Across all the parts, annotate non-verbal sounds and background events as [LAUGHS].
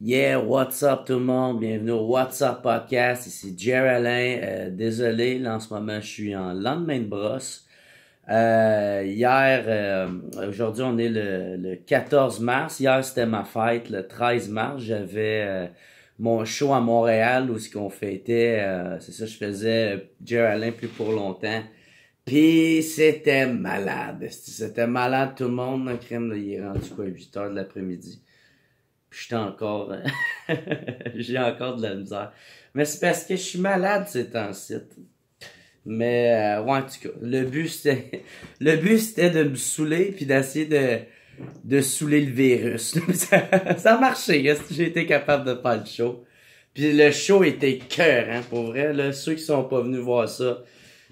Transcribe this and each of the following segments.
Yeah, what's up tout le monde? Bienvenue au What's Up Podcast. Ici Jerry euh, désolé, là en ce moment je suis en lendemain de brosse. Euh, hier, euh, aujourd'hui on est le, 14 mars. Hier c'était ma fête, le 13 mars. J'avais mon show à Montréal où ce qu'on fêtait, c'est ça je faisais Jerry plus pour longtemps. Puis c'était malade. C'était malade tout le monde. Le crime, il est rendu quoi, 8 heures de l'après-midi j'étais encore. Euh, [LAUGHS] j'ai encore de la misère. Mais c'est parce que je suis malade ces temps-ci. Mais euh, ouais, en tout cas, le but c'était. [LAUGHS] le but c'était de me saouler puis d'essayer de de saouler le virus. [LAUGHS] ça, ça a marché, hein, j'ai été capable de faire le show. Puis le show était cœur, hein, pour vrai. Là, ceux qui sont pas venus voir ça,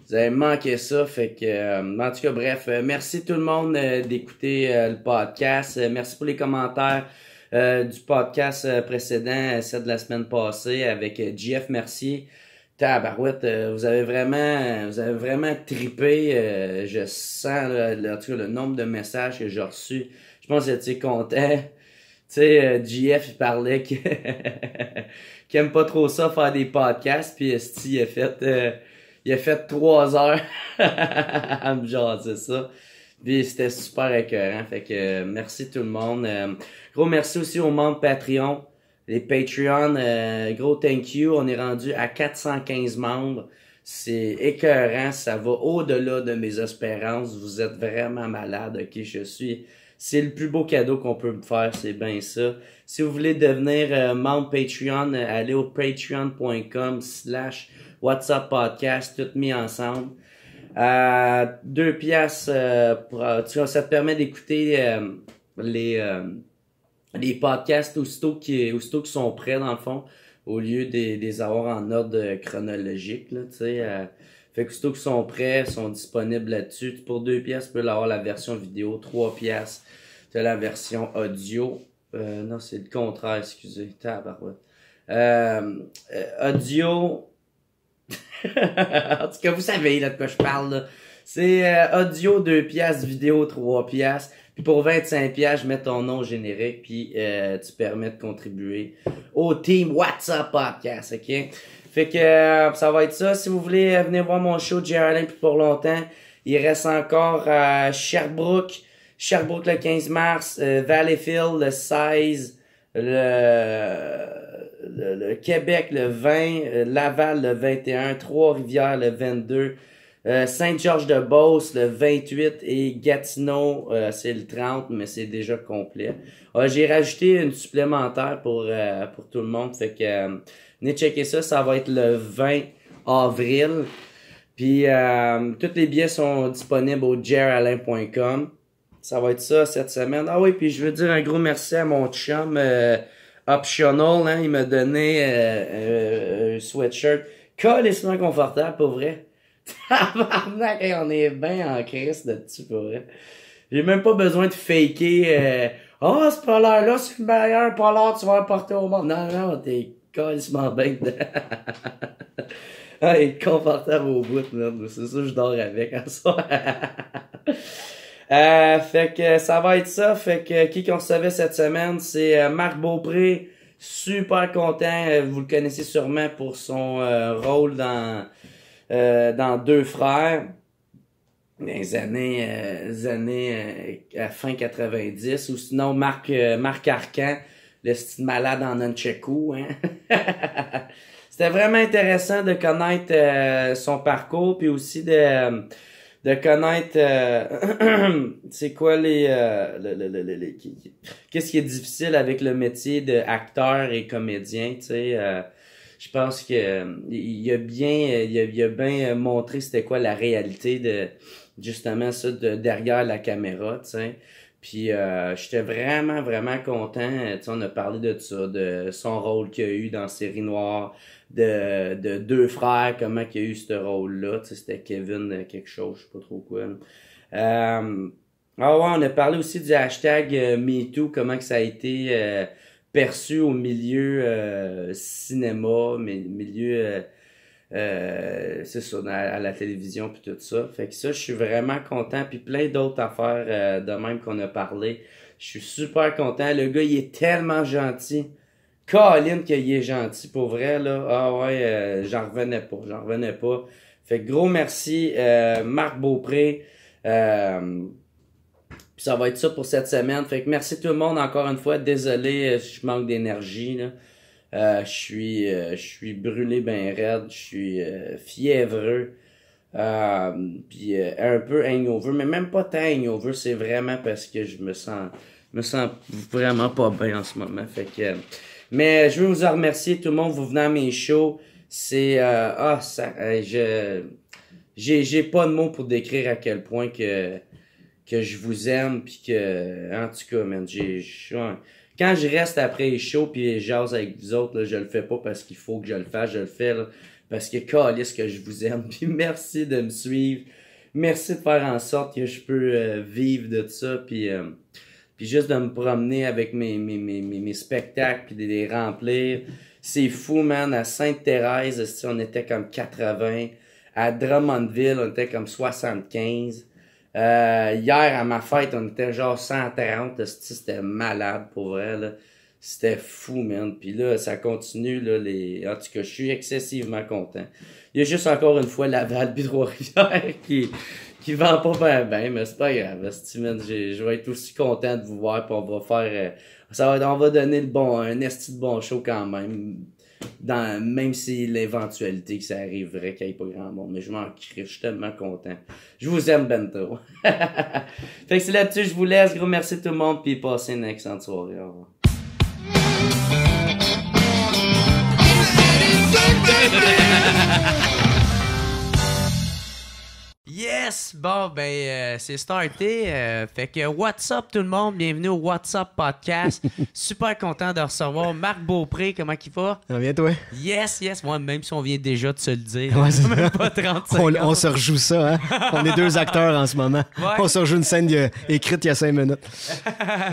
vous avez manqué ça. Fait que, euh, en tout cas, bref, merci tout le monde d'écouter le podcast. merci pour les commentaires. Euh, du podcast euh, précédent, euh, celle de la semaine passée avec JF Mercier. Tabarouette, vous avez vraiment, vous avez vraiment tripé. je sens là, le, le, nombre de messages que j'ai reçus. Je pense que tu content. Tu sais, JF, parlait que [LAUGHS] qu'il aime pas trop ça faire des podcasts, puis Esti, il a fait, il a fait trois heures [LAUGHS] à me ça. C'était super écœurant. Fait que euh, merci tout le monde. Euh, gros merci aussi aux membres Patreon, les Patreon. Euh, gros thank you. On est rendu à 415 membres. C'est écœurant, ça va au-delà de mes espérances. Vous êtes vraiment malade, ok? Je suis. C'est le plus beau cadeau qu'on peut me faire, c'est bien ça. Si vous voulez devenir membre Patreon, allez au patreon.com slash WhatsApp Podcast, tout mis ensemble. Euh, deux pièces, tu ça te permet d'écouter euh, les, euh, les podcasts aussitôt qui, aussitôt qui sont prêts, dans le fond, au lieu des, des avoir en ordre euh, chronologique, là, tu sais. fait que aussitôt sont prêts, sont disponibles là-dessus. Pour deux pièces, tu peux avoir la version vidéo, trois pièces, tu la version audio. non, c'est le contraire, excusez, tabarouette. Euh, audio, [LAUGHS] en tout cas, vous savez là de quoi je parle. C'est euh, audio 2 piastres, vidéo 3 piastres. Puis pour 25 piastres, je mets ton nom générique, puis euh, tu permets de contribuer au team WhatsApp Podcast, ok? Fait que euh, ça va être ça. Si vous voulez venir voir mon show de pour longtemps, il reste encore à Sherbrooke. Sherbrooke le 15 mars, Valleyfield le 16, le le, Québec le 20, euh, Laval le 21, Trois-Rivières le 22, euh, Saint-Georges-de-Beauce le 28 et Gatineau, euh, c'est le 30, mais c'est déjà complet. Ah, j'ai rajouté une supplémentaire pour, pour tout le monde. Fait que venez checker ça, ça va être le 20 avril. Puis tous les billets sont disponibles au jeralin.com. Ça va être ça cette semaine. Ah oui, puis je veux dire un gros merci à mon chum optional, hein, il m'a donné euh, euh, un sweatshirt colissement confortable, pour vrai. [LAUGHS] Tabarnak, on est bien en crise là-dessus, pour vrai. J'ai même pas besoin de faker euh, « oh, ce polaire là c'est le meilleur polaire que tu vas apporter au monde. » Non, non, t'es colissement bien [LAUGHS] ah, il est confortable au bout, C'est ça je dors avec en soi. [LAUGHS] Euh, fait que ça va être ça. Fait que qui qu'on savait cette semaine, c'est euh, Marc Beaupré. Super content. Euh, vous le connaissez sûrement pour son rôle dans, dans Deux Frères. les années, années à fin 90. Ou sinon Marc, Marc Arcan, le style malade en Nunchaku. Hein? [LAUGHS] C'était vraiment intéressant de connaître son parcours, puis aussi de de connaître euh, [CLEARS THROAT] c'est quoi les, euh, qu'est-ce qui est difficile avec le métier d'acteur et comédien tu sais euh, je pense que euh, il y a bien il y a bien montré c'était quoi la réalité de justement ça de derrière la caméra tu sais puis euh, j'étais vraiment, vraiment content. Euh, tu sais, on a parlé de ça, de son rôle qu'il a eu dans Série Noire, de, de deux frères, comment qu'il a eu ce rôle-là. c'était Kevin euh, quelque chose, je sais pas trop quoi. Euh, ah ouais, on a parlé aussi du hashtag MeToo, comment que ça a été perçu au milieu cinéma, mais milieu euh, c'est ça, à, la télévision puis tout ça. Fait que ça, je suis vraiment content. Puis plein d'autres affaires euh, de même qu'on a parlé. Je suis super content. Le gars, il est tellement gentil. Colin qu'il est gentil, pour vrai, là. Ah ouais, euh, j'en revenais pas, j'en revenais pas. Fait que gros merci, Marc Beaupré. Puis ça va être ça pour cette semaine. Fait que merci tout le monde encore une fois. Désolé, je manque d'énergie, là. Euh, je suis euh, je suis brûlé ben raide, je suis euh, fiévreux. Euh, puis un peu hangover, mais même pas tant hangover, c'est vraiment parce que je me sens me sens vraiment pas bien en ce moment. Fait que mais je veux vous en remercier tout le monde vous venez à mes shows, c'est ah ça je j'ai j'ai pas de mots pour décrire à quel point que que je vous aime puis que en tout cas man, j'ai je quand je reste après les shows puis j'ose avec vous autres, là, je le fais pas parce qu'il faut que je le fasse, je le fais parce que calisse que je vous aime. [LAUGHS] Puis merci de me suivre. Merci de faire en sorte que je peux euh, vivre de ça. Puis, euh, puis juste de me promener avec mes, mes, mes, mes, spectacles puis de les remplir. C'est fou, man. À Sainte-Thérèse, on était comme 80. À Drummondville, on était comme 75. Euh, hier, à ma fête, on était genre 130. C'était malade pour elle, C'était fou, man. Puis là, ça continue. Là, les... En tout cas, je suis excessivement content. Il y a juste encore une fois la puis [LAUGHS] qui, qui vend pas bien, ben, mais c'est pas grave. Je vais être aussi content de vous voir. Puis on va faire. Euh, ça va, on va donner le bon, un esti de bon show quand même même si l'éventualité que ça arriverait qu'il n'y ait pas grand monde. Mais je m'en crie, je suis tellement content. Je vous aime Bento [LAUGHS] fait que c'est là-dessus, je vous laisse. Gros merci tout le monde, puis passez une excellente soirée. Au revoir. [LAUGHS] Yes! Bon, ben, euh, c'est starté. Euh, fait que, what's up tout le monde? Bienvenue au WhatsApp Podcast. [LAUGHS] Super content de recevoir Marc Beaupré. Comment il va? Ça toi? Yes, yes. Moi, même si on vient déjà de se le dire, [LAUGHS] même pas 30 on, on, se rejoue ça, hein? On est deux acteurs en ce moment. On se rejoue une scène écrite il y a cinq minutes.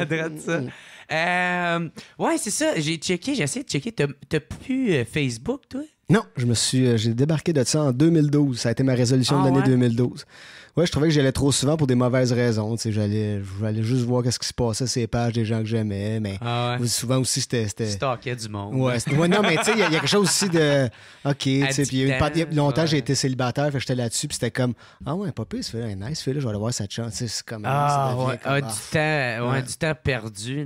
[LAUGHS] Euh, ouais, c'est ça. J'ai checké, j'ai essayé de checker. t'as plus Facebook, toi? Non, je me suis, euh, j'ai débarqué de ça en 2012. Ça a été ma résolution ah de l'année 2012 ouais, je trouvais que j'allais trop souvent pour des mauvaises raisons. J'allais, j'allais juste voir qu'est-ce qui se passait sur les pages des gens que j'aimais. Mais ah souvent aussi, c'était. Stockait du monde. Ouais, ouais non, mais tu sais, il y, a quelque chose aussi de. OK, tu sais. Puis il y a longtemps, j'ai été célibataire, j'étais là-dessus, puis c'était comme. Ah ouais, pas C'est fait, nice, fait, je vais aller voir cette chance. C'est comme. Ah, ouais, ah, du, ah. temps, ouais, du temps perdu.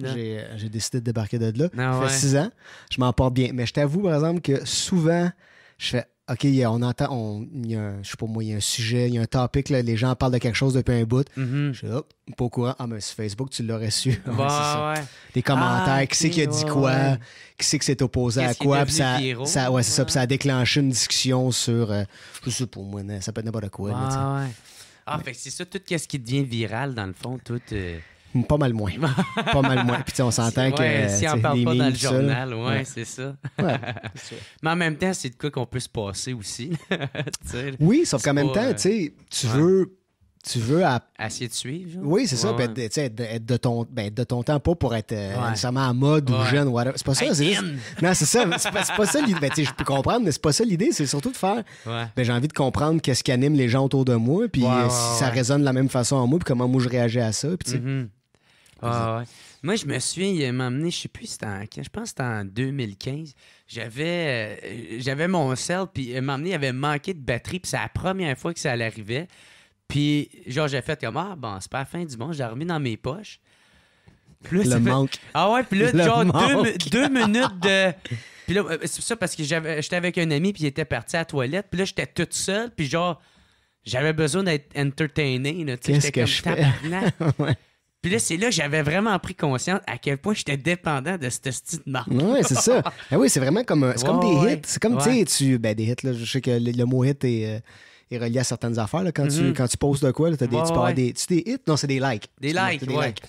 J'ai décidé de débarquer de là. Ah ça fait six ans. Je m'en porte bien. Mais je t'avoue, par exemple, que souvent, je fais OK, on entend, on, y a je sais pas moi, il y a un sujet, il y a un topic, là, les gens parlent de quelque chose depuis un bout. Mm-hmm. Je suis oh, pas au courant. Ah, mais sur Facebook, tu l'aurais su. [LAUGHS] ça. Des commentaires, ah, qui c'est qui a dit quoi, qui c'est qui s'est opposé à quoi, puis ça, ça, ouais, c'est ça, puis ça a déclenché une discussion sur, je euh, je sais pas moi, ça peut être n'importe quoi. ah, fait c'est ça, tout ce qui devient viral, dans le fond, tout. Euh, pas mal moins. [LAUGHS] pas mal moins. Puis on s'entend que. si on parle pas dans le journal, ouais, [LAUGHS] c'est ça. mais en même temps, c'est de quoi qu'on peut se passer aussi. [LAUGHS] oui, sauf qu'en même temps, euh, tu veux tu veux à... de suivre. Oui, c'est ça. être, de ton, ben, de ton temps, pas pour être euh, nécessairement en mode ou jeune, whatever. C'est pas ça. c'est juste... Non, c'est ça. C'est pas, ça l'idée. Ben, je peux comprendre, mais c'est pas ça l'idée. C'est surtout de faire. Ben, j'ai envie de comprendre qu'est-ce qui anime les gens autour de moi, puis si ça résonne de la même façon en moi, puis comment moi je réagis à ça. Puis, tu sais. Mm-hmm. Moi, je me suis il m'a je sais plus, c'était je pense que c'était en 2015. J'avais, euh, j'avais mon cell, puis il il avait manqué de batterie, puis c'est la première fois que ça arrivait Puis, genre, j'ai fait comme, ah, bon, c'est pas la fin du monde, j'ai remis dans mes poches. plus le manque. Ah ouais, puis là, genre, deux, minutes de. Puis là, euh, c'est ça parce que j'étais avec un ami, puis il était parti à la toilette, puis là, j'étais toute seule, puis genre, j'avais besoin d'être entertainé. Qu'est-ce que je fais? [LAUGHS] Puis là, c'est là que j'avais vraiment pris conscience à quel point j'étais dépendant de cette petite marque. Oui, c'est ça. [LAUGHS] Ah oui, c'est vraiment comme, c'est des hits. C'est comme, tu sais, ben, des hits, là, je sais que le, mot hit est. Euh, et relié à certaines affaires. Là. Quand, tu, mm-hmm. quand tu de quoi, tu parles des, des hits? Non, c'est des likes. Des likes, des ouais. likes.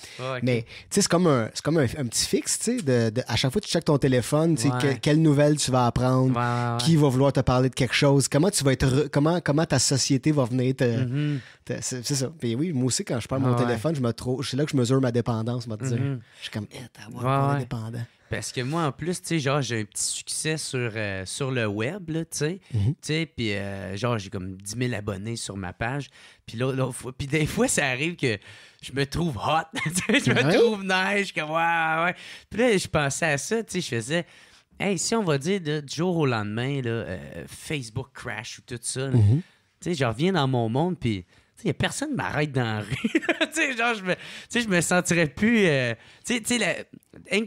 Mais c'est comme, un, comme un, petit fixe. De, de, à chaque fois que tu checkes ton téléphone, que, quelle nouvelle tu vas apprendre, qui va vouloir te parler de quelque chose, comment tu vas être comment, comment ta société va venir te. Mm-hmm. c'est ça. Puis oui, moi aussi, quand je parle de mon téléphone, je me C'est là que je mesure ma dépendance, moi dire. Mm-hmm. Je suis comme, eh, t'as dépendant. Parce que moi, en plus, tu sais, genre, j'ai un petit succès sur, euh, sur le web, mhm. tu sais. puis euh, genre, j'ai comme 10 000 abonnés sur ma page. Puis là, puis des fois, ça arrive que je me trouve hot, [LAUGHS] je me trouve nice, comme, ouais, ouais. Puis là, je pensais à ça, tu sais, je faisais... Hey, si on va dire de du jour au lendemain, là, euh, Facebook crash ou tout ça, mhm. tu sais, je reviens dans mon monde, puis il n'y a personne m'arrête dans la rue. genre, je me, je me sentirais plus. Euh, tu sais,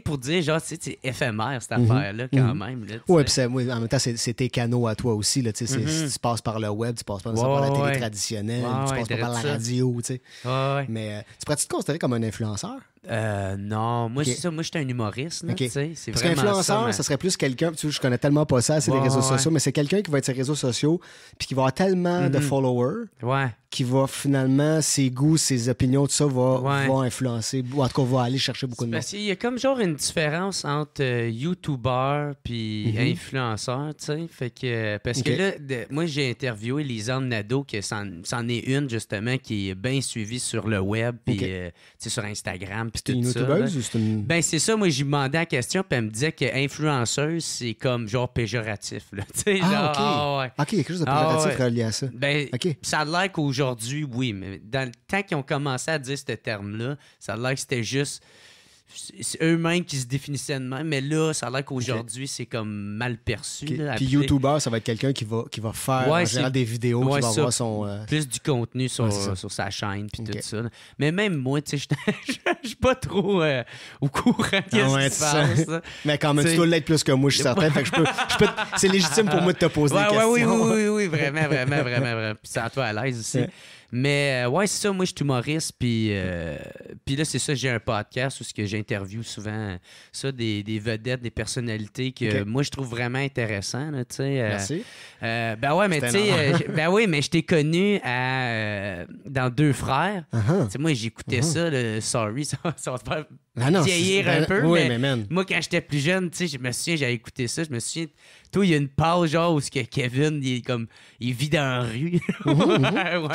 pour dire, genre, c'est éphémère cette mhm. affaire-là, quand mhm. même. ouais, oui, en même temps, c'est tes canaux à toi aussi. Là, mhm. Si tu passes par le web, tu passes pas par la télé traditionnelle, tu passes pas par la radio. tu sais. Mais euh, tu pourrais-tu te considérer comme un influenceur? Euh, non, moi, c'est Moi, j'étais un humoriste. Parce qu'influenceur, ça, ça, serait plus quelqu'un. Tu sais, je connais tellement pas ça, c'est des réseaux sociaux, mais c'est quelqu'un qui va être sur les réseaux sociaux puis qui va avoir tellement de mm-hmm. followers ouais. qui va finalement, ses goûts, ses opinions, tout ça, va, influencer, ou en tout cas, va aller chercher beaucoup de monde. Il y a comme genre une différence entre euh, youtubeur YouTuber puis mm-hmm. influenceur, Fait que, parce que là, moi, j'ai interviewé Lisanne Nado qui c'en est une, justement, qui est bien suivie sur le web, puis euh, sur Instagram c'est une Youtubeuse ou c'est une... Ben, c'est ça. Moi, j'ai demandé la question, puis elle me disait que influenceuse, c'est comme genre péjoratif. Là. [LAUGHS] ah, OK. Ah, OK, il y a quelque chose de ah, péjoratif relié à ça. Ben, ça a l'air qu'aujourd'hui, oui, mais dans le temps qu'ils ont commencé à dire ce terme-là, ça a l'air que c'était juste c'est eux-mêmes qui se définissaient de même, mais là, ça a l'air qu'aujourd'hui, c'est comme mal perçu. Puis YouTuber, ça va être quelqu'un qui va, qui va faire en général, des vidéos, qui va avoir son. Euh, plus du contenu sur, sur sa chaîne, puis tout ça. Mais même moi, tu sais, je [LAUGHS] suis pas trop euh, au courant de ce ah qui [LAUGHS] mais quand même, tu dois l'être plus que moi, je suis certain. fait que je peux, c'est légitime pour [LAUGHS] moi de te poser des questions. Oui, oui, oui, oui, vraiment, vraiment, vraiment. vraiment. Puis ça à toi à l'aise aussi. Mais euh, ouais, c'est ça. Moi, je suis humoriste. Puis, euh, puis là, c'est ça. J'ai un podcast où j'interview souvent euh, ça, des, vedettes, des personnalités que moi, je trouve vraiment intéressant. Là, Merci. ben ouais, mais tu sais, ben oui, mais je t'ai connu à, dans Deux Frères. Uh-huh. Moi, j'écoutais uh-huh. ça, le Sorry, [LAUGHS] ça, va te faire ah vieillir un peu. mais, moi, quand j'étais plus jeune, je me souviens, j'avais écouté ça. Je me souviens il y a une page genre, où Kevin, il comme, il vit dans la rue.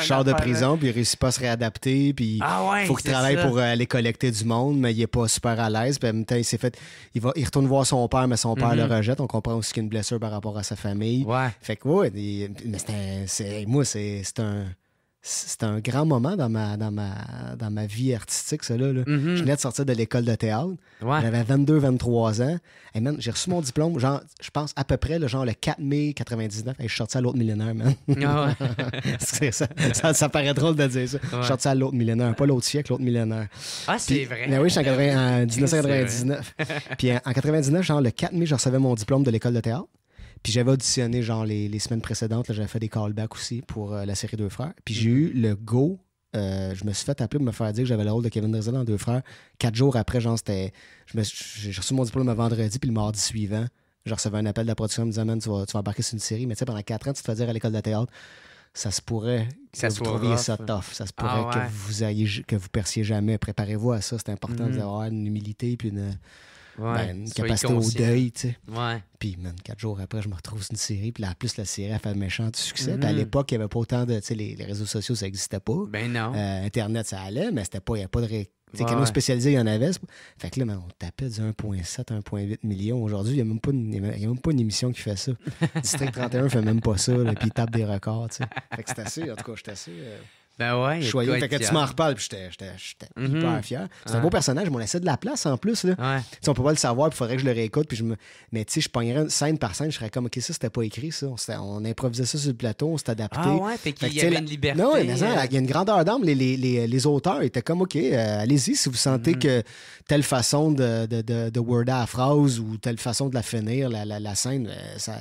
[LAUGHS] Char de hein. prison, puis il réussit pas à se réadapter, puis ah faut qu'il travaille pour euh, aller collecter du monde, mais il est pas super à l'aise. Puis en même temps, il s'est fait, il, va, retourne voir son père, mais son père mm-hmm. le rejette. On comprend aussi qu'il y a une blessure par rapport à sa famille. Fait que, c'est moi, c'est un c'était un grand moment dans ma, dans ma, vie artistique, celui Là, mm-hmm. Je venais de sortir de l'école de théâtre. J'avais 22-23 ans. Et même j'ai reçu mon diplôme, genre, je pense à peu près le genre le 4 mai 1999. Et je suis sorti à l'autre millénaire, man. Ah [LAUGHS] ça, paraît drôle de dire ça. Je suis sorti à l'autre millénaire, pas l'autre siècle, l'autre millénaire. Ah, c'est vrai. Mais ben oui, je suis en, 1999. [LAUGHS] [LAUGHS] Puis en, en, genre le 4 mai, je recevais mon diplôme de l'école de théâtre. Puis j'avais auditionné, genre, les, semaines précédentes, j'avais fait des callbacks aussi pour euh, la série Deux Frères. Puis j'ai mhm. eu le go. Euh, je me suis fait appeler pour me faire dire que j'avais le rôle de Kevin Dresden en Deux Frères. Quatre jours après, genre, c'était. J'ai reçu mon diplôme le vendredi, puis le mardi suivant, je recevais un appel de la production me disant, man, tu vas, embarquer sur une série. Mais tu sais, pendant quatre ans, tu te fais dire à l'école de théâtre ça se pourrait que ça vous trouviez ça tough. Ça se ah pourrait que vous ayez que vous perciez jamais. Préparez-vous à ça, c'est important. Mhm. d'avoir une humilité puis une, ouais, ben, une capacité au deuil, tu sais. Puis, quatre jours après, je me retrouve sur une série. Puis, là, plus, la série a fait un méchant succès. Puis, mm-hmm. à l'époque, il n'y avait pas autant de. Tu sais, les, réseaux sociaux, ça n'existait pas. Ben non. Euh, Internet, ça allait, mais il n'y a pas de. Ré... Tu sais, canaux spécialisés, il y en avait. Fait que là, on tapait du 1,7, 1,8 million. Aujourd'hui, il n'y a, même pas une... a même pas une émission qui fait ça. [LAUGHS] District 31 fait même pas ça. puis, il tape des records, Fait que c'est assez. En tout cas, je suis assez. Ben ouais. tu euh, m'en reparles, puis j'étais mm hyper fier. C'est un beau personnage, mais on laissait de la place en plus. Là. Ouais. On peut pas le savoir, il faudrait que je le réécoute. Puis je Mais tu sais, je pognerais scène par scène, je serais comme, OK, ça, c'était pas écrit, ça. On, improvisait ça sur le plateau, on s'est adapté. Ah ouais, fait qu'il y, avait une liberté. Non, mais euh. il y a une grandeur d'âme. Les, les, les, auteurs étaient comme, OK, euh, allez-y si vous sentez mhm. que telle façon de, de, de, de worder la phrase ou telle façon de la finir, la, la, scène,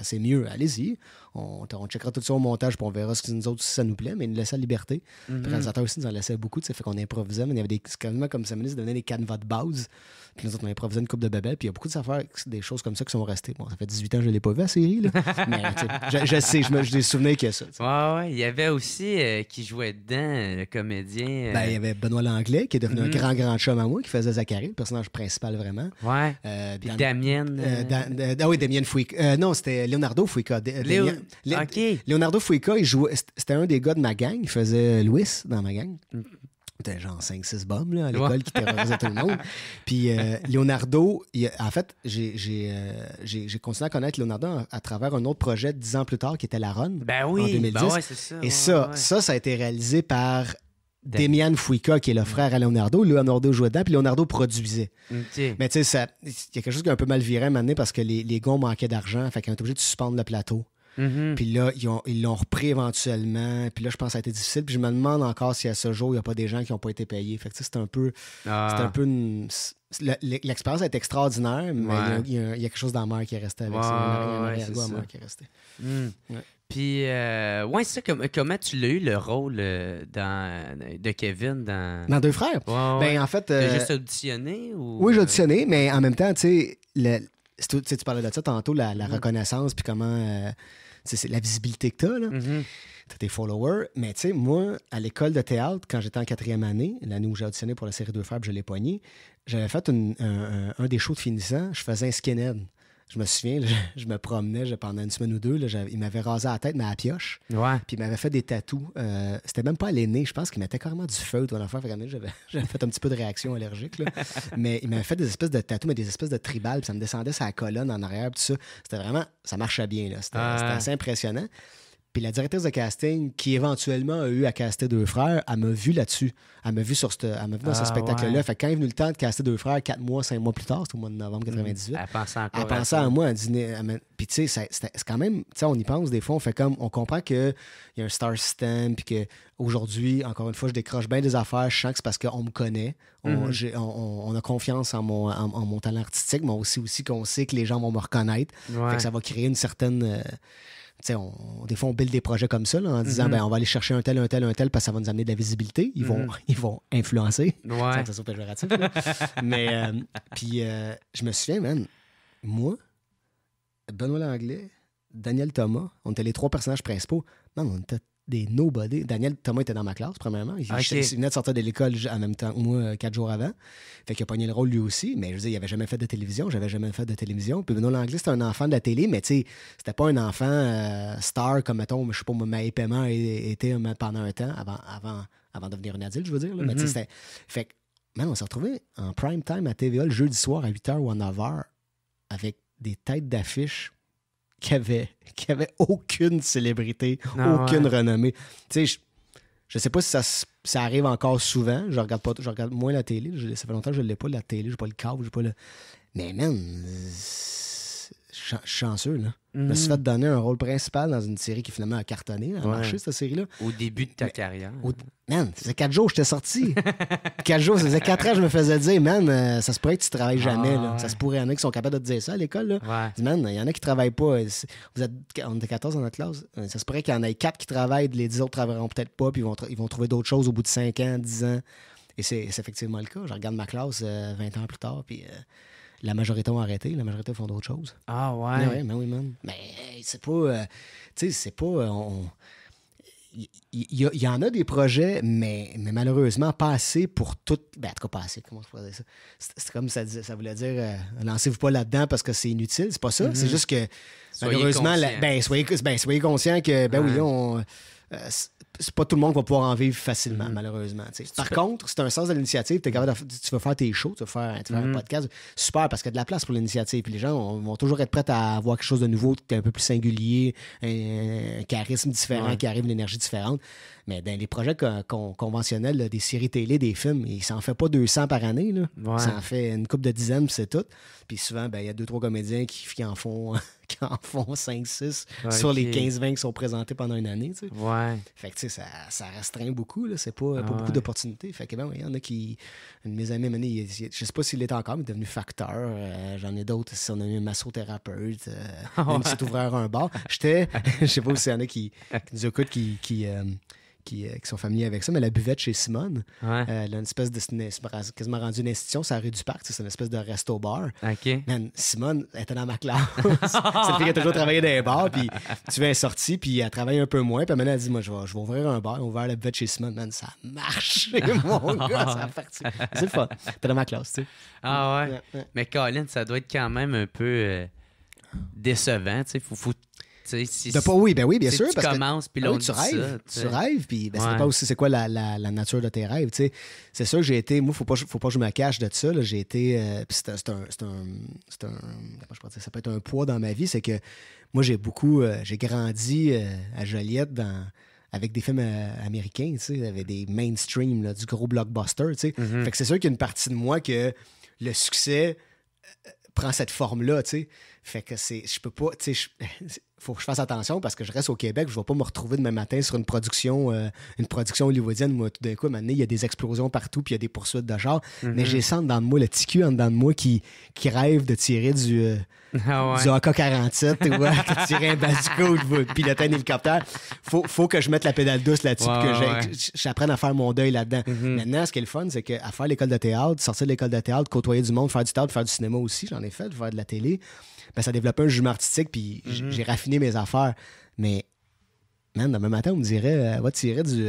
c'est mieux. Allez-y on, checkera tout ça au montage, puis on verra ce que nous autres, si ça nous plaît, mais il nous laissait la liberté. Mm Le réalisateur aussi nous en laissait beaucoup, ça fait qu'on improvisait, mais il y avait des, quand comme ça, ministre, donner des canevas de base. Puis nous autres, on improvisé une coupe de babel. Puis il y a beaucoup de des choses comme ça qui sont restées. Bon, ça fait 18 ans que je ne l'ai pas vu la série, [LAUGHS] mais je, sais, je me souvenais qu'il y a ça. Ouais, Il y avait aussi euh, qui jouait dedans, le comédien. Euh, ben, il y avait Benoît Langlais, qui est devenu un mhm. grand, grand chum à moi, qui faisait Zachary, le personnage principal vraiment. Ouais. et euh, Damien... ah oui, Damien Fouica. non, c'était Leonardo Fouica. Leonardo Fouica, il jouait... c'était un des gars de ma gang. Il faisait Louis dans ma gang. Mm t'es genre 5-6 bombes là, à l'école qui terrorisaient tout le monde. [LAUGHS] Puis euh, Leonardo, en fait, euh, j'ai continué à connaître Leonardo à, travers un autre projet dix ans plus tard qui était La Ronde ben oui, en 2010. Et ça, ça, ça a été réalisé par Demian Fouica, qui est le frère à Leonardo. Leonardo jouait dedans, puis Leonardo produisait. Mais tu sais, il y a quelque chose qui est un peu mal viré à un moment donné parce que les, les manquaient d'argent. Fait qu'on était obligé de suspendre le plateau. Mm-hmm. Puis là, ils, l'ont repris éventuellement. Puis là, je pense que ça a été difficile. Puis je me demande encore si à ce jour, il n'y a pas des gens qui n'ont pas été payés. Fait que c'est un peu. Ah. C'est un peu une... L'expérience est extraordinaire, mais il, y a, quelque chose dans qui est resté avec ça. il y a ouais, qui est resté. Mm. Puis, euh, ça, comment tu l'as eu le rôle euh, de Kevin dans. Dans Deux Frères? ben, en fait. Euh, juste auditionné ou. Oui, j'ai auditionné, mais en même temps, tu sais, tu parlais de ça tantôt, la, mm-hmm. reconnaissance, puis comment c'est la visibilité que tu as. Tu tes followers. Mais tu sais, moi, à l'école de théâtre, quand j'étais en quatrième année, l'année où j'ai auditionné pour la série Deux Fab, je l'ai poigné, j'avais fait un, des shows de finissant, je faisais un skinhead je me souviens, [LAUGHS] je me promenais pendant une semaine ou deux. il m'avait rasé la tête, mais à la pioche. Puis il m'avait fait des tatous. Euh, c'était même pas à l'aîné. Je pense qu'il mettait carrément du feu. [LAUGHS] J'avais fait un petit peu de réaction allergique. [LAUGHS] mais il m'avait fait des espèces de tatous, mais des espèces de tribales. Puis ça me descendait sa colonne en arrière. tout ça. C'était vraiment. Ça marchait bien. C'était, assez impressionnant. Puis la directrice de casting, qui éventuellement a eu à caster deux frères, elle m'a vu là-dessus. Elle m'a vu, sur vu dans ce ah, spectacle-là. Fait que quand est venu le temps de caster deux frères, quatre mois, cinq mois plus tard, c'était au mois de novembre 98. Hmm. elle pensait encore. Elle pensait à, moi. Elle dit, puis tu sais, c'est quand même, tu sais, on y pense des fois, on fait comme, on comprend qu'il y a un star system, puis qu'aujourd'hui, encore une fois, je décroche bien des affaires. Je sens que c'est parce qu'on me connaît. On, mm-hmm. a confiance en mon, talent artistique, mais aussi, aussi qu'on sait que les gens vont me reconnaître. Fait que ça va créer une certaine. Euh, on, des fois, on build des projets comme ça, en disant, mhm. ben, on va aller chercher un tel, un tel, un tel, parce que ça va nous amener de la visibilité. Ils, vont, mhm. [LAUGHS] ils vont influencer. Mais, euh, puis, euh, je me souviens, man, moi, Benoît Langlais, Daniel Thomas, on était les trois personnages principaux. Non, on était des nobody. Daniel Thomas était dans ma classe, premièrement. Il, venait de sortir de l'école en même temps que moi, euh, quatre jours avant. Fait qu'il a pogné le rôle lui aussi, mais je veux dire, il n'avait jamais fait de télévision, j'avais jamais fait de télévision. Puis Benoît Langlais, c'était un enfant de la télé, mais tu sais, c'était pas un enfant euh, star comme, mettons, je sais pas, ma paiement était pendant un temps, avant, avant, avant de devenir un adulte, je veux dire. Mais tu sais, mhm. Fait que, on s'est retrouvé en prime time à TVA le jeudi soir à 8h ou à 9h avec des têtes d'affiches qui avait, aucune célébrité, ah aucune renommée. Tu sais, je, je sais pas si ça, ça, arrive encore souvent. Je regarde pas, je regarde moins la télé. Je, ça fait longtemps que je ne l'ai pas, la télé. Je pas le câble, j'ai pas le. Mais man, suis chanceux, là. Je me suis fait donner un rôle principal dans une série qui finalement a cartonné, a marché, cette série-là. Au début de ta carrière. man, ça quatre jours que j'étais sorti. [LAUGHS] quatre jours, ça faisait quatre ans je me faisais dire, man, euh, ça se pourrait que tu travailles jamais. Ah, là. Ça se pourrait, il y en a qui sont capables de te dire ça à l'école. Ouais. Dis, man, il y en a qui travaillent pas. Euh, vous êtes, on était 14 dans notre classe. Euh, ça se pourrait qu'il y en ait quatre qui travaillent, les dix autres travailleront peut-être pas, puis ils vont, trouver d'autres choses au bout de cinq ans, dix ans. Et c'est effectivement le cas. Je regarde ma classe 20 ans plus tard, puis la majorité ont arrêté, la majorité font d'autres choses. Ah ouais? Mais oui, Mais c'est pas. Euh, tu sais, c'est pas. Il euh, y, en a des projets, mais, mais malheureusement, pas assez pour tout. Ben, en tout cas, pas assez. Comment je pourrais ça? C'est comme ça, ça voulait dire, euh, lancez-vous pas là-dedans parce que c'est inutile. C'est pas ça. C'est mm-hmm. juste que, malheureusement, ben, soyez, ben, soyez conscient que, ben oui, on c'est pas tout le monde qui va pouvoir en vivre facilement, mm. malheureusement. Par contre, c'est un sens de l'initiative. tu vas faire tes shows, tu vas faire, un mm. podcast. Super, parce qu'il y a de la place pour l'initiative. les gens vont toujours être prêts à avoir quelque chose de nouveau, qui est un peu plus singulier, un, charisme différent, qui arrive, une énergie différente. Mais dans les projets conventionnels, des séries télé, des films, il s'en fait pas 200 par année. Là. Ça en fait une coupe de dizaines, c'est tout. Puis souvent, ben, il y a deux, trois comédiens qui, en font. [LAUGHS] en font 5-6 sur les 15-20 qui sont présentés pendant une année. Tu Fait que tu ça, ça restreint beaucoup. C'est pas, pas ah beaucoup d'opportunités. Fait que ben, il y en a qui. Une de mes amis, je sais pas s'il est encore, mais il est devenu facteur. Euh, j'en ai d'autres. Si on a eu un massothérapeute, euh, [LAUGHS] même un bar. J'étais. [LAUGHS] je sais pas s'il y en a qui, nous écoutent, qui. Euh, euh, qui, sont familiers avec ça, mais la buvette chez Simone, euh, elle a une espèce de. C'est quasiment rendu une institution, c'est la rue du Parc, c'est une espèce de resto-bar. OK. Man, Simone était dans ma classe. [LAUGHS] le fille qui a toujours travaillé dans les bars, puis tu viens sorti puis elle travaille un peu moins, puis maintenant elle dit Moi, je vais, ouvrir un bar, ouvrir la buvette chez Simone, man, ça marche, [LAUGHS] mon gars, ça a parti. C'est le fun. T'es dans ma classe, tu sais. Ah ouais. Mais Colin, ça doit être quand même un peu. Euh, décevant, tu sais, faut, faut de pas, oui, ben oui, bien sûr. Tu parce commences, puis ah tu rêves. tu rêves, puis ben, c'est pas aussi c'est quoi la, nature de tes rêves. Tu sais. C'est sûr que j'ai été, moi, faut pas, faut pas que je me cache de ça. J'ai été, euh, c'est un, c'est un, un, comment ça peut être un poids dans ma vie, c'est que moi, j'ai beaucoup, euh, j'ai grandi euh, à Joliette dans avec des films américains, tu sais, avec des mainstream, là, du gros blockbuster, tu sais. Mm-hmm. Fait que c'est sûr qu'il y a une partie de moi que le succès prend cette forme-là, tu sais. Fait que c'est, je peux pas, tu sais, [LAUGHS] faut que je fasse attention parce que je reste au Québec, je vais pas me retrouver demain matin sur une production, euh, une production hollywoodienne où tout d'un coup, il y a des explosions partout puis il y a des poursuites de genre. Mm-hmm. Mais j'ai ça en dedans de moi, le petit en dedans de moi qui, qui rêve de tirer du, euh, [LAUGHS] ah du AK-47 ou euh, [LAUGHS] de tirer un bazooka ou piloter un hélicoptère. Faut, faut que je mette la pédale douce là-dessus que j'apprenne à faire mon deuil là-dedans. Mm-hmm. Maintenant, ce qui est le fun, c'est qu'à faire l'école de théâtre, sortir de l'école de théâtre, côtoyer du monde, faire du théâtre, faire du cinéma aussi, j'en ai fait, faire de la télé ben, ça développait un jumeau artistique, puis mm-hmm. j'ai raffiné mes affaires. Mais, man, même matin, on me dirait, euh, va tirer du.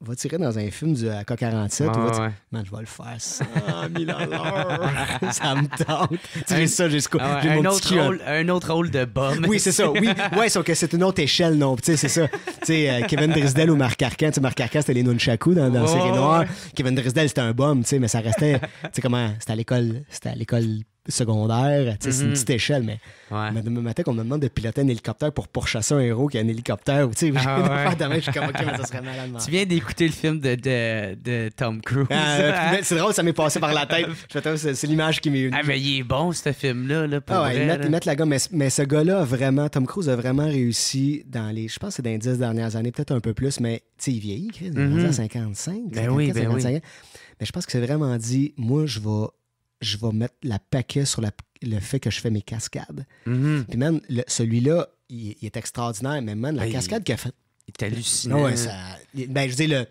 va tirer dans un film du AK-47 euh, ah, Man, je vais le faire ça [LAUGHS] ah, milala! [LAUGHS] Ça me tente. Tu un, ça jusqu'au... Ah un, autre rôle, un autre rôle de Bum. Oui, c'est ça. Oui, [LAUGHS] ouais, sauf que c'est une autre échelle, non. Tu sais, c'est ça. Tu sais, euh, Kevin Drisdell ou Marc Arcan. Tu sais, Marc Arcan, c'était les Nunchaku dans, dans Série Noire. Kevin Drisdell, c'était un bombe, tu sais, mais ça restait... Tu sais comment... C'était à l'école... C'était à l'école secondaire, c'est une mm-hmm. petite échelle, mais ouais. demain matin, qu'on me demande de piloter un hélicoptère pour pourchasser un héros qui a un hélicoptère, tu [LAUGHS] ah, je suis comme, OK, mais ça serait [LAUGHS] Tu viens d'écouter le film de, de, Tom Cruise. Ah, [LAUGHS] c'est drôle, ça m'est passé par la tête. c'est l'image qui m'est venue. Ah, mais il est bon, ce film-là, il la gomme, mais, ce gars-là, vraiment, Tom Cruise a vraiment réussi dans les, je pense, c'est dans les dix dernières années, peut-être un peu plus, mais il vieillit, il est 55, Mais je pense que c'est vraiment dit, moi, je vais je vais mettre la paquet sur le fait que je fais mes cascades. Mhm. Puis, man, celui-là, il, est extraordinaire, mais, man, la cascade qu'il a faite. Il est hallucinant. ben, je dis, le,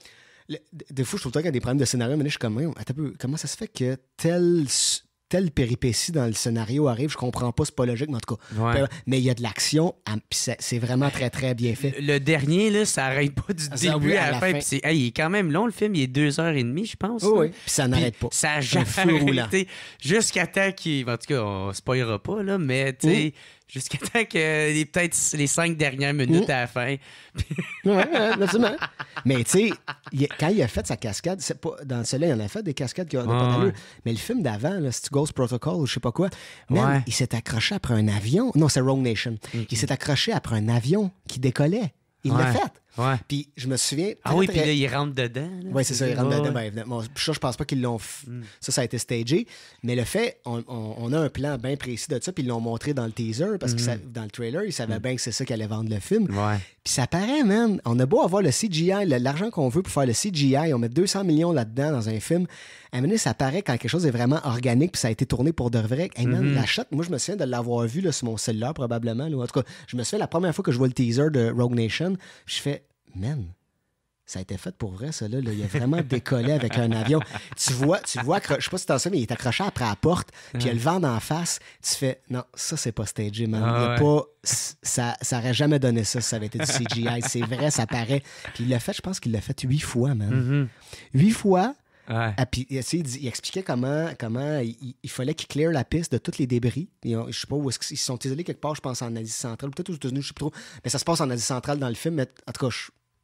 le, des fois, je trouve qu'il y a des problèmes de scénario, mais là, je suis comme, comment ça se fait que tel, telle péripétie dans le scénario arrive, je comprends pas, c'est pas logique, mais en tout cas. Mais il y a de l'action, ah, c'est vraiment ben, très, très bien fait. Le, dernier, là, ça arrête pas du ah, début à, la fin. il est quand même long, le film, il est deux heures et demie, je pense. puis ça n'arrête pas. Ça a jusqu'à temps qu'il. En tout cas, on spoilera pas, là, mais jusqu'à temps que les, peut-être les cinq dernières minutes mm. à la fin. oui, absolument. Mais tu sais, quand il a fait sa cascade, dans celui soleil, il en a fait des cascades qui ont pas Mais le film d'avant, le Ghost Protocol, je sais pas quoi, même, il s'est accroché après un avion. Non, c'est Rogue Nation. Mm-hmm. Il s'est accroché après un avion qui décollait. Il l'a fait. Puis je me souviens. Ah oui, puis là, ils rentrent dedans. Oui, c'est ça, ils rentrent dedans. Ben, ça, je pense pas qu'ils l'ont. Hmm. Ça, ça a été stagé. Mais le fait, on, a un plan bien précis de ça, puis ils l'ont montré dans le teaser, parce que hmm. dans le trailer, ils savaient hmm. bien que c'est ça qui allait vendre le film. Puis ça paraît, man. On a beau avoir le CGI, l'argent qu'on veut pour faire le CGI, on met 200 millions là-dedans dans un film. À ça paraît quand quelque chose est vraiment organique, puis ça a été tourné pour de vrai. Hey, man, mm-hmm. la shot, moi, je me souviens de l'avoir vu là, sur mon cellulaire, probablement. Là. En tout cas, je me souviens la première fois que je vois le teaser de Rogue Nation, je fais man, ça a été fait pour vrai, ça. Là, Il a vraiment [LAUGHS] décollé avec un avion. Tu vois, tu vois, je sais pas si t'en sais, mais il est accroché après la porte, puis il y a le vent d'en face. Tu fais, non, ça, c'est pas stagé, man. Ah pas, ça, ça aurait jamais donné ça si ça avait été du CGI. c'est vrai, ça paraît. Puis il l'a fait, je pense qu'il l'a fait huit fois, man. Mm-hmm. Huit fois. Et ah, puis, il, expliquait comment, comment il, fallait qu'il clear la piste de tous les débris. je sais pas où est-ce qu'ils sont isolés quelque part, je pense en Asie centrale, peut-être aux États-Unis, je sais plus trop. Mais ça se passe en Asie centrale dans le film, mais en tout cas,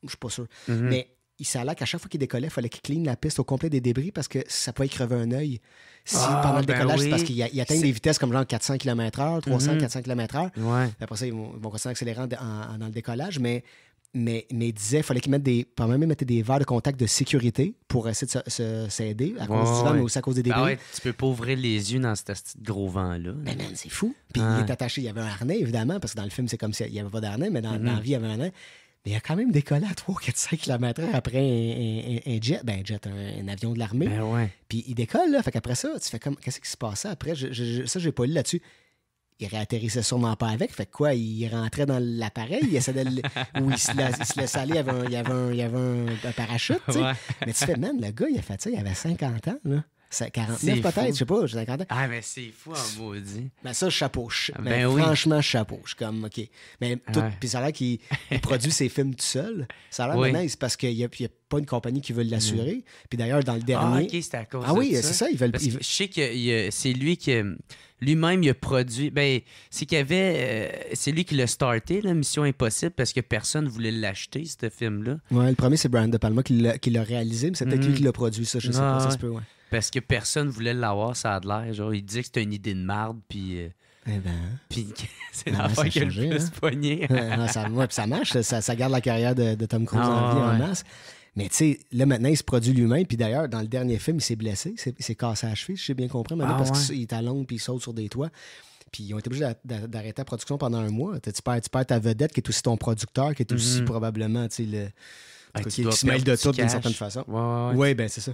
je suis pas sûr. Mhm. Mais il s'allait qu'à chaque fois qu'il décollait, il fallait qu'il clean la piste au complet des débris parce que ça pouvait crever un œil. Ah, pendant le ben décollage, c'est parce qu'il atteint des vitesses comme genre 400 km/h, 300, 400 km/h. Après ça, ils vont, ils continuer à accélérer dans le décollage. Mais, mais, mais il disait qu'il fallait qu'il mette des. pas même, des verres de contact de sécurité pour essayer de s'aider à cause du vent, mais aussi à cause des ben débris. tu peux pas ouvrir les yeux dans ce gros vent-là. Mais ben, man, c'est fou. Puis ah. il est attaché. Il y avait un harnais, évidemment, parce que dans le film, c'est comme s'il si n'y avait pas d'harnais, mais dans, dans, mhm. la vie, il y avait un harnais mais il a quand même décollé à 3, 4, 5 km après un, jet, ben un jet, un, avion de l'armée. Ben Puis il décolle, là. Fait qu'après ça, tu fais comme, qu'est-ce qui se passait après? Je, je, ça, j'ai pas lu là-dessus. Il réatterrissait sûrement pas avec. Fait que quoi, il rentrait dans l'appareil, il essayait de [LAUGHS] ou il se, laisse aller, il y avait un, il avait un, parachute, tu sais. Mais tu fais, man, le gars, il a fait ça, il avait 50 ans, là. 49 peut-être, je sais pas, 50 ans. Ah, mais c'est fou en hein, maudit. Mais ben, ça, chapeau. Ah, ben, ben franchement, chapeau. Je comme, OK. Mais puis ça a l'air qu'il produit ses films tout seul. Ça a l'air maintenant, c'est parce qu'il n'y a, a, pas une compagnie qui veut l'assurer. Mm. Puis d'ailleurs, dans le ah, dernier. Ah, OK, à cause Ah oui, c'est ça. il ils veulent. je sais que c'est lui qui. Euh, lui-même, il a produit. Ben, c'est qu'il avait. Euh, c'est lui qui l'a starté, la Mission Impossible, parce que personne voulait l'acheter, ce film-là. Ouais, le premier, c'est Brian De Palma qui l'a réalisé, mais c'est peut-être lui mm. qui l'a produit, ça, je sais pas, ça ah, se peut, ouais parce que personne voulait l'avoir, ça a de l'air. Genre, il disait que c'était une idée de marde, puis. Euh, eh ben, hein. puis [LAUGHS] c'est la fois a changé, le hein. ça, marche, ça, garde la carrière de, Tom Cruise en ah, masse. Mais tu sais, là maintenant, il se produit lui-même. Puis d'ailleurs, dans le dernier film, il s'est blessé. Il s'est cassé à cheville, si j'ai bien compris, maintenant, ah, parce qu'il est à Londres puis il saute sur des toits. Puis ils ont été obligés d'arrêter la production pendant un mois. Tu perds, tu ta vedette, qui est aussi ton producteur, qui est aussi mm-hmm. probablement, le. Ben, qui, se mêle de tout d'une certaine façon. Oui, ouais, ben c'est ça.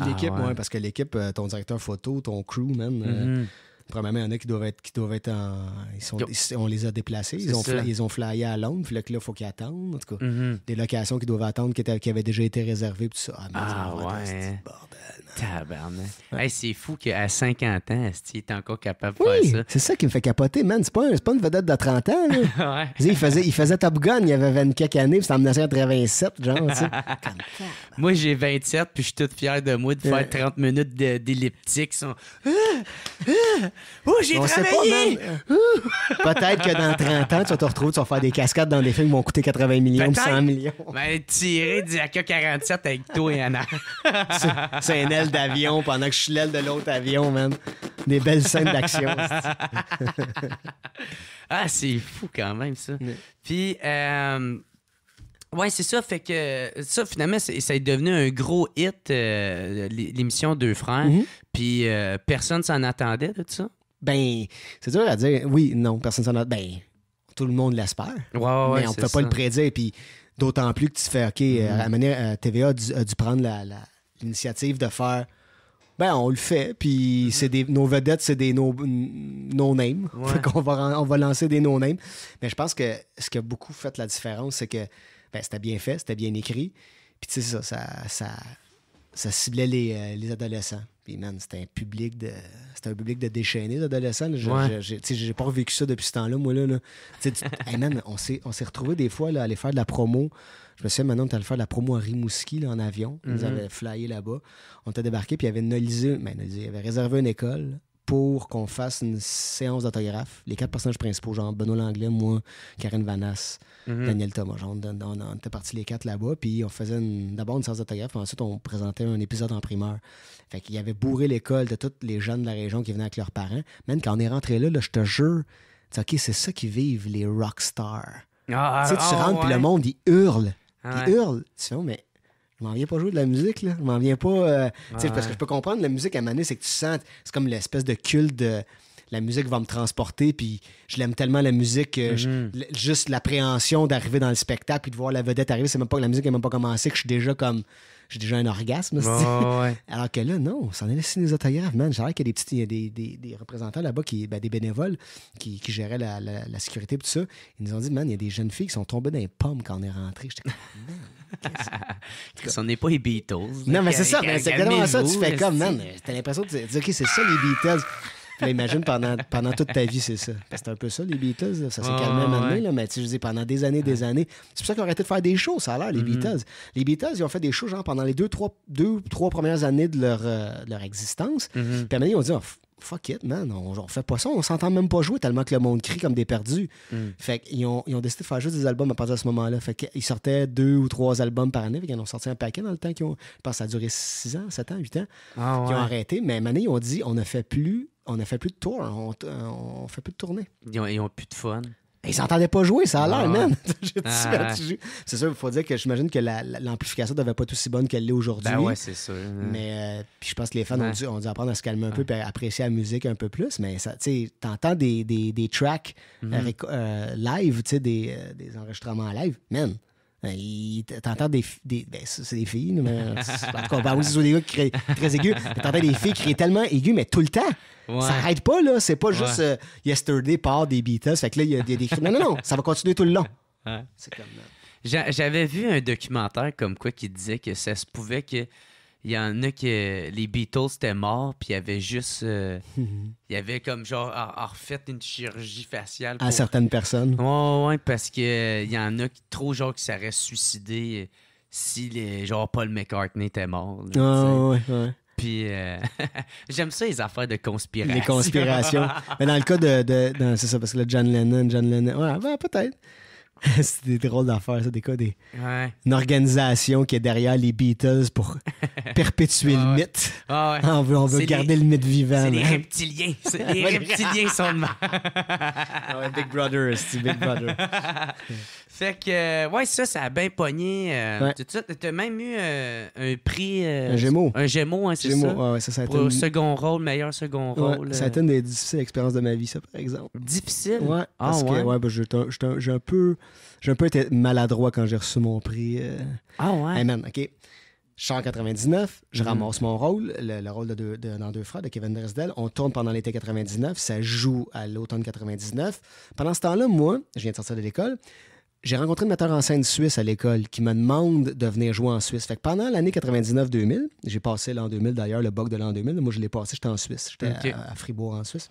Ah, l'équipe, oui, ouais. parce que l'équipe, euh, ton directeur photo, ton crew, man. Euh, mhm. Premièrement, il y en a qui doivent être, qui doivent être en. Ils sont, on les a déplacés. Ils ont, ils ont flyé à Londres. Puis là, il faut qu'ils attendent. En tout cas, mhm. des locations qui doivent attendre, qui, étaient, qui, avaient déjà été réservées. tout ça, ah, ah ouais. bordel c'est fou qu'à 50 ans, il est encore capable de faire ça. C'est ça qui me fait capoter, man. C'est pas, une vedette de 30 ans. [LAUGHS] il, faisait, il faisait Top Gun, il y avait 24 années, puis c'était en 1987, genre. [LAUGHS] moi, j'ai 27, puis je suis toute fier de moi de faire 30 minutes d'elliptique. Ah! Ah! Oh, j'ai travaillé! Ah! [LAUGHS] Peut-être que dans 30 ans, tu vas te retrouver tu vas faire des cascades dans des films qui vont coûter 80 millions ou 100 millions. Mais ben, tirer du AK-47 avec toi et Anna. c'est un d'avion pendant que je suis l'aile de l'autre avion, man. Des belles scènes d'action. [LAUGHS] ah, c'est fou quand même, ça. Puis, euh, ouais, c'est ça. Fait que ça, finalement, ça est devenu un gros hit, euh, l'émission Deux Frères. Mhm. Puis, euh, personne s'en attendait de ça. Ben, c'est dur à dire. Oui, non, personne s'en attendait. Ben, tout le monde l'espère. mais on ne peut pas le prédire. Puis, d'autant plus que tu fais, OK, mhm. à TVA a dû, prendre la initiative de faire ben on le fait puis c'est des nos vedettes c'est des no, names. [LAUGHS] name va on va lancer des no name mais je pense que ce qui a beaucoup fait la différence c'est que ben, c'était bien fait c'était bien écrit puis tu sais ça, ça ça ciblait les euh, adolescents puis, man, c'était un public de. C'était un public de déchaînés d'adolescents. J'ai n'ai pas revécu ça depuis ce temps-là, moi, là. man, on s'est retrouvés des fois là, à aller faire de la promo. Je me souviens maintenant, on allais faire de la promo à Rimouski en avion. Ils mhm. avaient flyé là-bas. On t'a débarqué, puis y avait nolisé, ben, il ils avaient réservé une école pour qu'on fasse une séance d'autographe. Les quatre personnages principaux, genre Benoît Langlais, moi, Karine Vanas, mhm. Daniel Thomas. Genre, on, était partis les quatre là-bas, puis on faisait d'abord une séance d'autographe, ensuite on présentait un épisode en primeur. Fait qu'il y avait bourré l'école de tous les jeunes de la région qui venaient avec leurs parents. Même quand on est rentré là, là je te jure, OK, c'est ça qui vivent les rock stars. Ah, tu sais, tu ah, rentres, puis le monde, il hurle. il hurle. Tu mais je m'en viens pas jouer de la musique, là. Je m'en viens pas. Euh, parce que je peux comprendre, la musique à Mané, c'est que tu sens. C'est comme l'espèce de culte de. La musique va me transporter, puis je l'aime tellement la musique. Euh, mm-hmm. juste l'appréhension d'arriver dans le spectacle, puis de voir la vedette arriver, c'est même pas que la musique n'a même pas commencé, que je suis déjà comme. J'ai déjà un orgasme. [LAUGHS] Alors que là, non, c'en est laissé des man. J'ai l'air qu'il y a des, petits, des, représentants là-bas, ben, des bénévoles qui, géraient la, la, sécurité tout ça. Ils nous ont dit, man, il y a des jeunes filles qui sont tombées dans les pommes quand on est rentré. J'étais [LAUGHS] ça n'est pas les Beatles. Non, mais c'est ça, c'est exactement ça. Tu fais comme, man, t'as l'impression de dire, OK, c'est ça les Beatles. Puis imagine pendant, pendant toute ta vie, c'est ça. C'est un peu ça, les Beatles. Ça s'est calmé à un moment là, mais tu sais, pendant des années, des années. C'est pour ça qu'ils ont arrêté de faire des shows, ça a l'air, les mm-hmm. Beatles. Les Beatles, ils ont fait des shows, genre, pendant les deux, trois, premières années de leur, euh, leur existence. Mm-hmm. Puis à un moment ils ont dit, oh, fuck it, man, on, on fait pas ça, on s'entend même pas jouer tellement que le monde crie comme des perdus. Mm. Fait qu'ils ont, ils ont décidé de faire juste des albums à partir de ce moment-là. Fait qu'ils sortaient deux ou trois albums par année, fait qu'ils en ont sorti un paquet dans le temps qui ont. ça a duré six ans, sept ans, huit ans. Ah, ils ont arrêté, mais maintenant, ils ont dit on ne fait plus on a fait plus de tour, on, fait plus de tournée. Ils ont, ils ont plus de fun ils s'entendaient pas jouer, ça a l'air, ah man. [LAUGHS] Ah c'est sûr, il faut dire que j'imagine que l'amplification la, devait pas être aussi bonne qu'elle l'est aujourd'hui. Ben ouais, c'est sûr. Mais euh, puis je pense que les fans ont, dû, apprendre à se calmer un peu et apprécier la musique un peu plus. Mais tu entends des, des, des tracks euh, mhm. euh, live, des, des enregistrements live, man. Ben, t'entends des. des ben, c'est des filles, mais. En tout cas, on des gars qui crient très aigus. T'entends des filles qui crient tellement aigus, mais tout le temps. Ça n'arrête pas, là. C'est pas juste euh, Yesterday par des Beatles. Fait que là, il y, a des cris. Non, non, non. Ça va continuer tout le long. C'est comme. Euh, j'avais vu un documentaire comme quoi qui disait que ça se pouvait que il y en a que les Beatles étaient morts, puis il y avait juste. Euh, [LAUGHS] il y avait comme genre refait une chirurgie faciale. À certaines personnes. Ouais, ouais, parce qu'il euh, y en a qui, trop genre qui seraient suicidé euh, si les, genre Paul McCartney était mort. Ah, ouais, ouais. Puis [LAUGHS] j'aime ça les affaires de conspiration. Les conspirations. [LAUGHS] Mais dans le cas de, c'est ça parce que le John Lennon, John Lennon, ouais, ouais peut-être. [LAUGHS] c'est des drôles d'affaires, ça, des cas. Des... Une organisation qui est derrière les Beatles pour [LAUGHS] perpétuer le ah mythe. Ah on veut, on veut garder le mythe vivant. C'est [LAUGHS] les reptiliens. les reptiliens sont de ah Big Brother, c'est Big Brother. Fait que, euh, ouais, ça, ça a bien pogné. Euh, tu as même eu euh, un prix. un Gémeaux. Un Gémeaux, hein, c'est ça. Pour second rôle, meilleur second rôle. Ça a été une des difficiles expériences de ma vie, ça, par exemple. Difficile? Ouais. Ah, parce que, ouais, ben, j'ai un, peu. été maladroit quand j'ai reçu mon prix. Ah, ouais. Amen OK. Je suis en 99, je mhm. ramasse mon rôle, le, rôle de, de, dans Deux de Kevin Dresdel. On tourne pendant l'été 99, ça joue à l'automne 99. Pendant ce temps-là, moi, je viens de sortir de l'école, j'ai rencontré un metteur en scène suisse à l'école qui me demande de venir jouer en Suisse. Fait que pendant l'année 99-2000, j'ai passé l'an 2000 d'ailleurs, le bug de l'an 2000, moi je l'ai passé, j'étais en Suisse, j'étais à, Fribourg en Suisse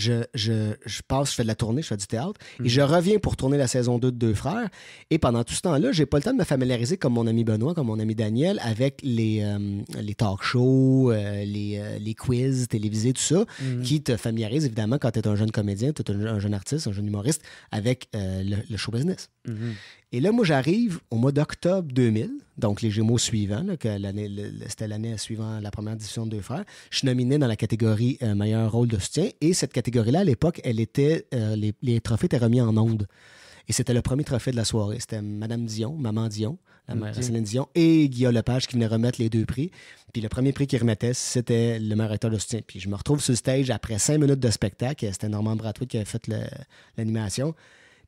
je, je, je, passe, je fais de la tournée, je fais du théâtre, et mhm. je reviens pour tourner la saison 2 de Deux Frères. Et pendant tout ce temps-là, j'ai pas le temps de me familiariser, comme mon ami Benoît, comme mon ami Daniel, avec les, euh, les talk shows, euh, les, euh, les, quiz télévisés, tout ça, mhm. qui te familiarise évidemment quand tu es un jeune comédien, tu un, jeune artiste, un jeune humoriste, avec le, show business. Mhm. Et là, moi, j'arrive au mois d'octobre 2000, donc les Gémeaux suivants, c'était l'année suivant la première édition de Deux Frères. Je suis nominé dans la catégorie euh, meilleur rôle de soutien. Et cette catégorie-là, à l'époque, elle était euh, les, trophées étaient remis en ondes. Et c'était le premier trophée de la soirée. C'était Madame Dion, Maman Dion, la mère de Céline Dion, et Guillaume Lepage qui venaient remettre les deux prix. Puis le premier prix qu'ils remettait, c'était le meilleur acteur de soutien. Puis je me retrouve sur le stage après cinq minutes de spectacle. C'était Normand Bratwood qui avait fait l'animation.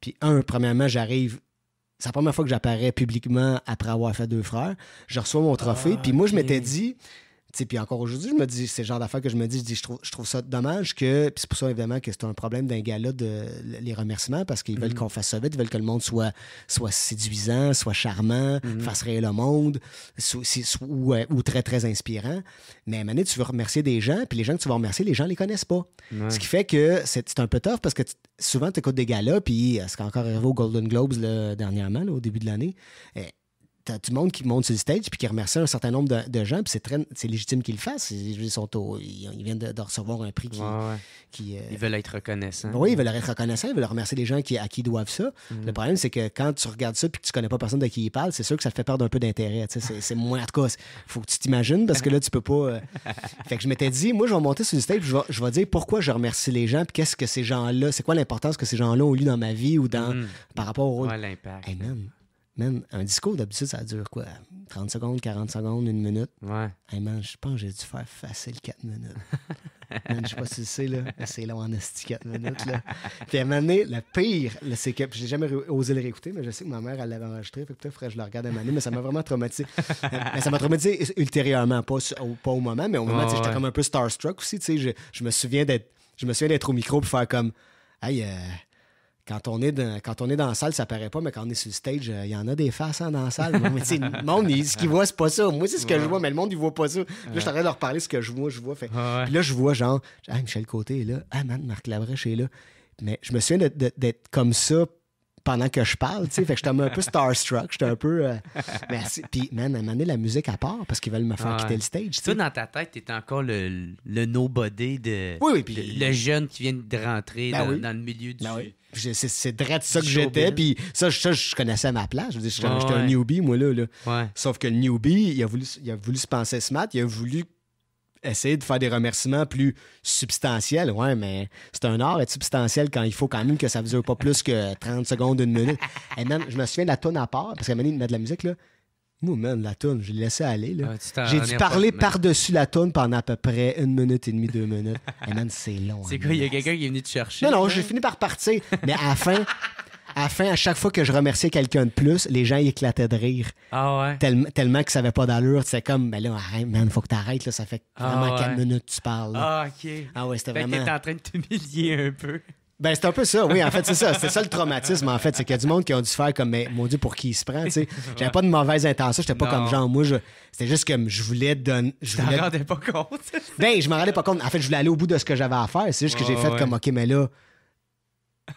Puis un, premièrement, j'arrive c'est la première fois que j'apparais publiquement après avoir fait deux frères. Je reçois mon trophée. Ah, puis moi, je m'étais dit, puis encore aujourd'hui, je me dis, c'est le genre d'affaires que je me dis, je, je, trouve, je trouve ça dommage que. Puis c'est pour ça, évidemment, que c'est un problème d'un gars de les remerciements parce qu'ils veulent mhm. qu'on fasse ça vite, ils veulent que le monde soit, soit séduisant, soit charmant, mhm. fasse rire le monde, euh, ou, très, très inspirant. Mais à un moment donné, tu veux remercier des gens, puis les gens que tu vas remercier, les gens les connaissent pas. Ce qui fait que c'est un peu tough parce que souvent, tu écoutes des gars-là, puis euh, ce qui encore arrivé au Golden Globes dernièrement, au début de l'année, euh, t'as du monde qui monte sur le stage puis qui remercie un certain nombre de, gens, puis c'est légitime qu'ils le fassent. Ils, sont ils, viennent de, recevoir un prix qui. Euh, ils veulent être reconnaissants. Oui, ils veulent être reconnaissants, ils veulent remercier les gens qui, à qui ils doivent ça. Mm. Le problème, c'est que quand tu regardes ça puis que tu connais pas personne de qui ils parlent, c'est sûr que ça te fait perdre un peu d'intérêt. C'est moins, en tout cas, faut que tu t'imagines parce que là, tu peux pas. Euh, [LAUGHS] fait que je m'étais dit, moi, je vais monter sur le stage je vais, je vais dire pourquoi je remercie les gens puis qu'est-ce que ces gens-là, c'est quoi l'importance que ces gens-là ont eu dans ma vie ou dans, mm. par rapport au. Ouais, l'impact. Hein. Même un discours, d'habitude, ça dure quoi? 30 secondes, 40 secondes, une minute. Ouais. Hey man, je pense que j'ai dû faire facile 4 minutes. [LAUGHS] man, je sais pas si tu sais, là. C'est long en esti 4 minutes, là. Puis à un moment donné, le pire, c'est que j'ai jamais osé le réécouter, mais je sais que ma mère, elle l'avait enregistré. Fait que peut-être je le regarde à un moment donné, mais ça m'a vraiment traumatisé. mais ça m'a traumatisé ultérieurement, pas au, moment, mais au moment, oh, j'étais comme un peu starstruck aussi, tu sais. Je, je me souviens d'être au micro pour faire comme, hey, euh, quand on est dans, quand on est dans la salle, ça paraît pas, mais quand on est sur le stage, euh, il y en a des faces hein, dans la salle. le [LAUGHS] monde, ce qu'il voit, c'est pas ça. Moi, c'est ce que je vois, mais le monde, il voit pas ça. Là, je suis de leur parler ce que je vois, je vois. Puis là, je vois genre, ah, Michel Côté est là. Ah, man, Marc Labrèche est là. Mais je me souviens d'être comme ça pendant que je parle, tu sais. Fait que j'étais un peu starstruck, j'étais un peu. Euh, [LAUGHS] puis, man, à un moment donné, la musique à part parce qu'ils veulent me faire quitter le stage. Toi, dans ta tête, t'es encore le, le nobody de. Oui, oui, puis. Le, jeune qui vient de rentrer ben dans, le milieu du. Ben oui. C'est de ça que j'étais. Puis ça, je connaissais ma place. Je veux dire, j'étais un newbie, moi, là. là. Ouais. Sauf que le newbie, il a voulu, il a voulu se penser smart, il a voulu essayer de faire des remerciements plus substantiels. Ouais, mais c'est un art être substantiel quand il faut quand même que ça ne dure pas plus que 30 secondes, une minute. [LAUGHS] Et même, je me souviens de la tonne à part, parce qu'à un moment de la musique, là. Moi, man, la tonne, je l'ai laissé aller. Ah j'ai dû parler par-dessus la tonne pendant à peu près une minute et demie, deux minutes. Et c'est long. C'est hein, quoi, il y a quelqu'un qui est venu te chercher? Non, non, j'ai fini par partir. Mais à la fin, [LAUGHS] à à chaque fois que je remerciais quelqu'un de plus, les gens éclataient de rire. Ah ouais. tellement que ça n'avait pas d'allure. C'est comme, mais là, arrête, man, faut que tu t'arrêtes. Ça fait ah vraiment 4 minutes que tu parles. Ah, OK. Ah ouais, c'était vraiment. T'étais en train de t'humilier un peu. Ben, c'est un peu ça, oui. En fait, c'est ça. C'est ça le traumatisme, en fait. C'est qu'il y a du monde qui a dû faire comme, mais mon Dieu, pour qui il se prend, tu sais. [LAUGHS] J'avais pas de mauvaise intention. J'étais pas comme genre, moi, je... c'était juste comme, je voulais donner. Je t'en rendais pas compte. ben, je m'en rendais pas compte. En fait, je voulais aller au bout de ce que j'avais à faire. C'est juste que j'ai fait comme, OK, mais là,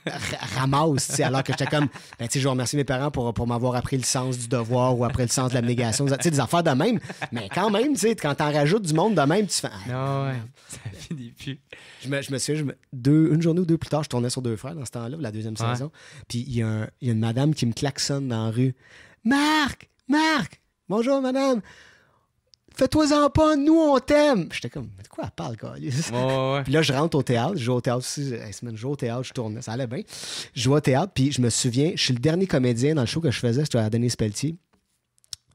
[LAUGHS] ramasse, alors que j'étais comme, ben, je remercie mes parents pour, pour m'avoir appris le sens du devoir ou après le sens de l'abnégation, des affaires de même, mais quand même, quand t'en rajoutes du monde de même, tu fais... Ah, non, ouais, ça finit plus. Je me, je une journée ou deux plus tard, je tournais sur Deux Frères dans ce temps-là, la deuxième saison, puis il y, a une madame qui me klaxonne dans la rue. « Marc! Marc! Bonjour, madame! » fais-toi-en pas, nous, on t'aime. J'étais comme, mais de quoi elle parle, quoi? puis là, je rentre au théâtre, je joue au théâtre aussi, Une semaine, je joue au théâtre, je tourne, ça allait bien. Je joue au théâtre, puis je me souviens, je suis le dernier comédien dans le show que je faisais, c'était à Denis Pelletier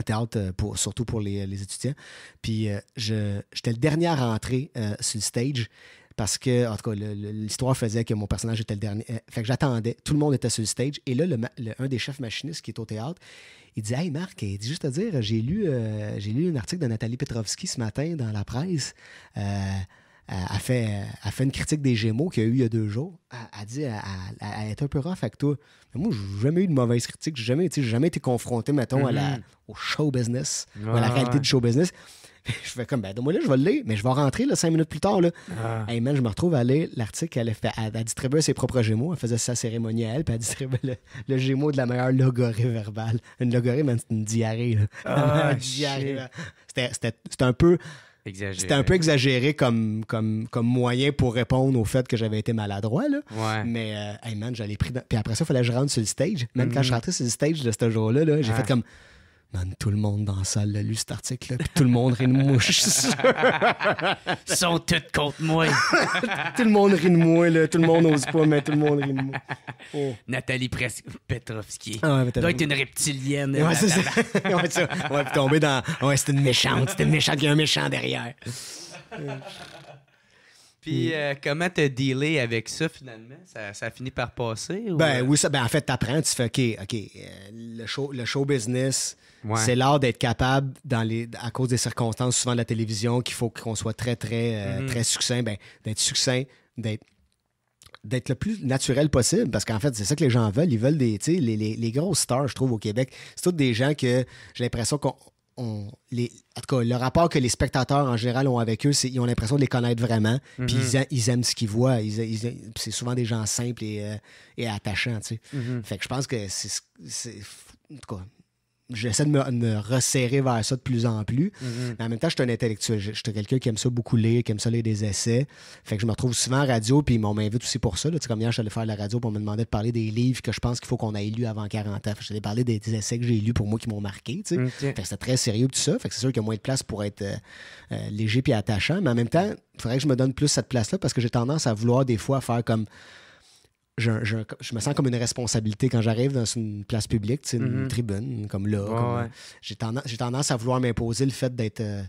théâtre, euh, pour, surtout pour les, étudiants. Puis euh, je, j'étais le dernier à rentrer euh, sur le stage parce que, en tout cas, l'histoire faisait que mon personnage était le dernier. fait que j'attendais, tout le monde était sur le stage. Et là, le, un des chefs machinistes qui est au théâtre, il dit Hey Marc, il dit juste à dire, j'ai lu, euh, j'ai lu un article de Nathalie Petrovski ce matin dans la presse. a euh, euh, fait, a fait une critique des Gémeaux qu'il y a eu il y a deux jours. Elle, dit elle, un peu rough avec toi. Mais moi, n'ai jamais eu de mauvaise critique. J'ai jamais, jamais été confronté, mettons, à la, mm-hmm. au show business, à la réalité du show business. [LAUGHS] je fais comme, ben, moi là, je vais le lire, mais je vais rentrer là, cinq minutes plus tard. Là. Ah. Hey, man, je me retrouve à lire l'article qu'elle a distribué ses propres Gémeaux. Elle faisait sa cérémonie à elle, puis elle distribuait le, le de la meilleure logorée verbale. Une logorée, man, c'est une diarrhée. Là. Ah, [LAUGHS] c'était un peu. C'était un peu exagéré comme, comme, comme moyen pour répondre au fait que j'avais été maladroit. Là. Mais, euh, hey man, j'allais pris. Puis après ça, il fallait que je rentre sur le stage. Même quand je suis mm-hmm. rentré sur le stage de ce jour-là, -là, j'ai fait comme Man, tout le monde dans la salle a lu cet article tout le monde rit de mouche. Ils sont tous contre moi. tout le monde rit de moi, [LAUGHS] Tout le monde n'ose pas, mais tout le monde rit de moi. Oh. Nathalie Petrovski. Ah Elle doit être une reptilienne. Ouais, c'est puis [LAUGHS] tomber dans. Ouais, c'était une méchante. C'était une méchante. Il y a un méchant derrière. Puis hmm. euh, comment te dealer avec ça finalement? Ça, ça finit par passer? Ou... Ben euh? oui, ça, ben, en fait, t'apprends, tu fais OK, OK, euh, le, show, le show business, c'est l'art d'être capable, dans les, à cause des circonstances souvent de la télévision, qu'il faut qu'on soit très, très, euh, mhm. très succinct, ben, d'être succinct, d'être le plus naturel possible parce qu'en fait c'est ça que les gens veulent ils veulent des tu les, les, grosses stars je trouve au Québec c'est tous des gens que j'ai l'impression qu'on les, en tout cas, le rapport que les spectateurs en général ont avec eux, c'est ils ont l'impression de les connaître vraiment, mhm. puis ils, aiment ce qu'ils voient. Ils, c'est souvent des gens simples et, euh, et attachants. Tu sais. Mhm. Fait que je pense que c'est, en tout cas, j'essaie de me, resserrer vers ça de plus en plus. Mm-hmm. Mais en même temps, je suis un intellectuel. Je, suis quelqu'un qui aime ça beaucoup lire, qui aime ça lire des essais. Fait que je me retrouve souvent en radio, puis on m'invite aussi pour ça. Tu sais, comme hier, je suis allé faire la radio, pour me demander de parler des livres que je pense qu'il faut qu'on ait lus avant 40 ans. Fait que je parler des, essais que j'ai lus pour moi qui m'ont marqué. Fait que c'était très sérieux, tout ça. Fait que c'est sûr qu'il y a moins de place pour être euh, euh, léger puis attachant. Mais en même temps, il faudrait que je me donne plus cette place-là parce que j'ai tendance à vouloir des fois faire comme je, me sens comme une responsabilité quand j'arrive dans une place publique, une mhm. tribune, comme là. Euh, j'ai tendance, à vouloir m'imposer le fait d'être. Euh,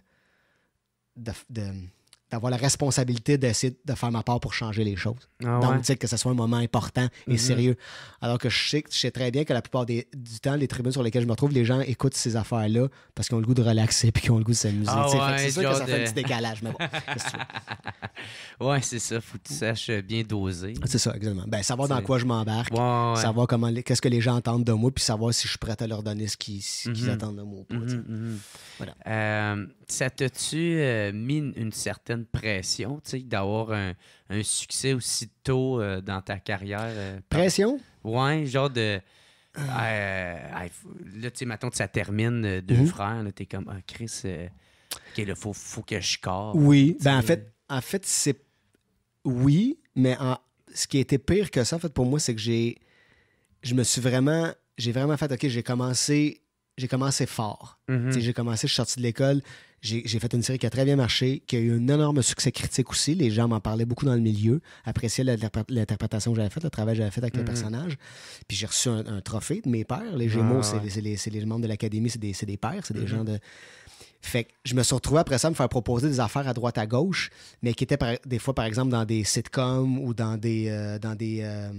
d'avoir la responsabilité d'essayer de faire ma part pour changer les choses. Ah Donc, que ce soit un moment important et mhm. sérieux. Alors que je sais, sais, très bien que la plupart du temps, les tribunes sur lesquelles je me trouve les gens écoutent ces affaires-là parce qu'ils ont le goût de relaxer puis qu'ils ont le goût de s'amuser. Ah c'est sûr que ça fait un petit décalage, mais bon. [LAUGHS] ouais, c'est ça. Faut que tu saches euh, bien doser. C'est ça, exactement. Ben, savoir dans quoi je m'embarque, savoir comment qu'est-ce que les gens entendent de moi, puis savoir si je suis prêt à leur donner ce qu'ils, mhm. attendent de moi ou pas. Mhm, voilà. Euh, ça t'a-tu euh, mis une certaine pression d'avoir un, succès aussi tôt euh, dans ta carrière? Euh, pression? Ouais, genre de. Ah, là, tu sais, maintenant ça termine deux mhm. frères. frères, t'es comme, ah, Chris, OK, là, faut, faut que je corps. Oui, ben en fait, en fait c'est. Oui, mais en... ce qui était pire que ça, en fait, pour moi, c'est que j'ai. Je me suis vraiment. J'ai vraiment fait, OK, j'ai commencé j'ai commencé fort. Mhm. J'ai commencé, je suis sorti de l'école, j'ai fait une série qui a très bien marché, qui a eu un énorme succès critique aussi. Les gens m'en parlaient beaucoup dans le milieu, appréciaient l'interprétation que j'avais faite, le travail que j'avais fait avec le mhm. personnage. Puis j'ai reçu un, trophée de mes pères. Les Gémeaux, ah, c'est les, membres de l'Académie, c'est des, pères, c'est des mhm. gens de. Fait que je me suis retrouvé après ça à me faire proposer des affaires à droite à gauche, mais qui étaient des fois, par exemple, dans des sitcoms ou dans des. Euh, dans des euh,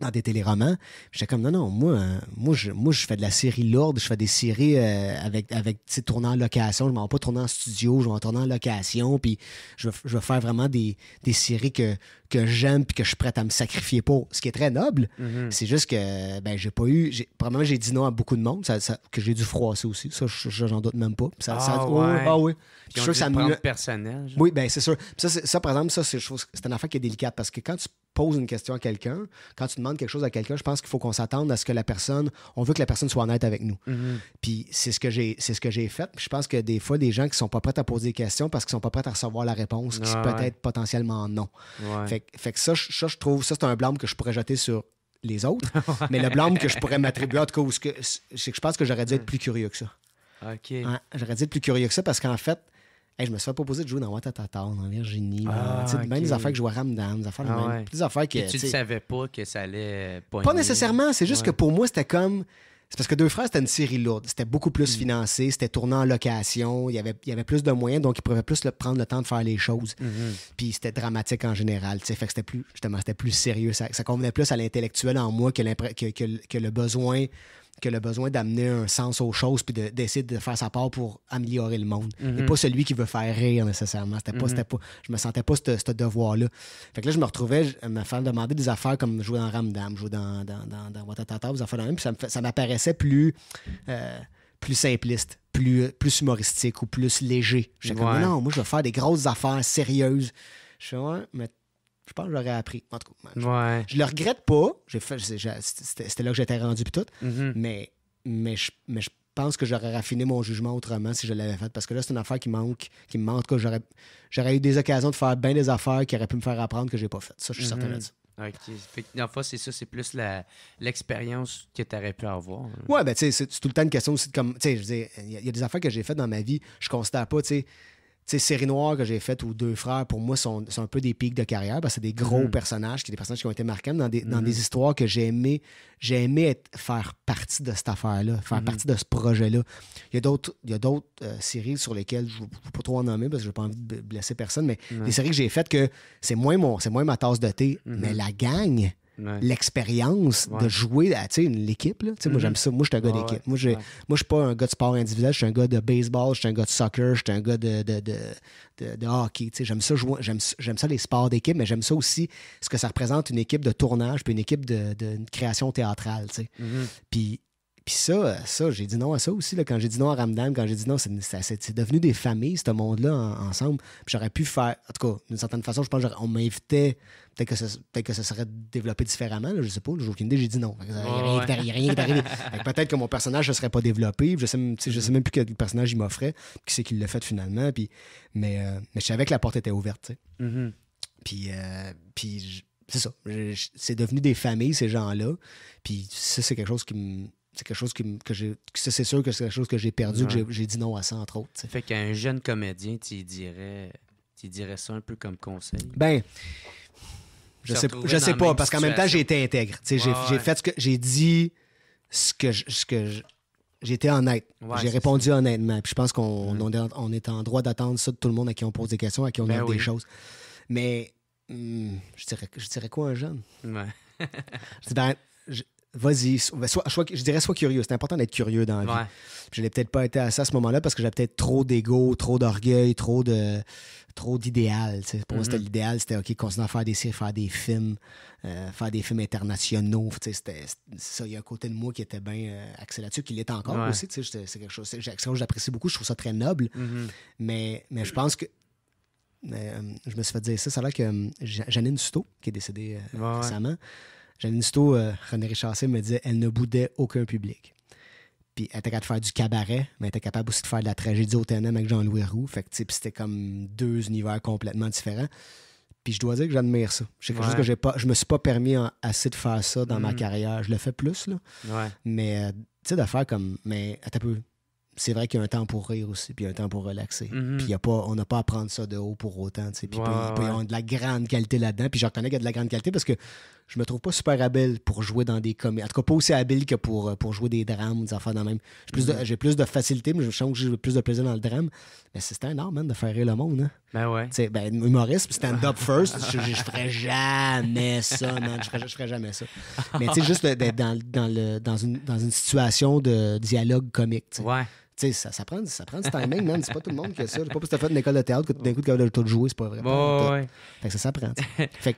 dans des téléromans. J'étais comme non non, moi hein, moi je moi je fais de la série lourde, je fais des séries euh, avec avec tournant en location, je m'en vais pas tourner en studio, je vais en tourner en location puis je, je vais faire vraiment des, des séries que que j'aime puis que je suis prête à me sacrifier pour, ce qui est très noble. Mhm. C'est juste que ben j'ai pas eu. Probablement j'ai dit non à beaucoup de monde, que j'ai dû froisser aussi. Ça, j'en doute même pas. Ça, ah, oh, ouais. Ah, oui. je trouve que ça personnel Oui, ben c'est sûr. Ça, ça, par exemple, ça, c'est une affaire qui est délicate parce que quand tu poses une question à quelqu'un, quand tu demandes quelque chose à quelqu'un, je pense qu'il faut qu'on s'attende à ce que la personne, on veut que la personne soit honnête avec nous. Mhm. Puis c'est ce que j'ai, c'est ce que j'ai fait. je pense que des fois, des gens qui sont pas prêts à poser des questions parce qu'ils sont pas prêts à recevoir la réponse, qui ah, peut-être potentiellement non. Ouais. Fait fait, que ça, je trouve, ça, c'est un blâme que je pourrais jeter sur les autres. [LAUGHS] mais le blâme que je pourrais m'attribuer, en tout cas, c'est que je pense que j'aurais dû être mm. plus curieux que ça. OK. J'aurais dû être plus curieux que ça parce qu'en fait, je me suis fait proposer de jouer dans Watatata, dans Virginie. Ah, okay. Même affaires que je jouais à Ramdam, des affaires, ah, affaires que. tu ne savais pas que ça allait. Pas nécessairement, c'est juste que pour moi, c'était comme. C'est parce que Deux Frères, c'était une série lourde. C'était beaucoup plus mm. financé, c'était tourné en location, il y, avait, il y avait plus de moyens, donc ils pouvaient plus le, prendre le temps de faire les choses. Mm-hmm. Puis c'était dramatique en général, tu Fait que c'était plus, justement, c'était plus sérieux. Ça, convenait plus à l'intellectuel en moi que, que, que, que le besoin le besoin d'amener un sens aux choses puis d'essayer de, de, faire sa part pour améliorer le monde. Et mhm. pas celui qui veut faire rire nécessairement. C'était pas, mhm. je me sentais pas ce devoir-là. Fait que là, je me retrouvais je, me faire demander des affaires comme jouer dans Ramdam, jouer dans, dans, dans, dans affaires même, puis ça m'apparaissait plus. Euh, plus simpliste, plus, plus humoristique ou plus léger. Je comme « non, moi, je veux faire des grosses affaires sérieuses. Je je pense que j'aurais appris. En tout cas, je, ouais. le regrette pas. J'ai fait, c'était, là que j'étais rendu tout. Mm-hmm. Mais, mais, je, pense que j'aurais raffiné mon jugement autrement si je l'avais fait. Parce que là, c'est une affaire qui manque, qui me manque. J'aurais, j'aurais eu des occasions de faire bien des affaires qui auraient pu me faire apprendre que j'ai pas fait. Ça, je suis certain de mm-hmm. ça. OK. c'est ça, c'est plus l'expérience que tu aurais pu avoir. Oui, Ouais, ben, tu sais, c'est, tout le temps une question aussi comme. Tu sais, je il y, a des affaires que j'ai faites dans ma vie, je considère pas, tu sais ces séries noires que j'ai faites ou Deux Frères, pour moi, sont, un peu des pics de carrière, parce que c'est des gros mm. personnages, qui des personnages qui ont été marquants dans des, mm. histoires que j'ai aimé, faire partie de cette affaire-là, faire mm-hmm. partie de ce projet-là. Il y a d'autres euh, séries sur lesquelles je ne vais pas trop en nommer, parce que je n'ai pas envie de blesser personne, mais des séries que j'ai faites que c'est moins, moins ma tasse de thé, mais mm-hmm. la gang l'expérience de jouer à l'équipe. Moi, j'aime mm-hmm. ça. Moi, je suis un gars d'équipe. Moi, je ne suis pas un gars de sport individuel. Je suis un gars de baseball, je suis un gars de soccer, je suis un gars de, de, de, de, de hockey. J'aime ça, j'aime, ça les sports d'équipe, mais j'aime ça aussi ce que ça représente une équipe de tournage puis une équipe de, création théâtrale. Mm-hmm. Puis puis ça, euh, ça j'ai dit non à ça aussi. Là, quand j'ai dit non à Ramdam, quand j'ai dit non, c'est devenu des familles, ce monde-là, ensemble. J'aurais pu faire, en tout cas, d'une certaine façon, je pense qu'on m'invitait. Peut-être que, peut que, ça serait développé différemment, je sais pas, j'ai aucune idée, j'ai dit non. Il n'y a, rien qui est arrivé. Peut-être que mon personnage ne serait pas développé, je sais, sais mm-hmm. même plus quel personnage il m'offrait, qui c'est qui l'a fait finalement. Puis, mais, euh, mais je savais que la porte était ouverte. Mm-hmm. Puis, euh, puis c'est ça, c'est devenu des familles, ces gens-là. Puis ça, c'est quelque chose qui me c'est quelque chose que j'ai. C'est sûr que c'est quelque chose que j'ai perdu, que j'ai dit non à ça, entre autres. Fait Fait qu'un jeune comédien, tu dirais, dirais ça un peu comme conseil? Ben. Je sais, je sais pas, parce qu'en même temps, j'ai été intègre. j'ai fait ce que. J'ai dit ce que. ce que J'étais honnête. j'ai répondu honnêtement. Puis je pense qu'on on, est en droit d'attendre ça de tout le monde à qui on pose des questions, à qui on ben a des choses. Mais hmm, je, dirais, je dirais quoi un jeune? [LAUGHS] je, ben, vas-y, ben, je dirais soit curieux. C'est important d'être curieux dans la vie. Je n'ai peut-être pas été à ça à ce moment-là parce que j'avais peut-être trop d'ego, trop d'orgueil, trop de trop d'idéal. Pour moi, mm-hmm. c'était l'idéal, c'était OK, continuer à faire des séries, faire des films, euh, faire des films internationaux. C'était ça. Il y a un côté de moi qui était bien euh, axé là-dessus, qui l'est encore aussi. C'est quelque chose que j'apprécie beaucoup, je trouve ça très noble. Mm-hmm. Mais, mais je pense que euh, je me suis fait dire ça, ça a que Janine qui est décédée récemment. Janine Sto, euh, René Richassé me disait, elle ne boudait aucun public. Puis elle était capable de faire du cabaret, mais elle était capable aussi de faire de la tragédie au TNM avec Jean-Louis Roux. Fait que c'était comme deux univers complètement différents. Puis je dois dire que j'admire ça. C'est quelque chose que je me suis pas permis assez de faire ça dans ma mm. carrière. Je le fais plus, là. Mais, euh, tu sais, de faire comme, mais C'est vrai qu'il y a un temps pour rire aussi, puis un temps pour relaxer. Mm-hmm. Puis a pas, on n'a pas à prendre ça de haut pour autant. Puis il y avoir de la grande qualité là-dedans. Puis je reconnais qu'il y a de la grande qualité parce que je me trouve pas super habile pour jouer dans des comédies. En tout cas, pas aussi habile que pour, euh, pour jouer des drames, des affaires dans même. J'ai plus, de, facilité, mais je sens que j'ai plus de plaisir dans le drame. Mais c'est un art, man, de faire rire le monde. Hein. Ben ouais. T'sais, ben, humoriste, stand-up first, je, je, je, ferais jamais ça, man. Je ferais, jamais ça. Mais tu sais, juste d'être dans, dans, le, dans, une, dans une situation de dialogue comique. Ouais ça, ça, prend, ça prend du timing, man. C'est pas tout le monde qui a ça. Pas parce que t'as fait une école de théâtre que d'un coup, tu as le temps de jouer, c'est pas vrai. Bon, ouais. Fait que ça s'apprend.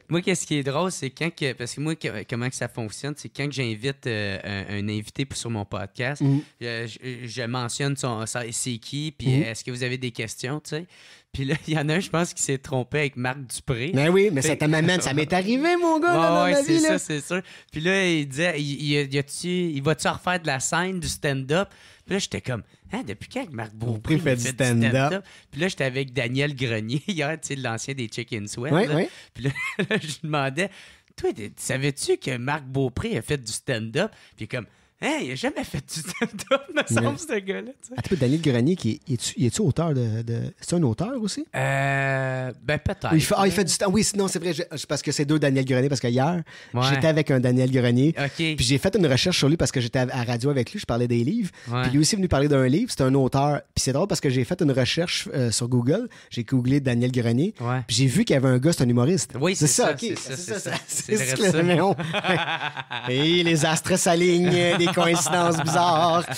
moi, qu'est-ce qui est drôle, c'est quand que. Parce que moi, comment que ça fonctionne, c'est quand j'invite euh, un, invité sur mon podcast, mm. euh, je, mentionne son, c'est qui, puis mm. est-ce que vous avez des questions, tu sais. Puis là, il y en a un, je pense, qui s'est trompé avec Marc Dupré. Ben oui, mais ça t'amène, ça m'est arrivé, mon gars, ouais, dans ouais, c'est ça, c'est sûr. Puis là, il disait, il, il va-tu refaire de la scène, du stand-up? Là, j'étais comme, hein, depuis quand Marc Beaupré fait du stand-up? Puis là, j'étais avec Daniel Grenier, [LAUGHS] hier, tu sais, l'ancien des Chicken Sweat. Puis là, [LAUGHS] je je demandais, toi, savais-tu que Marc Beaupré a fait du stand-up? Puis comme, il a jamais fait du stand-up, me semble, ce gars-là. Attends, Daniel Grenier, qui est, est auteur de. de... C'est un auteur aussi? Euh, ben, peut-être. ah, il fait du stand Oui, sinon c'est vrai, je, parce que c'est deux Daniel Grenier, parce qu'hier, j'étais avec un Daniel Grenier. Puis j'ai fait une recherche sur lui parce que j'étais à, radio avec lui, je parlais des livres. Puis lui aussi est venu parler d'un livre, c'est un auteur. Puis c'est drôle parce que j'ai fait une recherche euh, sur Google, j'ai googlé Daniel Grenier. Puis j'ai vu qu'il y avait un gars, c'est un humoriste. Oui, c'est ça, ça, ok. C'est ça, ça, ça. C'est le [LAUGHS] Et les astres s'alignent, coïncidence bizarre euh,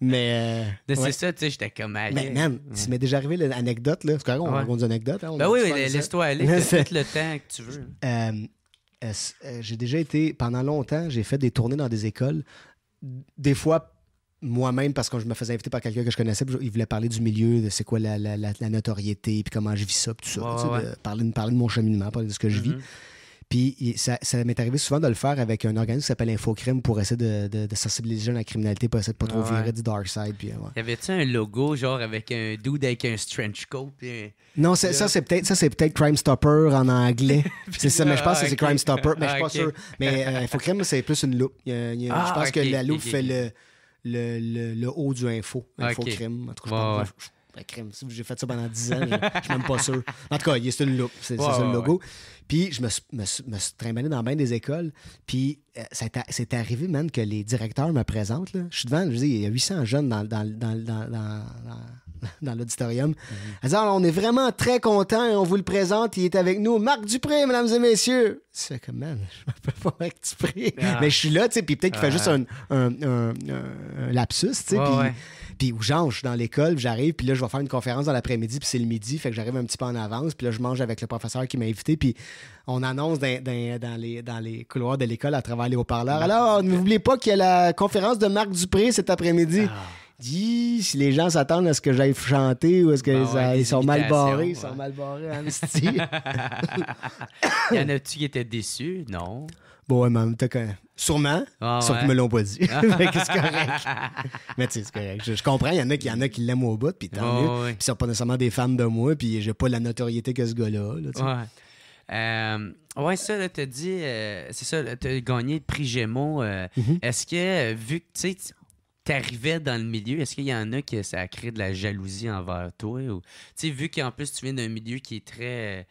Mais. c'est ça, tu sais, j'étais comme. Allé. Mais man, ouais. tu m'est déjà arrivé l'anecdote, là. C'est on raconte des anecdotes. Hein, ben oui, laisse-toi aller. Faites [LAUGHS] le temps que tu veux. Euh, euh, j'ai déjà été, pendant longtemps, j'ai fait des tournées dans des écoles. Des fois, moi-même, parce que je me faisais inviter par quelqu'un que je connaissais, il voulait parler du milieu, de c'est quoi la, la, notoriété, puis comment je vis ça, puis tout ça. de parler, de mon cheminement, parler de ce que je vis. Mm-hmm. Puis ça, m'est arrivé souvent de le faire avec un organisme qui s'appelle Infocrime pour essayer de, sensibiliser la criminalité, pour essayer de pas trop virer du dark side. Puis, Y avait-tu un logo genre avec un dude avec un trench coat? Non, ça c'est peut-être ça c'est peut-être Crime Stopper en anglais. c'est ça, mais je pense que c'est Crime Stopper, mais je suis pas sûr. Mais euh, Infocrime, c'est plus une loupe. je pense que la loupe fait le, haut du info. Infocrime. En tout cas, je pense, J'ai fait ça pendant 10 ans, je suis même pas sûr. En tout cas, c'est une loupe, c'est le logo. Puis je me, me, me suis trimballé dans bien des écoles. Puis c'est euh, arrivé, man, que les directeurs me présentent. Là. Je suis devant, je dis, il y a 800 jeunes dans, dans, dans, dans [LAUGHS] l'auditorium. Ils mm-hmm. disent, ah, on est vraiment très contents et on vous le présente. Il est avec nous. Marc Dupré, mesdames et messieurs. C'est comme, man, [LAUGHS] je ne peux pas Marc Dupré. Ah. Mais je suis là, tu sais, puis peut-être qu'il fait ah. juste un, un, lapsus, tu sais. Puis, genre, je suis dans l'école, j'arrive, puis là, je vais faire une conférence dans l'après-midi, puis c'est le midi, fait que j'arrive un petit peu en avance, puis là, je mange avec le professeur qui m'a invité, puis on annonce dans, les, dans les couloirs de l'école à travers les haut-parleurs. Mm. Alors, n'oubliez pas qu'il y a la conférence de Marc Dupré cet après-midi. Dis, ah. si les gens s'attendent à ce que j'aille chanter ou est-ce qu'ils ah sont mal barrés, ils sont mal barrés, Amnesty. [LAUGHS] [LAUGHS] y en a-tu qui étaient déçus? Non. Bon, ouais, maman, t'as quand même. Sûrement, ah, sauf me l'ont pas dit. [LAUGHS] c'est correct. mais tu sais, c'est correct. Je, comprends, il y en a qui, en a qui l'aiment au bout, puis tant ah, mieux. Puis sont pas nécessairement des fans de moi, puis j'ai pas la notoriété que ce gars-là. ouais euh, ouais, ça, tu dit, euh, c'est ça, tu gagné le prix Gémeaux. Euh, mhm. Est-ce que, vu que tu t'arrivais dans le milieu, est-ce qu'il y en a qui ça a créé de la jalousie envers toi? sais, vu qu'en plus, tu viens d'un milieu qui est très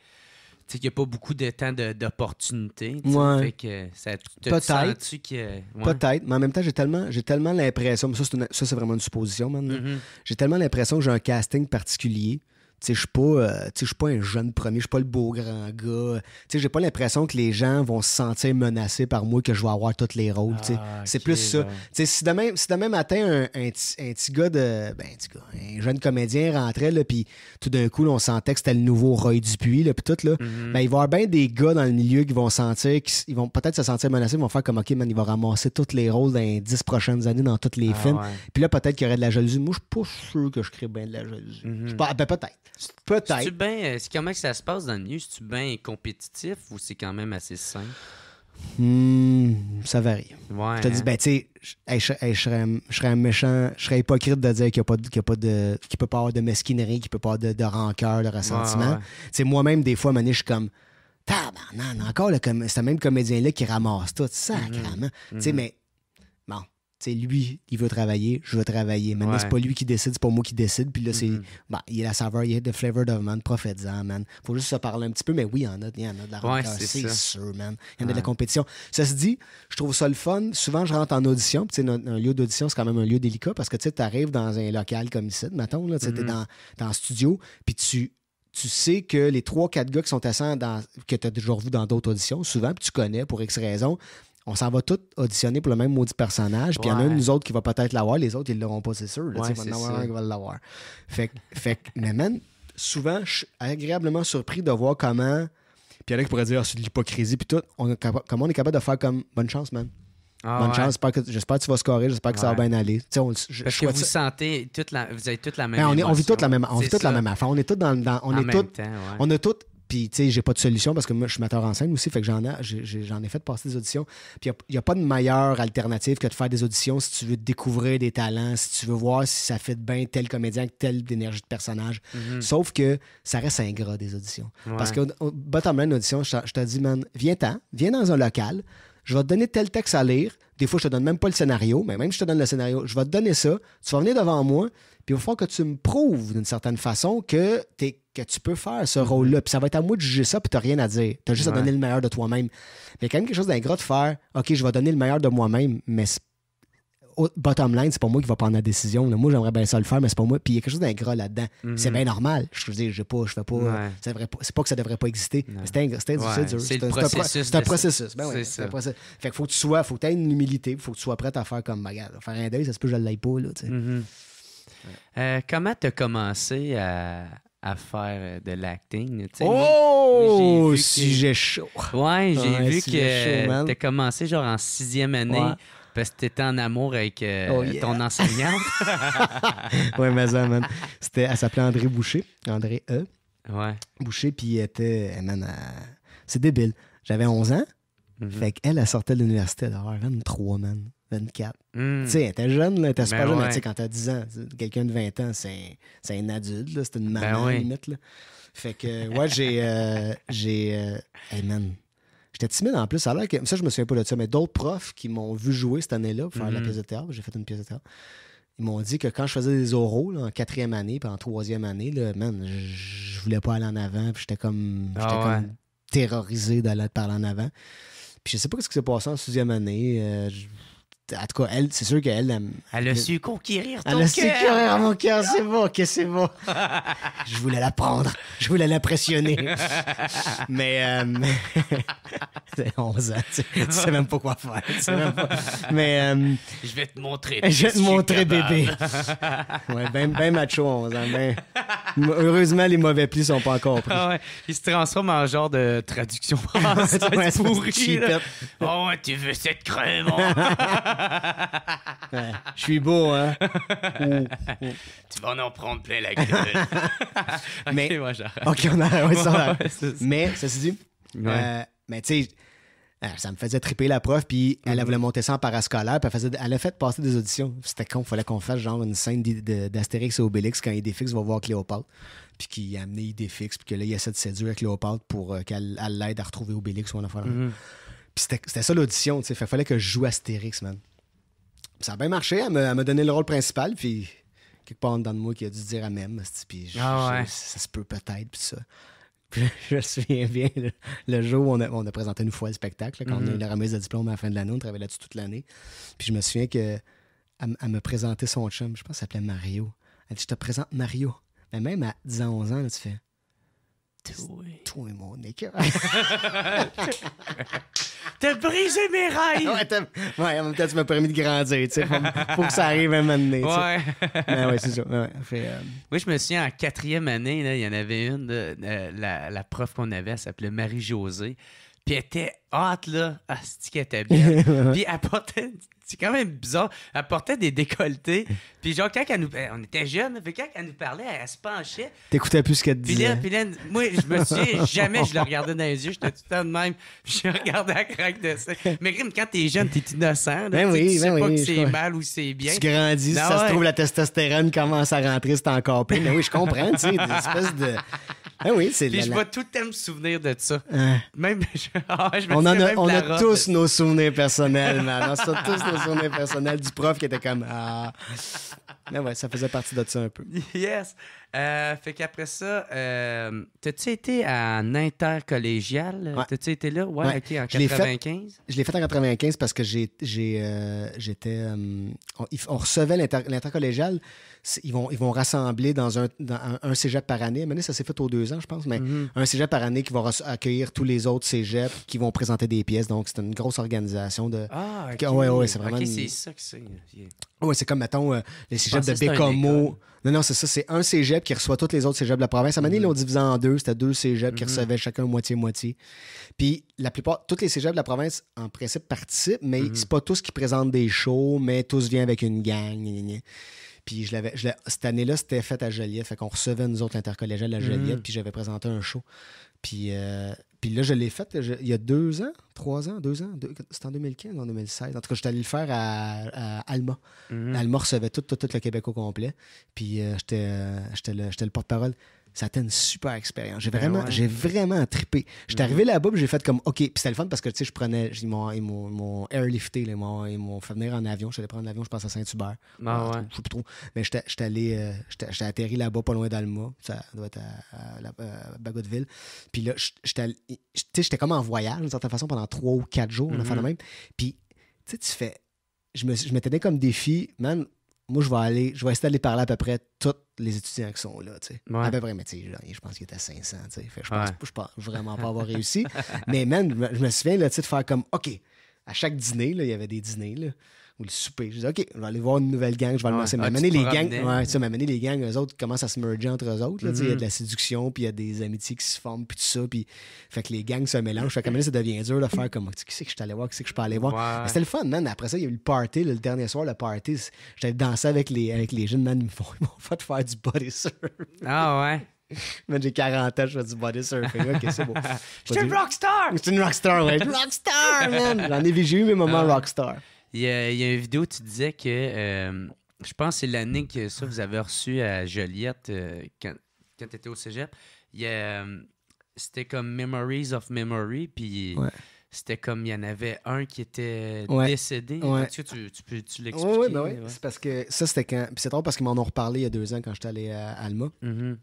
sais, qu'il n'y a pas beaucoup de temps d'opportunité. Ouais. que ça Peut-être. Peut-être, mais en même temps, j'ai tellement, j'ai tellement l'impression, ça c'est, vraiment une supposition maintenant, mm-hmm. j'ai tellement l'impression que j'ai un casting particulier je suis pas, euh, suis pas un jeune premier, je suis pas le beau grand gars. Je j'ai pas l'impression que les gens vont se sentir menacés par moi, que je vais avoir tous les rôles. Ah, c'est plus ça. Si, demain, si demain matin, un, petit gars de. Ben, un, un jeune comédien rentrait, puis tout d'un coup, on sentait que c'était le nouveau Roy Dupuis, puis tout, là, mhm. ben, il va y avoir bien des gars dans le milieu qui vont sentir, qui, vont peut-être se sentir menacés, ils vont faire comme OK, man, il va ramasser tous les rôles dans les 10 prochaines années dans tous les ah, films. Puis là, peut-être qu'il y aurait de la jalousie. Moi, je suis pas sûr que je crée bien de la jalousie. Mhm. Ben, peut-être. Peut-être. Ben, comment que ça se passe dans le milieu? que tu bien compétitif ou c'est quand même assez simple? Hmm, ça varie. Ouais, tu dis hein? ben, tu sais, je serais méchant, je serais hypocrite de dire qu'il n'y a, pas de. peut pas avoir de mesquinerie, qu'il peut pas de, de rancœur, de ressentiment. moi-même, des fois, je suis comme. Tabarnan, encore le même comédien-là qui ramasse tout, ça Mmh. Tu sais, mm-hmm. mais lui, il veut travailler, je veux travailler. Maintenant, c'est pas lui qui décide, c'est pas moi qui décide. Puis là, c'est. Mm-hmm. Bah, il a la saveur, il a the flavor of man, prophète en man. Faut juste se parler un petit peu, mais oui, il y en a, il y en a de la ouais, c'est sûr, man. Il y en a de la compétition. Ça se dit, je trouve ça le fun. Souvent, je rentre en audition. un, lieu d'audition, c'est quand même un lieu délicat parce que, tu arrives dans un local comme ici, mettons, là, tu es mm-hmm. dans, dans studio, puis tu tu sais que les trois, quatre gars qui sont assis dans, que tu as déjà vu dans d'autres auditions, souvent, tu connais pour X raisons, on s'en va tous auditionner pour le même maudit personnage. Puis il y en a une, nous autres, qui va peut-être l'avoir. Les autres, ils l'auront pas, c'est sûr. il va en qui va l'avoir. Fait, fait mais man, souvent, je suis agréablement surpris de voir comment. Puis il y en a qui pourraient dire, sur ah, c'est de l'hypocrisie, puis tout. comment on est capable de faire comme bonne chance, man. Ah, Bonne chance. J'espère que, tu vas scorer. J'espère que ça va bien aller. Parce que vous sentez toute vous avez toute la ben, même. Ben, on, on, vit toute la même. On la même affaire. On est tous dans, on est On a toutes puis, tu sais, j'ai pas de solution parce que moi, je suis metteur en scène aussi, fait que j'en ai, j'en ai fait passer des auditions. Puis, il n'y a, pas de meilleure alternative que de faire des auditions si tu veux découvrir des talents, si tu veux voir si ça fait bien tel comédien avec telle énergie de personnage. Mhm. Sauf que ça reste ingrat des auditions. Parce que, bottom line, audition, je te dis, man, viens-t'en, viens dans un local, je vais te donner tel texte à lire. Des fois, je te donne même pas le scénario, mais même si je te donne le scénario, je vais te donner ça, tu vas venir devant moi, puis il va que tu me prouves d'une certaine façon que, que tu peux faire ce mhm. rôle-là. Puis ça va être à moi de juger ça, puis tu rien à dire. Tu as juste à donner le meilleur de toi-même. Mais il y a quand même quelque chose d'ingrat de faire OK, je vais donner le meilleur de moi-même, mais bottom line, c'est pas moi qui va prendre la décision. Moi, j'aimerais bien ça le faire, mais c'est pas moi. Puis il y a quelque chose d'ingrat là-dedans. Mhm. C'est bien normal. Je veux dire, je pas, je fais pas. C'est pas que ça devrait pas exister. C'est C'est un processus. C'est un processus. Ben Fait qu'il faut que tu sois, faut que tu aies une humilité, faut que tu sois prête à faire comme, bagarre. faire un deuil, ça se peut que je l'aille pas. Là, mhm. Euh, comment tu commencé à, faire de l'acting. Oh, sujet chaud. Ouais, j'ai vu que t'as commencé genre en sixième année. Parce que t'étais en amour avec euh, oh, ton enseignante. [LAUGHS] ouais, mais ça, man. elle s'appelait André Boucher. André E. Ouais. Boucher, puis elle était. Eh, c'est débile. J'avais 11 ans. Mhm. Fait qu'elle, elle sortait de l'université. Elle avait 23, man. 24. Hmm. Tu sais, t'es jeune, là, t'es ben super jeune, tu sais, quand t'as 10 ans, quelqu'un de 20 ans, c'est un, adulte, là, c'est une ben maman, à limite, là. Fait que, ouais, j'ai... Euh, j'ai euh, hey, man, j'étais timide en plus, alors que, ça, je me souviens pas de ça, mais d'autres profs qui m'ont vu jouer cette année-là pour faire la mm-hmm. pièce de théâtre, j'ai fait une pièce de théâtre, ils m'ont dit que quand je faisais des oraux, en quatrième année puis en troisième année, là, man, je voulais pas aller en avant, puis j'étais comme, ah j'étais comme terrorisé d'aller parler en avant. Puis je sais pas ce qui s'est passé en sixième année, euh, en tout cas, elle, c'est sûr qu'elle. Elle, elle a su conquérir ton cœur. Elle a su conquérir mon cœur, c'est bon, ok, c'est bon. [LAUGHS] je voulais la prendre, je voulais l'impressionner. mais. Euh, [LAUGHS] c'est 11 ans, tu, sais même pas quoi faire. Tu sais même pas. Mais. Euh, je vais te montrer. Je vais te montrer, bébé. ouais, ben, ben macho, 11 ans. Ben. heureusement, les mauvais plis sont pas encore pris. Ah ouais, il se transforme en genre de traduction. [LAUGHS] ouais, pourri. Oh, tu veux cette crème? Hein? je suis beau, hein. [LAUGHS] tu vas en prendre plein la gueule. [LAUGHS] mais, [LAUGHS] ok, on a, ça, Mais, ça se dit, euh, mais tu sais, euh, ça me faisait triper la prof, puis elle, mhm. voulait monter ça en parascolaire, puis elle, faisait, elle a fait passer des auditions. C'était con, fallait qu'on fasse genre une scène d'Astérix et Obélix quand Idéfix va voir Cléopâtre, puis qu'il a amené Idéfix, puis que là, il essaie de séduire Cléopâtre pour euh, qu'elle l'aide à retrouver Obélix ou en affaire. Mhm. Puis c'était ça l'audition, tu sais. Fallait que je joue Astérix, man ça a bien marché. Elle m'a donné le rôle principal. Puis quelque part en dedans de moi qui a dû dire à même. Puis ah ça se peut peut-être. Puis ça. [LAUGHS] Puis je me souviens bien, le, jour où on a, présenté une fois le spectacle, quand on a mhm. eu la remise de diplôme à la fin de l'année, on travaillait là-dessus toute l'année. Puis je me souviens que me présentait son chum, je pense qu'il s'appelait Mario. Elle dit Je te présente Mario. Mais même à 10 11 ans, là, tu fais toi. Toi, mon écœur. [LAUGHS] t'as brisé mes rails. ouais, en même temps, tu m'as permis de grandir, tu sais, pour, que ça arrive à un moment donné. Ouais. ouais, c'est ça. Ouais, Oui, euh, je me souviens, en quatrième année, il y en avait une, la, prof qu'on avait, elle s'appelait Marie-Josée. Puis elle était hâte, là, à qu'elle était bien. [LAUGHS] Puis elle portait c'est quand même bizarre. Elle portait des décolletés. [LAUGHS] Puis genre, quand elle nous... Ben, on était jeunes, puis quand elle nous parlait, elle, se penchait. T'écoutais plus ce qu'elle disait. Puis moi, je me dit... [LAUGHS] jamais je la regardais dans les yeux. J'étais tout le temps de même. Je regardais à craque de ça. Mais quand t'es jeune, t'es innocent. Là, ben oui, tu sais ben pas que c'est mal ou c'est bien. Tu grandis, ben ça se trouve, la testostérone commence à rentrer, c'est encore pire. Mais oui, je comprends, tu sais, espèce de... Ah oui, c'est Puis je vois tout le temps me souvenir de ça. Hein? Même, [LAUGHS] ah, on a, on a tous nos souvenirs personnels, man. On a tous nos souvenirs personnels du prof qui était comme. Ah. Mais ouais, ça faisait partie de ça un peu. [LAUGHS] Yes. Euh, fait qu'après ça, euh, t'as-tu été en intercollégial? T'as-tu été là? Ouais, en 95? Je l'ai fait, en 95 parce que j'ai, euh, j'étais... on, recevait l'intercollégial. Ils vont, ils vont rassembler dans un, cégep par année. Mais ça s'est fait aux deux ans, je pense, mais mm-hmm. un cégep par année qui va accueillir tous les autres cégeps qui vont présenter des pièces. Donc, c'est une grosse organisation de... Ah, OK. Ouais, c'est vraiment... c'est ça que c'est. c'est comme, mettons, les cégeps de Bécomo... Non, non, c'est ça. C'est un cégep qui reçoit tous les autres cégeps de la province. À un moment donné, ils mhm. l'ont divisé en deux. C'était deux cégeps qui mhm. recevaient chacun moitié-moitié. Puis la plupart, tous les cégeps de la province, en principe, participent, mais mhm. c'est pas tous qui présentent des shows, mais tous viennent avec une gang. Puis je l'avais, cette année-là, c'était fait à Joliette. Fait qu'on recevait nous autres l'intercollégial à Joliette, puis j'avais présenté un show. Puis euh, puis là, je l'ai fait il y a deux ans, trois ans, deux ans. C'était en 2015, ou en 2016. En tout cas, j'étais allé le faire à, Alma. Mm-hmm. Alma recevait tout, tout, le Québec au complet. Puis euh, euh, j'étais, le porte-parole ça a été une super expérience. J'ai ben vraiment, j'ai vraiment trippé. J'étais mhm. arrivé là-bas, j'ai fait comme, OK, puis c'était le fun parce que, tu sais, je prenais, mon m'ont airlifté, mon... ils m'ont fait venir en avion. allé prendre l'avion, je pense à Saint-Hubert. Ah, ah ouais. Je sais plus trop. Mais j'étais allé, euh, j'étais j'étais atterri là-bas, pas loin d'Alma. Ça doit être à, euh, Bagotville. Puis là, j'étais comme en voyage, d'une certaine façon, pendant trois ou quatre jours, on a fait le mhm. même. Puis, tu sais, tu fais, je me tenais comme défi, man, moi, je vais aller, je vais essayer d'aller parler à peu près tous les étudiants qui sont là, tu sais. À peu près, mais tu sais, je pense qu'il était à 500, tu sais. je pense, je pense vraiment pas avoir réussi. [LAUGHS] mais même, je me, souviens, là, tu de faire comme, OK, à chaque dîner, là, il y avait des dîners, là ou le souper. Je dis, OK, je vais aller voir une nouvelle gang, je vais ouais, ah, m'amener les gangs. tu m'amener les gangs, eux autres commencent à se merger entre eux autres. Il y a de la mhm. séduction, puis il y a des amitiés qui se forment, puis tout ça. Puis, fait que les gangs se mélangent. Fait que ça devient dur de faire comme, qui c'est que je suis allé voir, qui c'est que je peux aller voir. mais C'était le fun, man. Après ça, il y a eu le party, le dernier soir, le party. J'étais danser avec les, avec les jeunes, man. Ils m'ont fait faire du body surf. Ah ouais? [LAUGHS] j'ai 40 ans, je fais du body surf. Ok, c'est beau. [LAUGHS] Je suis une rockstar! Je suis une rockstar, ouais. rockstar, man! J'en ai, vécu mes moments ah rockstar. Il y, a, une vidéo où tu disais que, euh, je pense que c'est l'année que ça, vous avez reçu à Joliette, euh, quand, tu étais au cégep. Euh, c'était comme Memories of Memory, puis... c'était comme il y en avait un qui était décédé. Tu, peux ben l'expliquer? Oui, oui. C'est parce que ça, c'était quand. Puis c'est drôle parce qu'ils m'en ont reparlé il y a deux ans quand j'étais allé à Alma. Mm-hmm.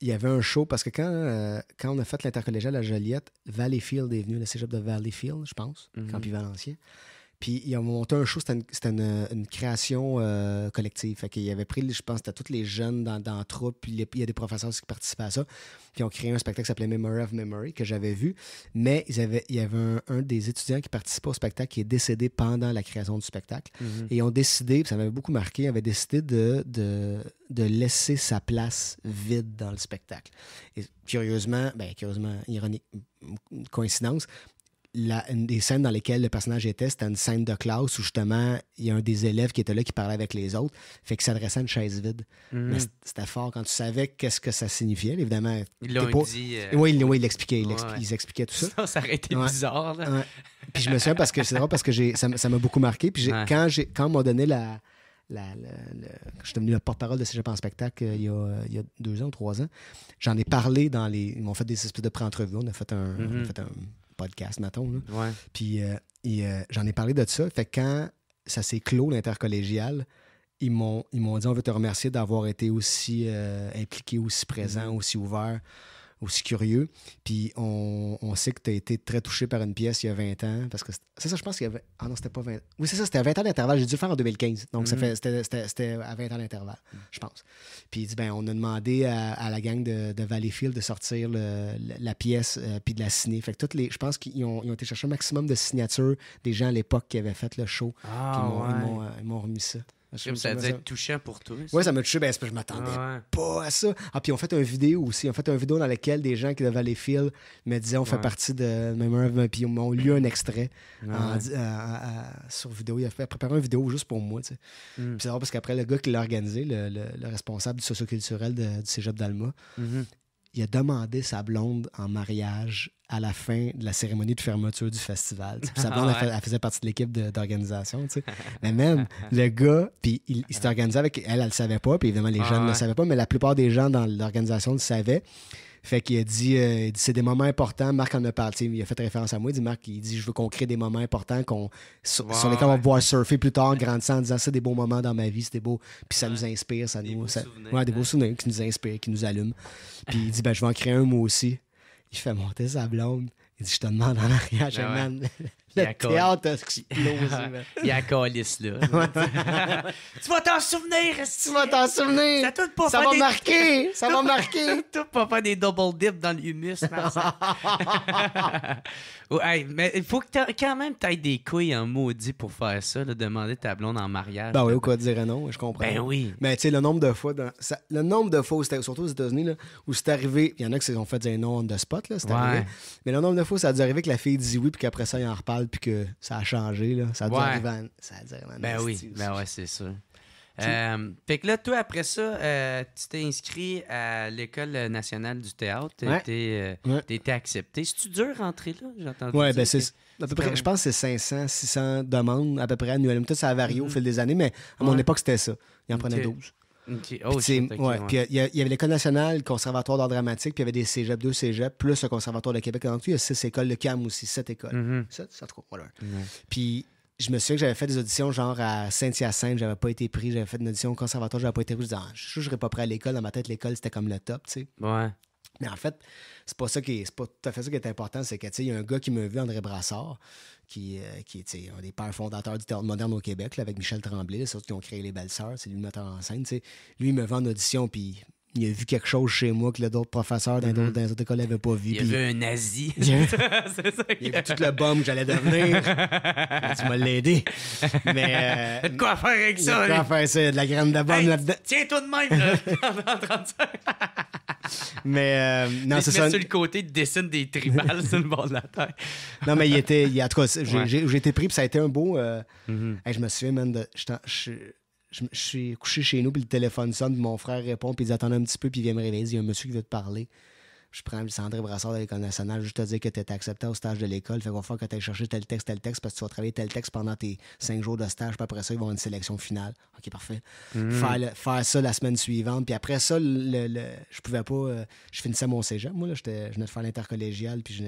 il y avait un show parce que quand, quand on a fait l'intercollégial à Joliette, Valleyfield est venu, le cégep de Valleyfield, je pense, mm Valencien. Puis ils ont monté un show, c'était une, création euh, collective. Fait qu'ils avaient pris, je pense, c'était tous les jeunes dans, dans troupe, puis il y a des professeurs qui participaient à ça. Puis ils ont créé un spectacle qui s'appelait Memory of Memory, que j'avais vu. Mais ils avaient, il y avait un, des étudiants qui participait au spectacle qui est décédé pendant la création du spectacle. Mm-hmm. Et ils ont décidé, ça m'avait beaucoup marqué, ils avaient décidé de, de, de, laisser sa place vide dans le spectacle. Et curieusement, ben, curieusement, ironique, coïncidence, une des scènes dans lesquelles le personnage était, c'était une scène de classe où justement, il y a un des élèves qui était là qui parlait avec les autres, fait qu'il s'adressait à une chaise vide. Mm. c'était fort quand tu savais qu'est-ce que ça signifiait, évidemment. Il dit. Euh, oui, il expliquait, tout ça. Ça, été bizarre. Puis je me souviens parce que c'est vrai parce que ça m'a beaucoup marqué. Puis quand, quand on m'a donné la. La, devenu le porte-parole de Cégep en spectacle euh, euh, il, y a, deux ans ou trois ans. J'en ai parlé dans les. Ils m'ont fait des espèces de pré-entrevues. on a fait un mm-hmm podcast, mettons. Puis euh, euh, j'en ai parlé de ça. Fait quand ça s'est clos, l'intercollégial, ils m'ont, dit on veut te remercier d'avoir été aussi euh, impliqué, aussi présent, mm-hmm. aussi ouvert aussi curieux. Puis on, sait que tu as été très touché par une pièce il y a 20 ans. Parce que c'est ça, je pense qu'il y avait. Ah non, c'était pas 20. Oui, c'est ça, c'était à 20 ans d'intervalle. J'ai dû le faire en 2015. Donc mm-hmm. c'était à 20 ans d'intervalle, mm. je pense. Puis ben, on a demandé à, la gang de, de, Valleyfield de sortir la, pièce euh, puis de la signer. Fait toutes les. Je pense qu'ils ont, été chercher un maximum de signatures des gens à l'époque qui avaient fait le show. Ah, euh, ils m'ont remis ça. Je ça devait être touchant pour tous Oui, ça m'a touché. Ben, je m'attendais pas à ça. Ah, puis on fait une vidéo aussi. On fait une vidéo dans laquelle des gens qui devaient les fils me disaient on fait partie de Memory Puis on lu un extrait en, sur vidéo. Il a préparé une vidéo juste pour moi. Mm. c'est drôle parce qu'après, le gars qui l'a organisé, le, responsable du socioculturel de, du cégep d'Alma, mm-hmm il a demandé sa blonde en mariage à la fin de la cérémonie de fermeture du festival. sa [LAUGHS] ah blonde, elle, faisait partie de l'équipe d'organisation. Mais même, le gars, puis il, s'est organisé avec elle, elle le savait pas, puis évidemment, les ah jeunes ne le savaient pas, mais la plupart des gens dans l'organisation le savaient. Fait qu'il a euh, dit, c'est des moments importants. Marc en a parlé. Il a fait référence à moi. Il dit Marc, il dit je veux qu'on crée des moments importants qu'on, sur, wow, comme lesquels on va surfer plus tard grandissant en disant c'est des beaux moments dans ma vie, c'était beau. Puis ça nous inspire, ça des nous. des beaux hein. souvenirs qui nous inspirent, qui nous allument. [LAUGHS] Puis il dit ben, je vais en créer un moi aussi. Il fait monter sa blonde. Il dit je te demande en mariage, man. Ben [LAUGHS] Le théâtre a [LAUGHS] Il y a calice, là. [LAUGHS] tu vas t'en souvenir, Tu vas t'en souvenir. Ça, tout pas ça va marquer. [LAUGHS] Ça va marquer. tout pas faire des double dips dans le humus, ouais, mais il faut que quand même t'aies des couilles en maudit pour faire ça, demander ta blonde en mariage. Ben oui, ou quoi dire non, je comprends. Ben oui. Mais tu sais, le nombre de fois, le nombre de fois, surtout aux États-Unis, où c'est arrivé, il y en a qui ont fait des non on the spot, là, c'est arrivé. Mais le nombre de fois, ça a dû arriver que la fille dit oui, puis qu'après ça, il en reparle puis que ça a changé. Là. Ça a dû arriver ça a dû arriver Ben oui, ben ouais, c'est sûr. Euh, fait que là, toi, après ça, euh, tu t'es inscrit à l'École nationale du théâtre. Tu étais euh, accepté. C'est-tu dur rentrer là? J'entends ouais, ben c'est je pense que c'est 500, 600 demandes à peu près annuellement. Tout ça a varié au mhm. fil des années, mais à mon époque, c'était ça. Il en prenait 12 il y, avait l'École nationale, le Conservatoire d'art dramatique, puis il y avait des cégeps, deux cégeps, plus le Conservatoire de Québec. il y a six écoles, le CAM aussi, sept écoles. Mm-hmm. ça, Puis je me souviens que j'avais fait des auditions, genre à Saint-Hyacinthe, j'avais pas été pris, j'avais fait une audition au Conservatoire, j'avais pas été pris. Je disais, ah, je serais pas prêt à l'école. Dans ma tête, l'école, c'était comme le top, tu sais. Ouais. Mais en fait, c'est pas ça qui pas tout à fait ça qui est important, c'est que, il y a un gars qui m'a vu, André Brassard, qui, était euh, est un des pères fondateurs du théâtre moderne au Québec, avec Michel Tremblay, ceux qui ont créé Les Belles Sœurs, c'est lui le metteur en scène. Lui, il me vend en audition, puis il a vu quelque chose chez moi que d'autres professeurs dans d'autres mm écoles n'avaient pas vu. Il a vu un nazi. [LAUGHS] Il a, [LAUGHS] vu tout le bombe que j'allais devenir. tu m'as l'aidé. Mais. [LAUGHS] de euh, quoi faire avec ça? quoi faire ça? de la graine de bombe là-dedans. Tiens-toi de même, mais euh, non, c'est ça. sur le côté, dessine des tribales sur le bord de la terre. non, mais il était. Il, en tout cas, j'ai été pris, puis ça a été un beau. Euh, mhm. je me souviens, même, de, je, suis couché chez nous, puis le téléphone sonne, puis mon frère répond, puis ils attendent un petit peu, puis il vient me réveiller. Il y a un monsieur qui veut te parler je prends Sandré Brassard de l'École nationale juste te dire que tu étais accepté au stage de l'école. Fait qu'on va faire que tu ailles chercher tel texte, tel texte, parce que tu vas travailler tel texte pendant tes cinq jours de stage, puis après ça, ils vont avoir une sélection finale. OK, parfait. Mm. Faire, ça la semaine suivante. Puis après ça, le, je pouvais pas. Euh, je finissais mon cégep. Moi, là, je venais de faire l'intercollégial, puis je,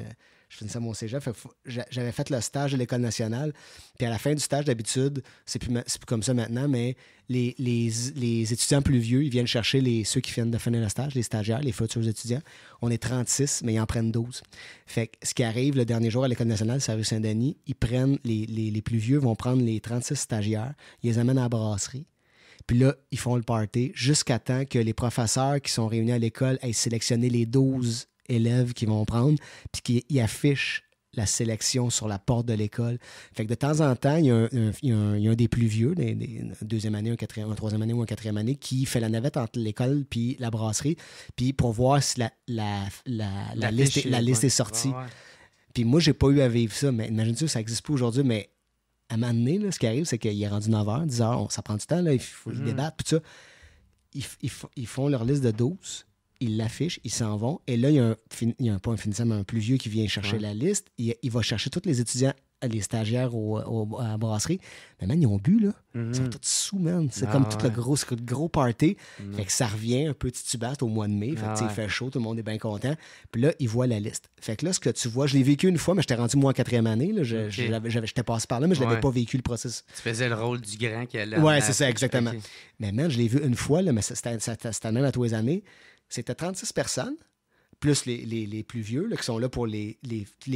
je finissais mon cégep. Fait j'avais fait le stage de l'École nationale. Puis à la fin du stage, d'habitude, c'est plus, plus comme ça maintenant, mais les, étudiants plus vieux, ils viennent chercher les, ceux qui viennent de finir le stage, les stagiaires, les futurs étudiants. On est 36, mais ils en prennent 12. Fait ce qui arrive le dernier jour à l'École nationale, c'est à Saint-Denis, ils prennent, les, les, plus vieux vont prendre les 36 stagiaires, ils les amènent à la brasserie. Puis là, ils font le party jusqu'à temps que les professeurs qui sont réunis à l'école aient sélectionné les 12 élèves qu'ils vont prendre, puis qu'ils affichent la sélection sur la porte de l'école. Fait que de temps en temps, il y a un, il y a des plus vieux, des, deuxième année, un, troisième année ou un quatrième année, qui fait la navette entre l'école puis la brasserie, puis pour voir si la, la, la, liste, est, la liste est sortie. Puis moi, j'ai pas eu à vivre ça, mais imagine-tu, ça n'existe pas aujourd'hui, mais à un moment là, ce qui arrive, c'est qu'il est rendu 9h, 10h, ça prend du temps, là, il faut mhm. débattre, puis ça. Ils, ils, ils, font leur liste de doses ils l'affiche, ils s'en vont. Et là, il y a un, il y a un pas mais un plus vieux qui vient chercher la liste. Il, il, va chercher tous les étudiants, les stagiaires au, à la brasserie. Mais man, ils ont bu, là. Ils mm-hmm. sous, man. C'est ah comme toute tout le gros, party. Mm. Fait que ça revient un peu titubate au mois de mai. Fait que ah il fait chaud, tout le monde est bien content. Puis là, ils voient la liste. Fait que là, ce que tu vois, je l'ai vécu une fois, mais j'étais rendu moi en quatrième année. Là. Je, t'ai passé par là, mais je l'avais pas vécu le processus. Tu faisais le rôle du grand qui Ouais, c'est ça, exactement. Mais man, je l'ai vu une fois, là, mais c'était même à tous les années. C'était 36 personnes, plus les, plus vieux, là, qui sont là pour les,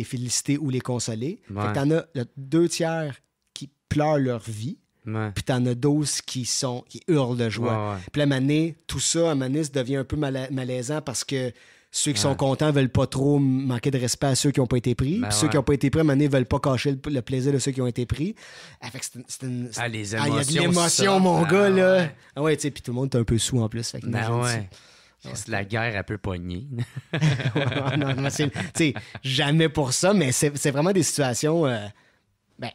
féliciter ou les consoler. Fait que t'en as deux tiers qui pleurent leur vie. Puis t'en as 12 qui sont qui hurlent de joie. Puis à Mané, tout ça, à Mané, ça devient un peu malaisant parce que ceux qui sont contents veulent pas trop manquer de respect à ceux qui n'ont pas été pris. Ben puis ceux qui n'ont pas été pris, à un veulent pas cacher le, plaisir de ceux qui ont été pris. Ah, c'est une, ah, les ah, il y a de l'émotion, mon ah, gars, là. Ah ouais, tu sais, puis tout le monde est un peu sous en plus. Fait que ben c'est la guerre un peu pognée. jamais pour ça, mais c'est vraiment des situations euh, ben,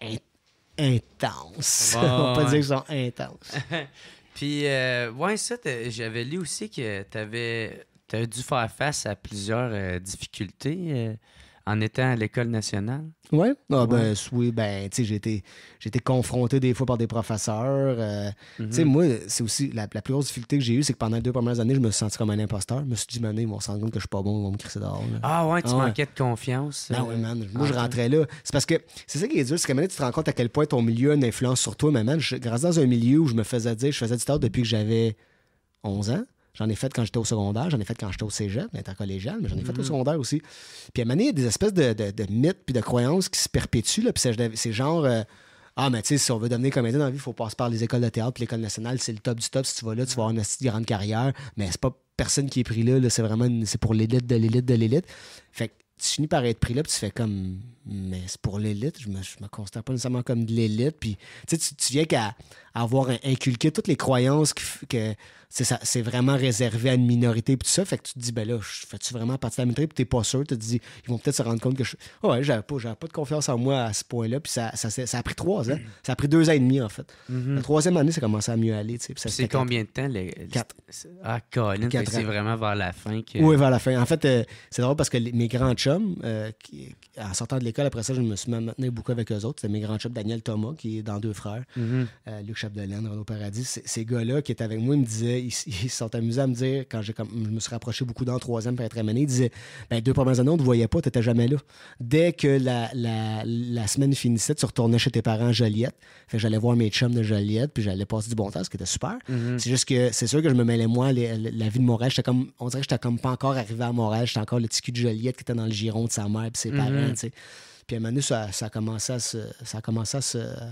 intenses. [LAUGHS] On peut pas dire qu'elles sont intenses. [LAUGHS] Puis, euh, ouais, ça, j'avais lu aussi que tu avais, dû faire face à plusieurs euh, difficultés en étant à l'École nationale? Ouais. Ah, ben, Oui, ben, j'ai été, confronté des fois par des professeurs. Euh, mhm. moi, c'est aussi la, plus grosse difficulté que j'ai eue, c'est que pendant les deux premières années, je me suis senti comme un imposteur. Je me suis dit, mané, ils vont se rendre compte que je suis pas bon, ils vont me crisser dehors. Ah ouais, tu ah manquais de confiance. Non, ben euh, oui, man. Moi, je rentrais là. C'est parce que c'est ça qui est dur, c'est que maintenant, tu te rends compte à quel point ton milieu a une influence sur toi. Mais man, grâce dans un milieu où je me faisais dire, je faisais du tard depuis que j'avais 11 ans. J'en ai fait quand j'étais au secondaire, j'en ai fait quand j'étais au cégep, collégial mais j'en ai fait au mm-hmm. secondaire aussi. Puis à un moment il y a des espèces de, mythes puis de croyances qui se perpétuent. Là, puis c'est genre. Euh, ah, mais tu sais, si on veut devenir comédien dans la vie, il faut passer par les écoles de théâtre, l'école nationale, c'est le top du top. Si tu vas là, tu vas avoir une grande carrière. Mais c'est pas personne qui est pris là. là c'est vraiment c'est pour l'élite de l'élite de l'élite. Fait que tu finis par être pris là, puis tu fais comme mais c'est pour l'élite. Je me, je me considère pas nécessairement comme de l'élite. Puis, tu, viens qu'à avoir inculqué toutes les croyances que, c'est vraiment réservé à une minorité. Puis ça, fait que tu te dis, ben là, fais-tu vraiment partie de la minorité? Puis t'es pas sûr. Tu te dis, ils vont peut-être se rendre compte que je. Oh ouais, j'avais pas, de confiance en moi à ce point-là. Puis ça, a pris trois ans. Mm-hmm. Ça a pris deux ans et demi, en fait. Mm-hmm. La troisième année, ça commencé à mieux aller. C'est combien de temps? Les... Ah, Colin, c'est vraiment vers la fin. Oui, vers la fin. En fait, euh, c'est drôle parce que mes grands chums, euh, en sortant de l'école, après ça, je me suis maintenu beaucoup avec eux autres. C'était mes grands chums Daniel Thomas, qui est dans Deux Frères, mhm. euh, Luc Chapdelaine, Renaud Paradis. Ces gars-là qui étaient avec moi, ils me disaient, ils, ils sont amusés à me dire, quand je me suis rapproché beaucoup dans troisième pour être amené, ils disaient, ben, deux premières années, on ne te voyait pas, tu n'étais jamais là. Dès que la, semaine finissait, tu retournais chez tes parents à Joliette. Fait j'allais voir mes chums de Joliette, puis j'allais passer du bon temps, ce qui était super. Mhm. C'est juste que c'est sûr que je me mêlais moi la vie de Montréal. Comme, on dirait que j'étais comme pas encore arrivé à Montréal. J'étais encore le petit cul de Joliette qui était dans le giron de sa mère et ses mhm. parents. Puis à un moment donné, ça, a commencé à se. Ça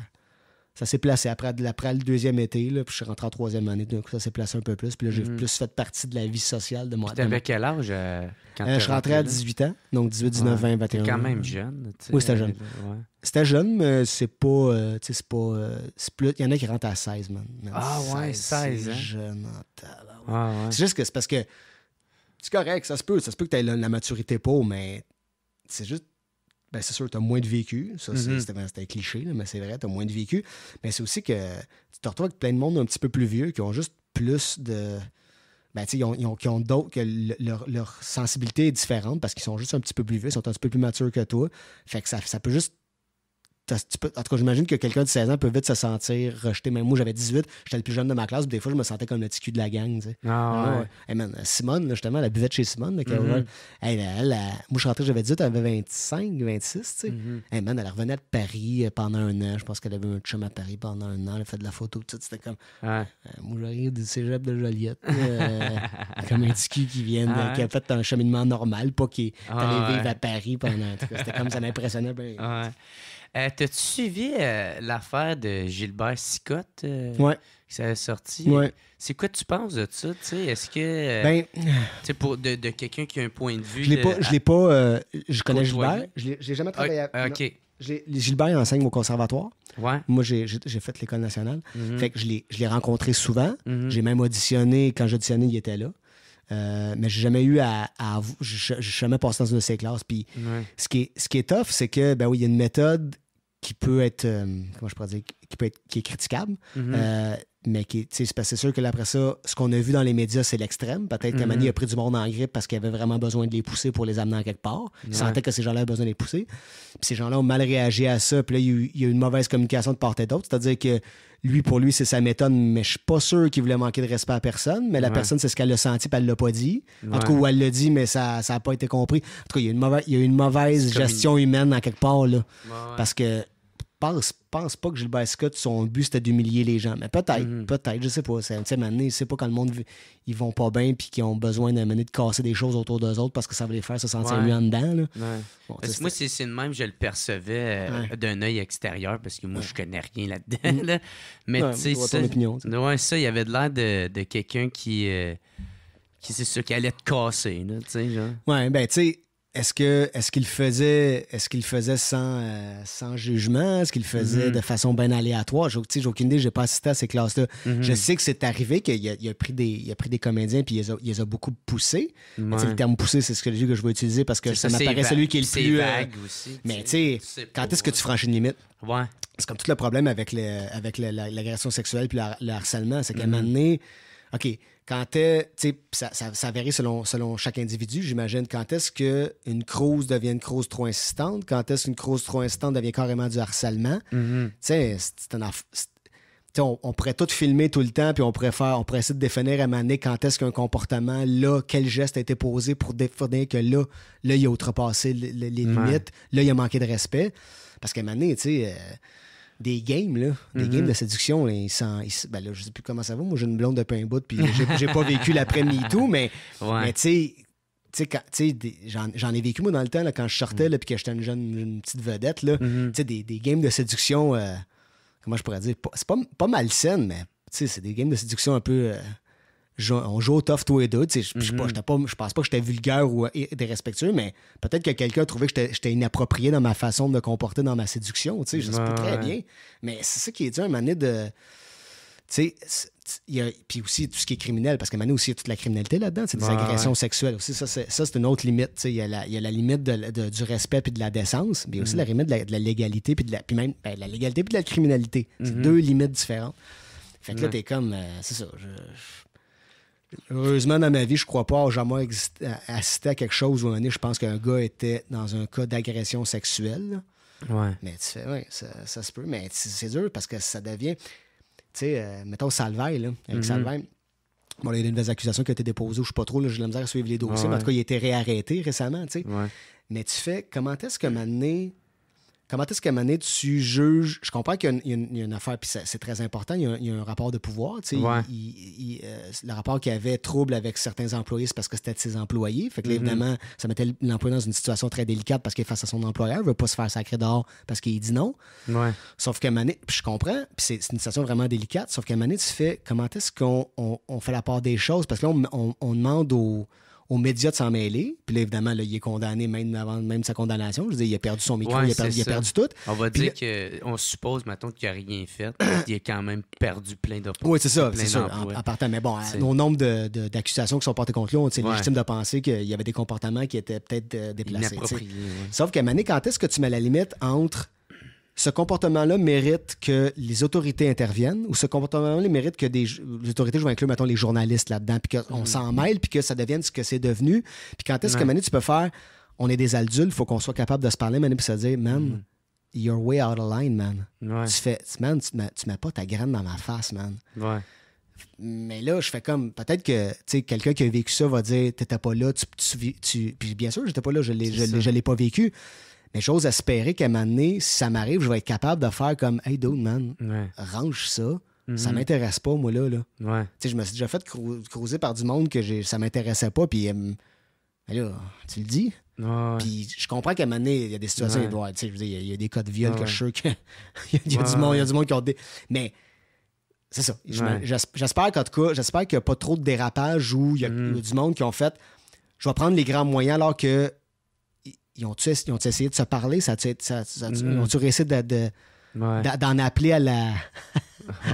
ça s'est placé après, après, le deuxième été, là, puis je suis rentré en troisième année, Donc, ça s'est placé un peu plus. Puis là, j'ai mm-hmm. plus fait partie de la vie sociale de moi. Tu avais quel âge euh, quand euh, Je suis rentré à 18 ans, donc 18, 19, 20, 21. quand même jeune. Oui, c'était jeune. C'était jeune, mais c'est pas. Euh, c'est pas. Il y en a qui rentrent à 16, man. ah ouais, 16. C'est hein? jeune ah C'est juste que c'est parce que. C'est correct, ça se peut. Ça se peut que tu aies la, maturité pour, mais c'est juste ben c'est sûr, tu as moins de vécu. Ça, mm cliché, mais c'est vrai, tu as moins de vécu. Mais c'est aussi que tu te retrouves avec plein de monde un petit peu plus vieux qui ont juste plus de. Ben, tu sais, ils ont, qui ont d'autres, que leur, sensibilité est différente parce qu'ils sont juste un petit peu plus vieux, ils sont un petit peu plus matures que toi. Fait que ça, ça peut juste en tout cas, j'imagine que quelqu'un de 16 ans peut vite se sentir rejeté. Même moi, j'avais 18, j'étais le plus jeune de ma classe, des fois, je me sentais comme le petit de la gang. Tu ah, ah, ouais. Simone, justement, la buvette chez Simone, mm-hmm. moi, je rentrais, j'avais 18, elle avait 25, 26. Tu mm-hmm. man, elle revenait de Paris euh, pendant un an. Je pense qu'elle avait un chum à Paris pendant un an. Elle a fait de la photo. Tout C'était comme. Ouais. Euh, moi, j'arrive du cégep de Joliette. Euh, comme un petit qui vient, ah qui a fait un cheminement normal, pas qui est ah allé vivre à Paris pendant. C'était comme ça m'impressionnait. Euh, t'as-tu suivi euh, l'affaire de Gilbert Sicotte euh, qui s'est sorti? C'est quoi tu penses de ça? Est-ce que. Ben, pour de, de quelqu'un qui a un point de vue. Je l'ai pas. je l'ai pas je connais Gilbert. Je jamais travaillé à... OK. Gilbert enseigne au conservatoire. Moi, j'ai fait l'École nationale. Mhm. Fait que je l'ai rencontré souvent. Mhm. J'ai même auditionné. Quand auditionné, il était là. mais j'ai jamais eu à. je, jamais passé dans une de ses classes. Puis ce, qui est, ce qui est tough, c'est que, ben oui, il y a une méthode qui peut être, euh, comment je pourrais dire, qui, peut être, qui est critiquable. Mm mais qui, c'est sûr que là, après ça, ce qu'on a vu dans les médias, c'est l'extrême. Peut-être mm a mm-hmm. pris du monde en grippe parce qu'il avait vraiment besoin de les pousser pour les amener quelque part. Il sentait que ces gens-là avaient besoin de les pousser. Puis ces gens-là ont mal réagi à ça. Puis là, il y a eu une mauvaise communication de part et d'autre. C'est-à-dire que lui, pour lui, c'est sa méthode, mais je suis pas sûr qu'il voulait manquer de respect à personne. Mais la personne, c'est ce qu'elle a senti, puis elle l'a pas dit. En tout cas, elle l'a dit, mais ça n'a pas été compris. En tout cas, il y a une mauvaise, il y une mauvaise gestion humaine à quelque part. Parce que pense, pense pas que Gilbert Scott, son but, c'était d'humilier les gens. Mais peut-être, mhm. peut-être, je sais pas. Je sais, pas quand le monde, ils vont pas bien puis qu'ils ont besoin d'amener de casser des choses autour d'eux autres parce que ça va les faire se sentir mieux en dedans. moi, c'est le même, je le percevais euh, d'un œil extérieur parce que moi, je connais rien là-dedans. Mm. Mais tu sais, ça, il y avait de l'air de, quelqu'un qui. Euh, qui c'est sûr qui allait te casser, tu Ouais, ben, tu sais, est-ce que est-ce qu'il faisait est-ce qu'il faisait sans, euh, sans jugement Est-ce qu'il faisait mhm. de façon bien aléatoire Je j'ai aucune idée, j'ai pas assisté à ces classes-là. Mhm. Je sais que c'est arrivé qu'il a, pris des il a des comédiens puis il les a, beaucoup poussés. le terme poussé, c'est ce que que je veux utiliser parce que ça, m'apparaît celui qui est le plus euh, Mais tu quand est-ce que tu franchis une limite Ouais. C'est comme tout le problème avec le avec l'agression sexuelle puis le, harcèlement, c'est qu'à un mhm. moment donné, OK, quand est, ça, ça, ça, varie selon, selon chaque individu, j'imagine. Quand est-ce qu'une crouse devient une crouse trop insistante? Quand est-ce qu'une crouse trop insistante devient carrément du harcèlement? Mm-hmm. Tu c'est on, pourrait tout filmer tout le temps, puis on pourrait, faire, on essayer de définir à Mané quand est-ce qu'un comportement, là, quel geste a été posé pour définir que là, là il a outrepassé les, limites, là, il a manqué de respect. Parce qu'à Mané, tu sais, euh, des games, là, des mm-hmm. games de séduction. Là, ils ben là, je sais plus comment ça va. Moi, j'ai une blonde de pain bout, puis j'ai pas vécu l'après-midi tout, mais, mais tu sais, j'en ai vécu, moi, dans le temps, là, quand je sortais, mm. puis que j'étais une jeune une petite vedette, là, mm-hmm. tu des, des, games de séduction, euh, comment je pourrais dire, c'est pas, pas malsaine, mais c'est des games de séduction un peu. Euh, on joue au tough tous et deux. Je ne mhm. pense pas que j'étais vulgaire ou dérespectueux, euh, mais peut-être que quelqu'un a trouvé que j'étais inapproprié dans ma façon de me comporter dans ma séduction. Je sais pas très bien. Mais c'est ça qui est dur, un moment de. Tu puis aussi tout ce qui est criminel, parce que moment aussi, il y a toute la criminalité là-dedans, c'est des agressions sexuelles aussi. Ça, c'est une autre limite. Il y, a la, limite du respect puis de la décence, mais aussi mhm. la limite de la, légalité puis de la, même ben, la légalité puis de la criminalité. C'est mhm. deux limites différentes. Fait que là, t'es comme, euh, c'est ça, Heureusement, dans ma vie, je crois pas avoir jamais assisté à quelque chose où donné, je pense qu'un gars était dans un cas d'agression sexuelle. Mais tu fais, oui, ça, se peut. Mais c'est dur parce que ça devient. Tu sais, euh, mettons Salveille. là, avec mm Bon, il y a une des accusations qui a été déposée, je sais pas trop, j'ai de la misère à suivre les dossiers, mais en tout cas, il a été réarrêté récemment, tu sais. Mais tu fais, comment est-ce que maintenant Comment est-ce qu'à Mané, tu juges Je comprends qu'il y, a une affaire, puis c'est très important, il y, a un, rapport de pouvoir. Tu euh, le rapport qu'il avait trouble avec certains employés, c'est parce que c'était de ses employés. Fait que là, mm-hmm. évidemment, ça mettait l'employé dans une situation très délicate parce qu'il est face à son employeur, il ne veut pas se faire sacrer d'or parce qu'il dit non. Sauf qu'à Mané, je comprends, puis c'est une situation vraiment délicate. Sauf qu'à tu fais comment est-ce qu'on fait la part des choses Parce que là, on demande aux aux médias de s'en mêler. Puis là, évidemment, là, il est condamné même avant même sa condamnation. Je veux dire, il a perdu son micro, il, a perdu, tout. On va dire qu'on suppose, maintenant qu'il n'a rien fait, [COUGHS] qu'il a quand même perdu plein d'opportunités. Oui, c'est ça, c'est sûr, en, Mais bon, euh, au nombre d'accusations de, d'accusations qui sont portées contre lui, on légitime de penser qu'il y avait des comportements qui étaient peut-être euh, déplacés. Sauf qu'à Mané, quand est-ce que tu mets la limite entre ce comportement-là mérite que les autorités interviennent ou ce comportement-là mérite que des les autorités, je vais inclure, mettons, les journalistes là-dedans, puis qu'on mm. s'en mêle, puis que ça devienne ce que c'est devenu. Puis quand est-ce que, Manu, tu peux faire, on est des adultes, il faut qu'on soit capable de se parler, Manu, puis se dire, man, mm. you're way out of line, man. Tu fais, man, tu mets, mets pas ta graine dans ma face, man. Mais là, je fais comme, peut-être que tu quelqu'un qui a vécu ça va dire, t'étais pas là, tu, Puis bien sûr, j'étais pas là, je l'ai pas vécu. Mais j'ose espérer qu'à un moment donné, si ça m'arrive, je vais être capable de faire comme Hey, dude, man, range ça. Ça mhm. m'intéresse pas, moi, là. là. Ouais. Je me suis déjà fait croiser par du monde que ça m'intéressait pas. Puis, euh, là, tu le dis. Puis, je comprends qu'à un moment donné, il y a des situations, il y, a des cas de viol que je suis sûr [LAUGHS] y, a du monde, il y a du monde qui ont des. Mais, c'est ça. J'espère qu'en tout cas, j'espère qu'il n'y a pas trop de dérapages où il y, y a mhm. du monde qui ont fait je vais prendre les grands moyens alors que ils ont ils essayé de se parler? Ils ont-tu mm. réussi d'en appeler à la,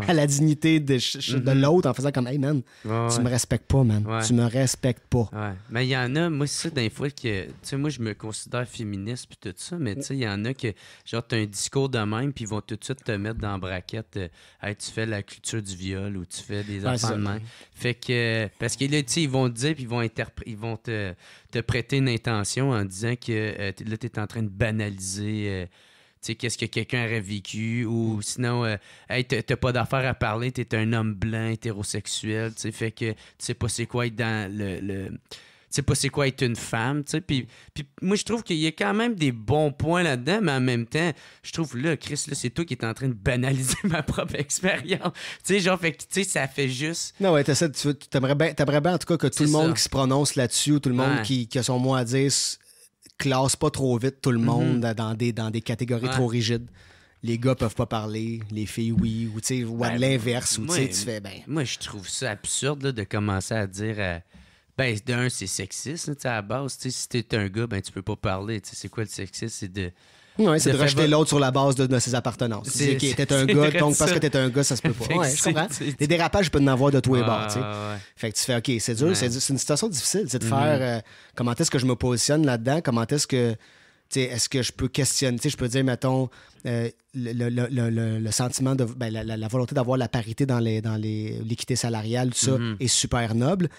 à la dignité de, mm-hmm. l'autre en faisant comme Hey man, tu me respectes pas, man. Tu me respectes pas. Mais il y en a, moi, c'est ça, des fois que. Tu sais, moi, je me considère féministe puis tout ça, mais tu sais, il y en a que, genre, t'as un discours de même, puis ils vont tout de suite te mettre dans la braquette euh, Hey, tu fais la culture du viol ou tu fais des enfants Fait que. Parce que là, tu ils vont te dire, puis ils vont, ils vont te, prêter une intention en disant que euh, là, t'es en train de banaliser. Euh, qu'est-ce que quelqu'un aurait vécu, ou sinon, euh, hey, t'as pas d'affaires à parler, t'es un homme blanc, hétérosexuel, tu sais, fait que tu sais pas c'est quoi être dans le. tu sais pas c'est quoi être une femme, tu sais. Puis, moi, je trouve qu'il y a quand même des bons points là-dedans, mais en même temps, je trouve, là, Chris, là, c'est toi qui es en train de banaliser [LAUGHS] ma propre expérience. Tu sais, genre, fait tu sais, ça fait juste... Non, ouais, t'aimerais bien, en tout cas, que tout le monde qui se prononce là-dessus, ou tout le monde qui, qui, a son mot à dire, classe pas trop vite tout le mhm. monde dans, des, dans des catégories trop rigides. Les gars peuvent pas parler, les filles oui, ou, ou à ben, l'inverse, ou tu fais ben. Moi, je trouve ça absurde de commencer à dire. Euh, ben, d'un, c'est sexiste, à la base. si t'es un gars, ben, tu peux pas parler. C'est quoi le sexisme? C'est de c'est de, rejeter l'autre sur la base de, ses appartenances. C'est qui un gars, donc parce que t'es un gars, ça se peut pas. Ouais, dérapages, je peux en avoir de tous les ah, bords. Fait que tu fais, OK, c'est dur, c'est une situation difficile. C'est de faire mm-hmm. euh, comment est-ce que je me positionne là-dedans, comment est-ce que est-ce que je peux questionner, je peux dire, mettons, euh, le, sentiment de ben, la, volonté d'avoir la parité dans les dans l'équité salariale, tout ça mhm. est super noble.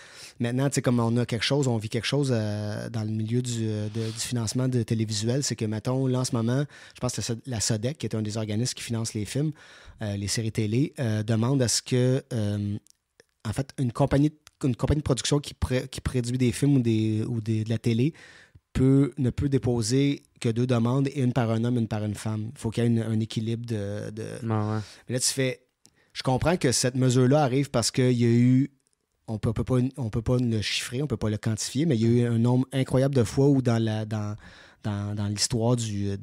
Maintenant, comme on a quelque chose, on vit quelque chose euh, dans le milieu euh, du, financement de télévisuel, c'est que, mettons, là, en ce moment, je pense que la SODEC, qui est un des organismes qui finance les films, les séries télé, demande à ce que, en fait, une compagnie, une compagnie de production qui, qui produit des films ou, des, ou de la télé ne peut déposer que deux demandes, une par un homme, une par une femme. il faut qu'il y ait un équilibre de. Mais là, tu fais. Je comprends que cette mesure-là arrive parce qu'il y a eu. On peut, peut pas, on peut pas le chiffrer, on peut pas le quantifier, mais il y a eu un nombre incroyable de fois où dans la dans, l'histoire euh,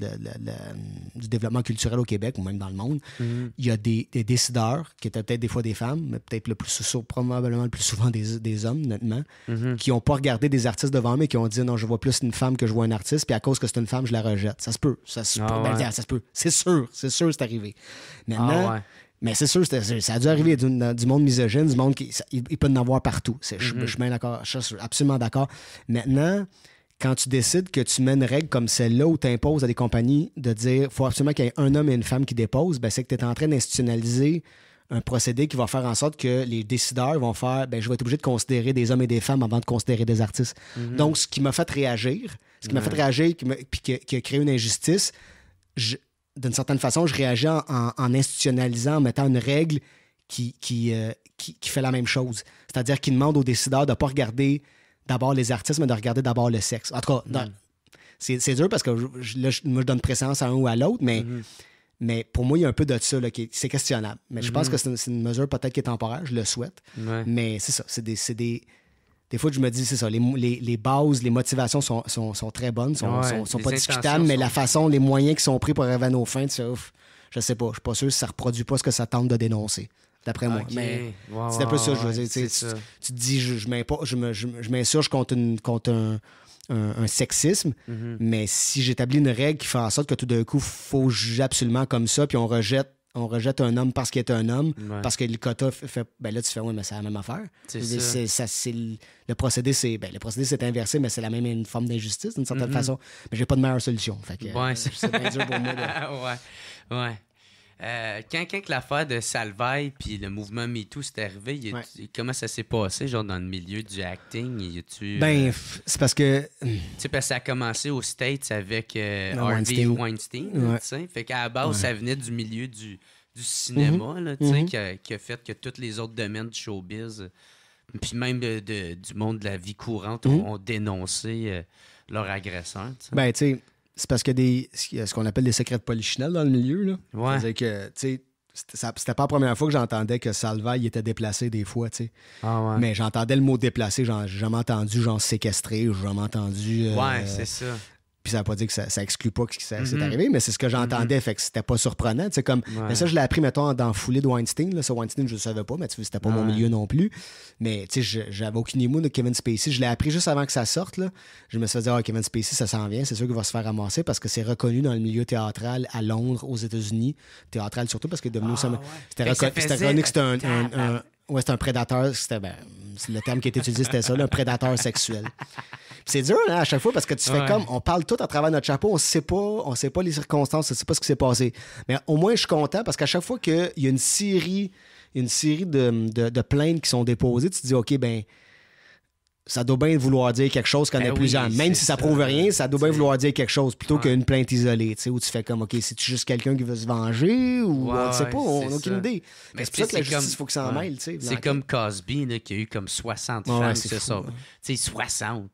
du, développement culturel au Québec ou même dans le monde. Mhm. Il y a des, décideurs, qui étaient peut-être des fois des femmes, mais peut-être le plus probablement le plus souvent des, hommes, nettement, mhm. qui n'ont pas regardé des artistes devant eux et qui ont dit non, je vois plus une femme que je vois un artiste, puis à cause que c'est une femme, je la rejette. Ça se peut. Ça se, ah ben, peut, C'est sûr, c'est sûr, c'est arrivé. Maintenant. Ah mais c'est sûr, ça a dû arriver du, du, monde misogyne, du monde qui. il, peut en avoir partout. Mhm. je suis absolument d'accord. Maintenant, quand tu décides que tu mets une règle comme celle-là où tu imposes à des compagnies de dire faut absolument qu'il y ait un homme et une femme qui déposent, ben c'est que tu es en train d'institutionnaliser un procédé qui va faire en sorte que les décideurs vont faire ben, je vais être obligé de considérer des hommes et des femmes avant de considérer des artistes. Mm-hmm. Donc, ce qui m'a fait réagir, ce qui m'a fait réagir puis qui, a créé une injustice, d'une certaine façon, je réagis en, institutionnalisant, en mettant une règle qui, qui, euh, qui, fait la même chose. C'est-à-dire qui demande aux décideurs de ne pas regarder d'abord les artistes, mais de regarder d'abord le sexe. En tout cas, mm. c'est dur parce que je, là, donne présence à un ou à l'autre, mais. Mm-hmm. Mais pour moi, il y a un peu de ça, c'est questionnable. Mais je pense mm-hmm. que c'est une, mesure peut-être qui est temporaire, je le souhaite. Mais c'est ça, c'est des, des, fois, je me dis, c'est ça, les, les, bases, les motivations sont, très bonnes, sont, sont, pas discutables, mais la façon, les moyens qui sont pris pour arriver à nos fins, tu sais, je sais pas, je suis pas sûr si ça reproduit pas ce que ça tente de dénoncer d'après moi. Mais c'est un peu ça, je Tu, te dis, je, je m'insurge contre, une, un, sexisme, mhm. mais si j'établis une règle qui fait en sorte que tout d'un coup, faut juger absolument comme ça, puis on rejette on rejette un homme parce qu'il est un homme, parce que le quota fait. Ben là, tu fais, oui, mais c'est la même affaire. C'est le, procédé, c'est. Ben, le procédé, c'est inversé, mais c'est la même une forme d'injustice, d'une certaine mhm. façon. Mais j'ai pas de meilleure solution. Fait euh, c'est bien dur pour moi. [LAUGHS] Ouais. Euh, quand, la l'affaire de Salvaille puis le mouvement MeToo s'est arrivé, comment ça s'est passé, genre dans le milieu du acting? Y euh, Ben, c'est parce que. Hmm. Tu sais, parce ça a commencé aux States avec euh, Weinstein. Fait qu'à la base, ça venait du milieu du, cinéma, mhm. mhm. qui, a, fait que tous les autres domaines du showbiz, puis même du monde de la vie courante, mhm. ont, dénoncé leur agresseur. Ben, tu sais c'est parce qu'il y a des, ce qu'on appelle des secrets de polichinelle dans le milieu. cest que, tu sais, c'était pas la première fois que j'entendais que Salva il était déplacé des fois, tu sais. Ah Mais j'entendais le mot déplacé, j'ai jamais entendu genre séquestré, j'ai jamais entendu. Euh, ouais, c'est ça. Puis ça veut pas dire que ça, exclut pas que ça s'est mhm. arrivé, mais c'est ce que j'entendais, mhm. fait que c'était pas surprenant. comme, mais ça, je l'ai appris, mettons, dans Foulée de Weinstein. Là. Weinstein, je le savais pas, mais c'était pas mon milieu non plus. Mais tu sais, j'avais aucune de Kevin Spacey. Je l'ai appris juste avant que ça sorte. Je me suis dit, oh, ah, Kevin Spacey, ça s'en vient, c'est sûr qu'il va se faire ramasser parce que c'est reconnu dans le milieu théâtral à Londres, aux États-Unis. Théâtral surtout parce que devenu. nous ah, C'était reconnu que c'était un, prédateur. Ben, le terme qui était utilisé, c'était ça, un prédateur sexuel. C'est dur hein, à chaque fois parce que tu fais comme on parle tout à travers notre chapeau, on sait pas, on sait pas les circonstances, on ne sait pas ce qui s'est passé. Mais au moins je suis content parce qu'à chaque fois qu'il y a une série, une série de, plaintes qui sont déposées, tu te dis ok ben ça doit bien vouloir dire quelque chose qu'on ben a plusieurs. Même si ça, ne prouve rien, ça doit bien vouloir dire quelque chose plutôt qu'une plainte isolée, tu sais, où tu fais comme, OK, cest juste quelqu'un qui veut se venger ou on ne sait pas, on n'a aucune idée. Mais c'est pour ça que la justice, il faut que ça en mêle, tu sais. C'est comme Cosby, qui a eu comme 60 femmes C'est hein. Tu sais, 60.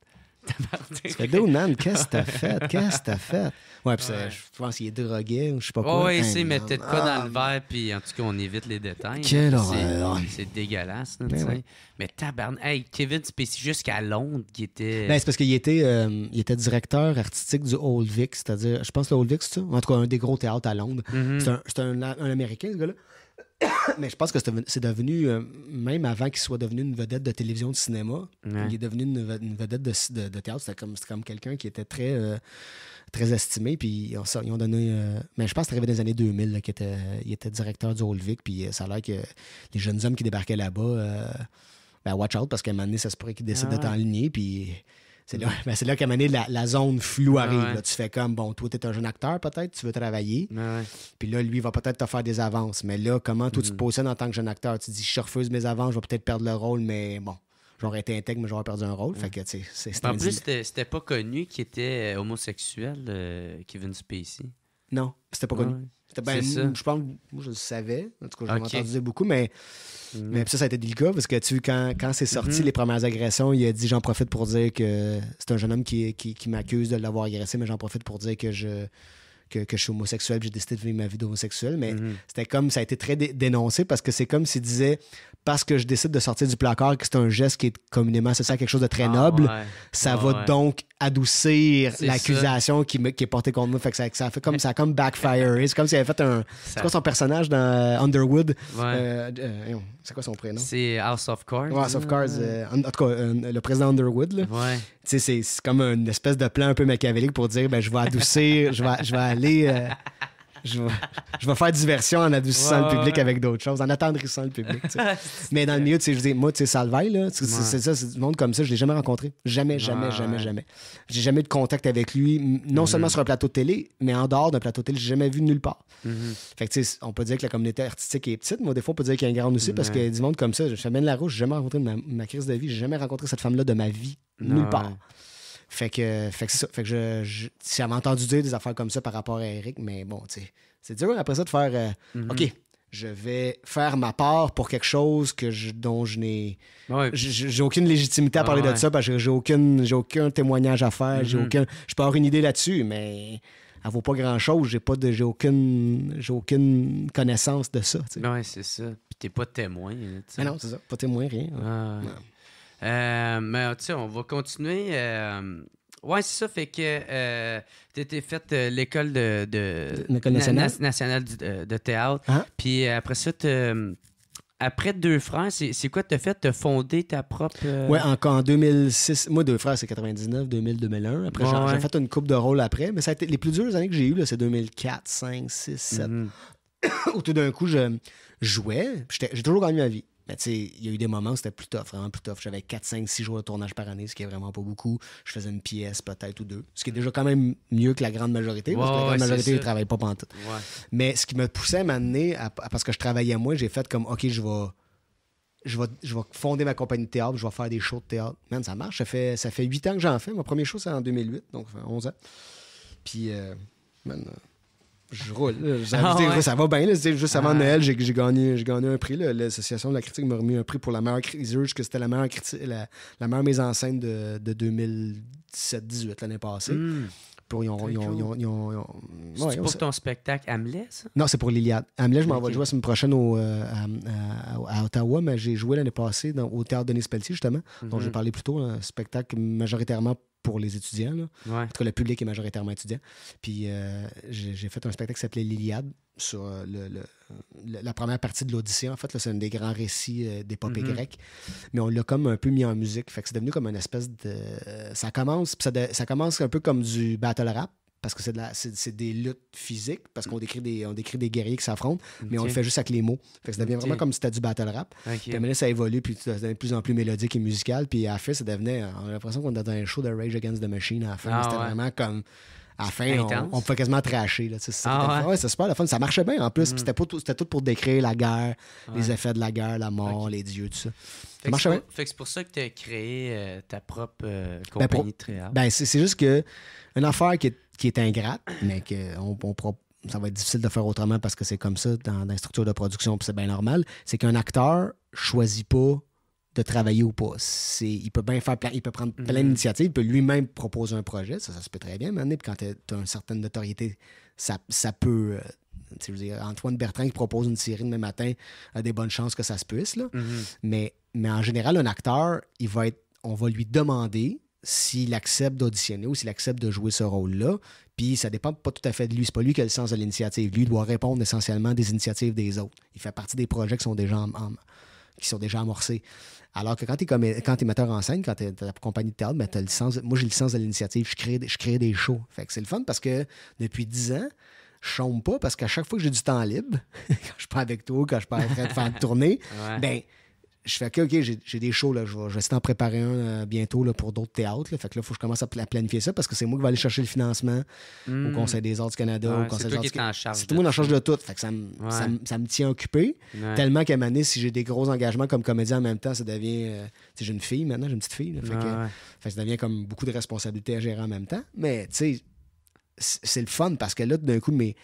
C'est fais man, qu'est-ce que t'as fait? Qu'est-ce que t'as fait? Ouais, puis je pense qu'il est drogué ou je sais pas quoi. Ouais, c'est, mais peut-être pas dans le verre, puis en tout cas, on évite les détails. Quelle horreur! C'est dégueulasse, tu mais, mais tabarn... Hey, Kevin Spacey, jusqu'à Londres, qui était. Ben, c'est parce qu'il était, euh, directeur artistique du Old Vic, c'est-à-dire, je pense le Old Vic, c'est ça? En tout cas, un des gros théâtres à Londres. Mm-hmm. C'est, un Américain, ce gars-là. [COUGHS] mais je pense que c'est devenu, euh, même avant qu'il soit devenu une vedette de télévision, de cinéma, il est devenu une, vedette de, théâtre. C'était comme, comme quelqu'un qui était très, euh, très estimé. Puis ils ont, ils donné. Euh, mais je pense que c'est arrivé dans les années 2000, là, il était, directeur du Holvik. Puis ça a l'air que les jeunes hommes qui débarquaient là-bas, ben, watch out, parce qu'à un moment donné, ça se pourrait qu'ils décident de d'être ah en Puis c'est là, [LAUGHS] ben là qu'à la, zone floue arrive. tu fais comme, bon, toi, tu es un jeune acteur, peut-être, tu veux travailler. Puis là, lui, va peut-être te faire des avances. Mais là, comment toi, tu te mhm. positionnes en tant que jeune acteur? Tu dis, je refuse mes avances, je vais peut-être perdre le rôle, mais bon, j'aurais été intègre, mais j'aurais perdu un rôle. en plus, c'était pas connu qu'il était euh, homosexuel, euh, Kevin Spacey. Non, c'était pas ah connu. ben, je pense, moi je le savais. En tout cas, je okay. entendu beaucoup, mm. mais, ça, ça a été délicat parce que tu quand, quand c'est sorti mm-hmm. les premières agressions, il a dit j'en profite pour dire que c'est un jeune homme qui, qui m'accuse de l'avoir agressé, mais j'en profite pour dire que je que, je suis homosexuel, j'ai décidé de vivre ma vie d'homosexuel, mais mhm. c'était comme, ça a été très dénoncé parce que c'est comme s'il disait, parce que je décide de sortir du placard, que c'est un geste qui est communément c'est ça quelque chose de très ah, noble, ça va donc adoucir l'accusation qui, qui, est portée contre moi. Fait que ça, fait comme, ça comme backfire. [LAUGHS] c'est comme s'il avait fait un. C'est quoi son personnage dans euh, Underwood? Euh, euh, c'est quoi son prénom? C'est House of Cards. House of Cards. en, tout cas, le président Underwood. Là. Ouais c'est comme une espèce de plan un peu machiavélique pour dire ben, je vais adoucir, je, vais, je vais aller. Euh, je, vais, faire diversion en adoucissant le public avec d'autres choses, en attendrissant le public. [LAUGHS] Mais dans le milieu, je dis, moi, tu sais, le là, c'est ça, c'est du monde comme ça, je ne l'ai jamais rencontré. Jamais, jamais, jamais, jamais. J'ai jamais eu de contact avec lui, non mm-hmm. seulement sur un plateau de télé, mais en dehors d'un plateau de télé, j'ai jamais vu nulle part. Mm-hmm. Fait on peut dire que la communauté artistique est petite, mais des fois, on peut dire qu'il y a un grande aussi, parce que du monde comme ça. Je la je j'ai jamais rencontré ma, ma crise de vie, j'ai jamais rencontré cette femme-là de ma vie, nulle part. Fait que, fait que ça. Fait je, j'avais entendu dire des affaires comme ça par rapport à Eric, mais bon, tu sais, c'est dur après ça de faire euh, mhm. OK, je vais faire ma part pour quelque chose que je, dont je n'ai. J'ai, aucune légitimité à parler de ça parce que j'ai aucune, j'ai aucun témoignage à faire. J'ai mhm. aucun. Je peux avoir une idée là-dessus, mais elle vaut pas grand chose. J'ai pas de. J'ai aucune. J'ai aucune connaissance de ça. Oui, c'est ça. Puis t'es pas témoin. Ah non, c'est ça. Pas témoin, rien. Ah, euh, mais tu sais, on va continuer. Euh, ouais, c'est ça. Fait que euh, tu étais fait l'école de, nationale, de, théâtre. Ah. Puis après ça, après Deux Frères, c'est quoi tu as fait? Tu fondé ta propre. Ouais, encore en 2006. Moi, Deux Frères, c'est 99, 2000, 2001. Après, j'ai fait une coupe de rôle après. Mais ça a été les plus dures années que j'ai eues, c'est 2004, 5, 6, 7. Où tout d'un coup, je jouais. J'ai toujours gagné ma vie. Mais tu sais, il y a eu des moments où c'était plus tough, vraiment plus tough. J'avais 4, 5, 6 jours de tournage par année, ce qui est vraiment pas beaucoup. Je faisais une pièce peut-être ou deux, ce qui est déjà quand même mieux que la grande majorité, parce que la grande majorité, ils travaillent pas pantoute. Ouais. Mais ce qui me poussait à m'amener, à, parce que je travaillais moi, j'ai fait comme, OK, je vais je vais, je vais fonder ma compagnie de théâtre, je vais faire des shows de théâtre. Man, ça marche. Ça fait, ça fait 8 ans que j'en fais. Mon premier show, c'est en 2008, donc ça 11 ans. Puis, euh, euh je roule. Ah ça va bien. juste avant ah. Noël, j'ai gagné, gagné un prix. L'Association de la critique m'a remis un prix pour la meilleure critique, que c'était la meilleure, mise en scène de, 2017-18, l'année passée. c'est pour ton spectacle Hamlet, ça? Non, c'est pour l'Iliade. Hamlet, je m'en vais vais jouer la semaine prochaine euh, à, Ottawa, mais j'ai joué l'année passée au Théâtre Denis Pelletier, justement, dont j'ai mhm. parlé plus tôt. Un spectacle majoritairement pour les étudiants. Là. En tout cas, le public est majoritairement étudiant. Puis euh, j'ai fait un spectacle qui s'appelait L'Iliade sur euh, le, la première partie de l'audition. En fait, c'est un des grands récits des euh, d'épopée mm-hmm. grecs. Mais on l'a comme un peu mis en musique. Fait que c'est devenu comme une espèce de. ça commence, ça, de... ça, commence un peu comme du battle rap parce que c'est de des luttes physiques, parce qu'on décrit des, on décrit des guerriers qui s'affrontent, mais on le fait juste avec les mots. Fait que ça devient vraiment comme si c'était du battle rap. là, ça évolue, puis ça devient de plus en plus mélodique et musical. Puis à la fin, ça devenait. On a l'impression qu'on était dans un show de Rage Against the Machine à la fin. Ah, c'était vraiment comme. À fin, on, on, pouvait quasiment tracher. Là, c'est ah, super la fun. Ça marchait bien en plus. Mm. C'était, tout pour décrire la guerre, les effets de la guerre, la mort, les dieux, tout ça. ça marchait bien. que c'est pour ça que tu as créé euh, ta propre euh, ben, compagnie ben, ben, c'est, juste que une affaire qui est qui est ingrate, mais que on, ça va être difficile de faire autrement parce que c'est comme ça dans, dans, la structure de production, puis c'est bien normal, c'est qu'un acteur choisit pas de travailler ou pas. il peut bien faire plein, il peut prendre plein mhm. d'initiatives, il peut lui-même proposer un projet, ça, se peut très bien, mais quand tu as, une certaine notoriété, ça, peut. Euh, je dire, Antoine Bertrand qui propose une série demain matin a des bonnes chances que ça se puisse. Là. Mhm. mais, mais en général, un acteur, il va être, on va lui demander s'il accepte d'auditionner ou s'il accepte de jouer ce rôle-là. Puis ça dépend pas tout à fait de lui. C'est pas lui qui a le sens de l'initiative. Lui il doit répondre essentiellement des initiatives des autres. Il fait partie des projets qui sont déjà, qui sont déjà amorcés. Alors que quand tu es, metteur en scène, quand tu es, la compagnie de théâtre, ben, as le sens, moi j'ai le sens de l'initiative. Je crée, je crée des shows. Fait que c'est le fun parce que depuis 10 ans, je chôme pas parce qu'à chaque fois que j'ai du temps libre, [LAUGHS] quand je pars avec toi, quand je pars en de faire une tournée, ben je fais que, OK, j'ai des shows, je, vais, essayer d'en préparer un euh, bientôt là, pour d'autres théâtres. Là. Fait que là, il faut que je commence à, planifier ça parce que c'est moi qui vais aller chercher le financement au hmm. Conseil des arts du Canada, au Conseil des arts C'est tout le monde en charge de tout. Fait que ça, me tient occupé. Tellement qu'à ma si j'ai des gros engagements comme comédien en même temps, ça devient. Euh, sais, j'ai une fille maintenant, j'ai une petite fille. fait, que, ça devient comme beaucoup de responsabilités à gérer en même temps. Mais tu sais, c'est le fun parce que là, d'un coup, mais.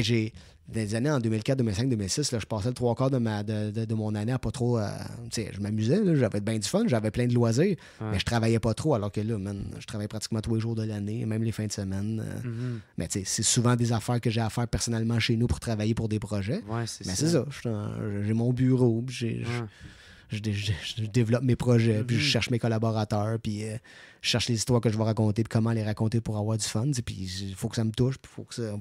j'ai des années en 2004, 2005, 2006, là, je passais le trois quarts de, ma, de, mon année à pas trop. Euh, je m'amusais, j'avais bien du fun, j'avais plein de loisirs, mais je travaillais pas trop. Alors que là, man, je travaille pratiquement tous les jours de l'année, même les fins de semaine. Euh. Mm-hmm. mais tu Mais c'est souvent des affaires que j'ai à faire personnellement chez nous pour travailler pour des projets. mais c'est ça. j'ai mon bureau, j'ai je, développe mes projets, puis je mm-hmm. cherche mes collaborateurs, puis euh, je cherche les histoires que je vais raconter, puis comment les raconter pour avoir du fun. Puis il faut que ça me touche, puis faut que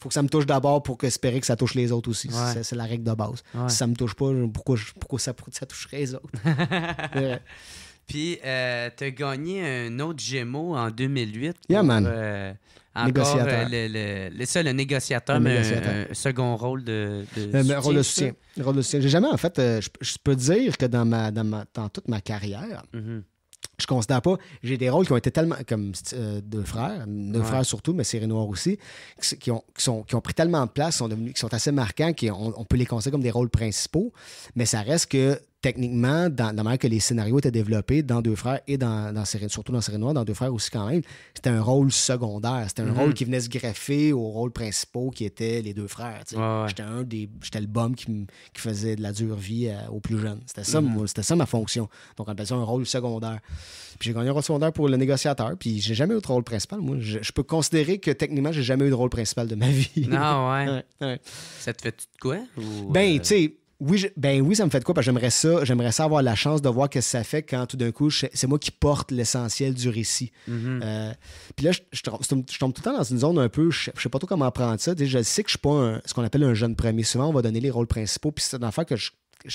faut que ça me touche d'abord pour espérer que ça touche les autres aussi. C'est la règle de base. Si ça me touche pas, pourquoi, pourquoi ça, toucherait les autres? [LAUGHS] Puis, euh, tu as gagné un autre Gémeaux en 2008. yeah, man. Euh, encore, euh, le, le, le, négociateur, mais Un, second rôle de, euh, soutien. Rôle de soutien. Rôle de J'ai jamais, en fait, euh, je, peux dire que dans, ma, dans, toute ma carrière, je mhm. ne je considère pas. J'ai des rôles qui ont été tellement. comme deux frères, deux frères surtout, mais Série aussi, qui, qui, ont, qui, ont pris tellement de place, sont devenus, qui sont assez marquants, qu'on peut les considérer comme des rôles principaux, mais ça reste que techniquement, dans, la manière que les scénarios étaient développés dans Deux Frères et dans, dans surtout dans Série Noire, dans Deux Frères aussi quand même, c'était un rôle secondaire. C'était un mhm. rôle qui venait se greffer aux rôles principaux qui étaient les deux frères. J'étais un des. J'étais le bum qui, qui, faisait de la dure vie au euh, aux plus jeunes. C'était ça, mhm. c'était ça ma fonction. Donc on appelle ça un rôle secondaire. Puis j'ai gagné un rôle secondaire pour le négociateur. Puis j'ai jamais eu de rôle principal. Moi, je, peux considérer que techniquement, j'ai jamais eu de rôle principal de ma vie. Non, ah [LAUGHS] ouais. ça te fait quoi? Ben, euh, tu sais oui, ben oui, ça me fait quoi, parce j'aimerais ça, j'aimerais ça avoir la chance de voir que ça fait quand tout d'un coup, c'est moi qui porte l'essentiel du récit. Mhm. Euh, puis là, je, tombe, tout le temps dans une zone un peu, je, sais pas trop comment apprendre ça. Je sais que je suis pas ce qu'on appelle un jeune premier. Souvent, on va donner les rôles principaux, puis c'est une affaire que je je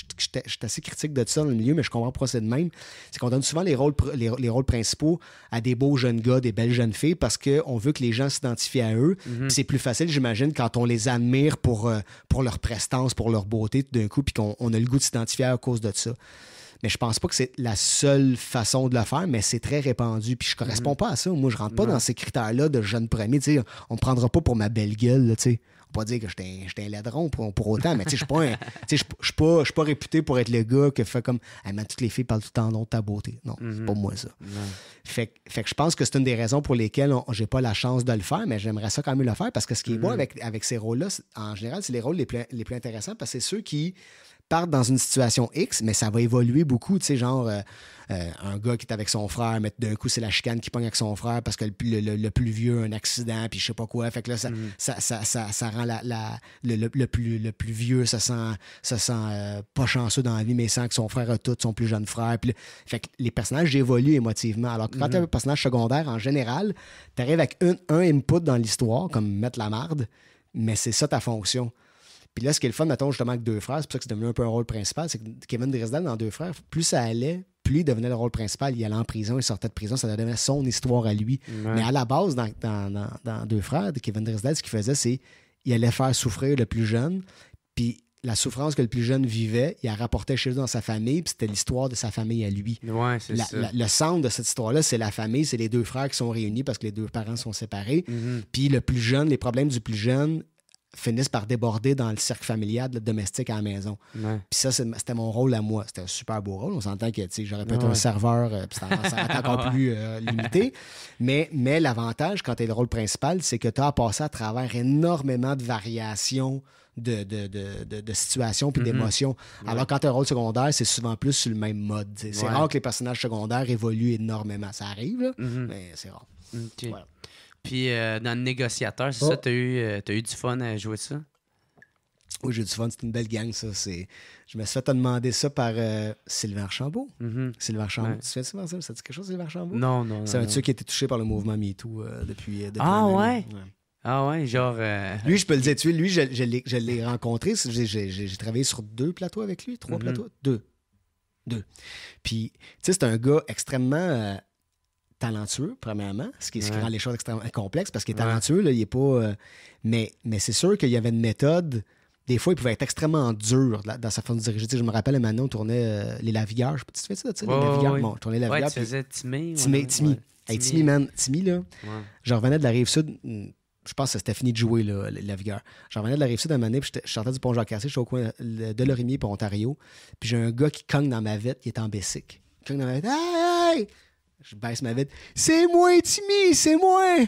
suis assez critique de ça dans le milieu, mais je comprends pas c'est de même. C'est qu'on donne souvent les rôles, les, rôles principaux à des beaux jeunes gars, des belles jeunes filles, parce qu'on veut que les gens s'identifient à eux. Mhm. C'est plus facile, j'imagine, quand on les admire pour, euh, pour leur prestance, pour leur beauté, tout d'un coup, puis qu'on a le goût de s'identifier à cause de ça. Mais je pense pas que c'est la seule façon de le faire, mais c'est très répandu. Puis je correspond mhm. pas à ça. Moi, je rentre pas dans ces critères-là de jeune premier. sais, on me prendra pas pour ma belle gueule. Là, pas dire que j'étais un ladron pour, autant, mais je suis pas, pas réputé pour être le gars qui fait comme ah, toutes les filles parlent tout le temps de ta beauté. Non, c'est mhm. pas moi ça. Fait, que je pense que c'est une des raisons pour lesquelles j'ai pas la chance de le faire, mais j'aimerais ça quand même le faire parce que ce qui est beau mhm. avec, avec ces rôles-là, en général, c'est les rôles les plus intéressants parce que c'est ceux qui partent dans une situation X, mais ça va évoluer beaucoup, tu sais, genre euh, euh, un gars qui est avec son frère, mais d'un coup, c'est la chicane qui pogne avec son frère parce que le, plus vieux a un accident, puis je sais pas quoi. Fait que là, ça, mhm. rend le, plus, le plus vieux, ça sent, ça sent euh, pas chanceux dans la vie, mais sent que son frère a tout, son plus jeune frère. fait que les personnages évoluent émotivement. Alors que quand tu as mhm. un personnage secondaire, en général, tu arrives avec un, un input dans l'histoire, comme mettre la marde, mais c'est ça ta fonction. Puis là, ce qui est le fun, mettons, justement, avec Deux Frères, c'est pour ça que c'est devenu un peu un rôle principal, c'est que Kevin Dresden, dans Deux Frères, plus ça allait, plus il devenait le rôle principal. Il allait en prison, il sortait de prison, ça devenait son histoire à lui. Mais à la base, dans, Deux Frères, Kevin Dresden, ce qu'il faisait, c'est qu'il allait faire souffrir le plus jeune, puis la souffrance que le plus jeune vivait, il la rapportait chez lui dans sa famille, puis c'était l'histoire de sa famille à lui. Ouais, c'est ça. le centre de cette histoire-là, c'est la famille, c'est les deux frères qui sont réunis parce que les deux parents sont séparés. Mhm. Puis le plus jeune, les problèmes du plus jeune finissent par déborder dans le cercle familial de domestique à la maison. Puis ça, c'était mon rôle à moi. C'était un super beau rôle. On s'entend que j'aurais pu être un serveur, euh, puis encore [LAUGHS] plus euh, limité. Mais, mais l'avantage, quand tu es le rôle principal, c'est que tu as à passer à travers énormément de variations de, de, de, de, situations puis mm-hmm. d'émotions. Alors, quand tu un rôle secondaire, c'est souvent plus sur le même mode. C'est rare que les personnages secondaires évoluent énormément. Ça arrive, mm-hmm. mais c'est rare. Puis euh, dans le négociateur, c'est oh. ça, t'as eu, euh, eu du fun à jouer ça? Oui, j'ai eu du fun, c'est une belle gang, ça. Je me suis fait demander ça par euh, Sylvain Archambault. Mhm. Sylvain Archambault, tu fais ça, ça dit quelque chose, Sylvain Archambault? Non, non. c'est un truc qui a été touché par le mouvement MeToo depuis, depuis, Ah ouais? Ah ouais, genre. Lui, je peux le dire, tu lui, je, je l'ai rencontré. J'ai travaillé sur deux plateaux avec lui, trois mhm. plateaux, deux. Deux. Puis, tu sais, c'est un gars extrêmement talentueux, premièrement, ce qui, ce rend les choses extrêmement complexes parce qu'il est talentueux, là, il est pas. Euh, mais mais c'est sûr qu'il y avait une méthode. Des fois, il pouvait être extrêmement dur dans sa façon de diriger. Tu je me rappelle, maintenant, on tournait euh, les pas, Tu fais ça, tu sais, les lavilleurs? Oui. on tournait les Lavières. tu faisais Timmy. Timmy, Timmy. Hey, Timmy, man. Timmy, là, je revenais de la Rive-Sud. Hmm, je pense que c'était fini de jouer, là, la Je J'en revenais de la Rive-Sud à année, puis je sortais du pont jacques je suis au coin de Lorimier pour Ontario. Puis j'ai un gars qui cogne dans ma vête, il est en bessic. Il cogne dans ma vête. hey! je baisse ma vite. C'est moi, Timmy, c'est moi!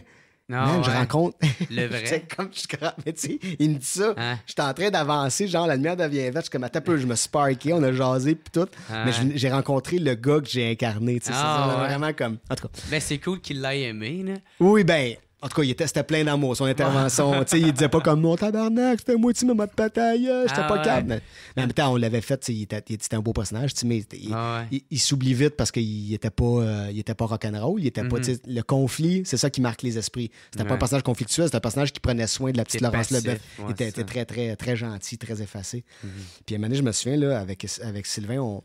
Non, je rencontre. Le [LAUGHS] vrai. comme je mais tu il me dit ça. Hein? Je J'étais en train d'avancer, genre la lumière devient verte. Je suis comme, je me sparké, on a jasé, puis tout. Hein? Mais j'ai rencontré le gars que j'ai incarné. Tu c'est ah, vraiment comme. En tout cas. Mais ben, c'est cool qu'il l'ait aimé, là. Oui, ben, en tout cas, il était plein d'amour, son intervention. sais, il disait pas comme mon tabarnak, c'était moi, tu me m'a bataille, euh, j'étais ah pas ouais. calme. Mais, en même temps, on l'avait fait, C'était un beau personnage, mais ah il, il, s'oublie vite parce qu'il était pas, euh, il pas rock'n'roll, mm-hmm. Le conflit, c'est ça qui marque les esprits. C'était pas un personnage conflictuel, c'était un personnage qui prenait soin de la petite Laurence Lebeuf. il était, très, très, très gentil, très effacé. Mm-hmm. Puis à un moment je me souviens, là, avec, Sylvain,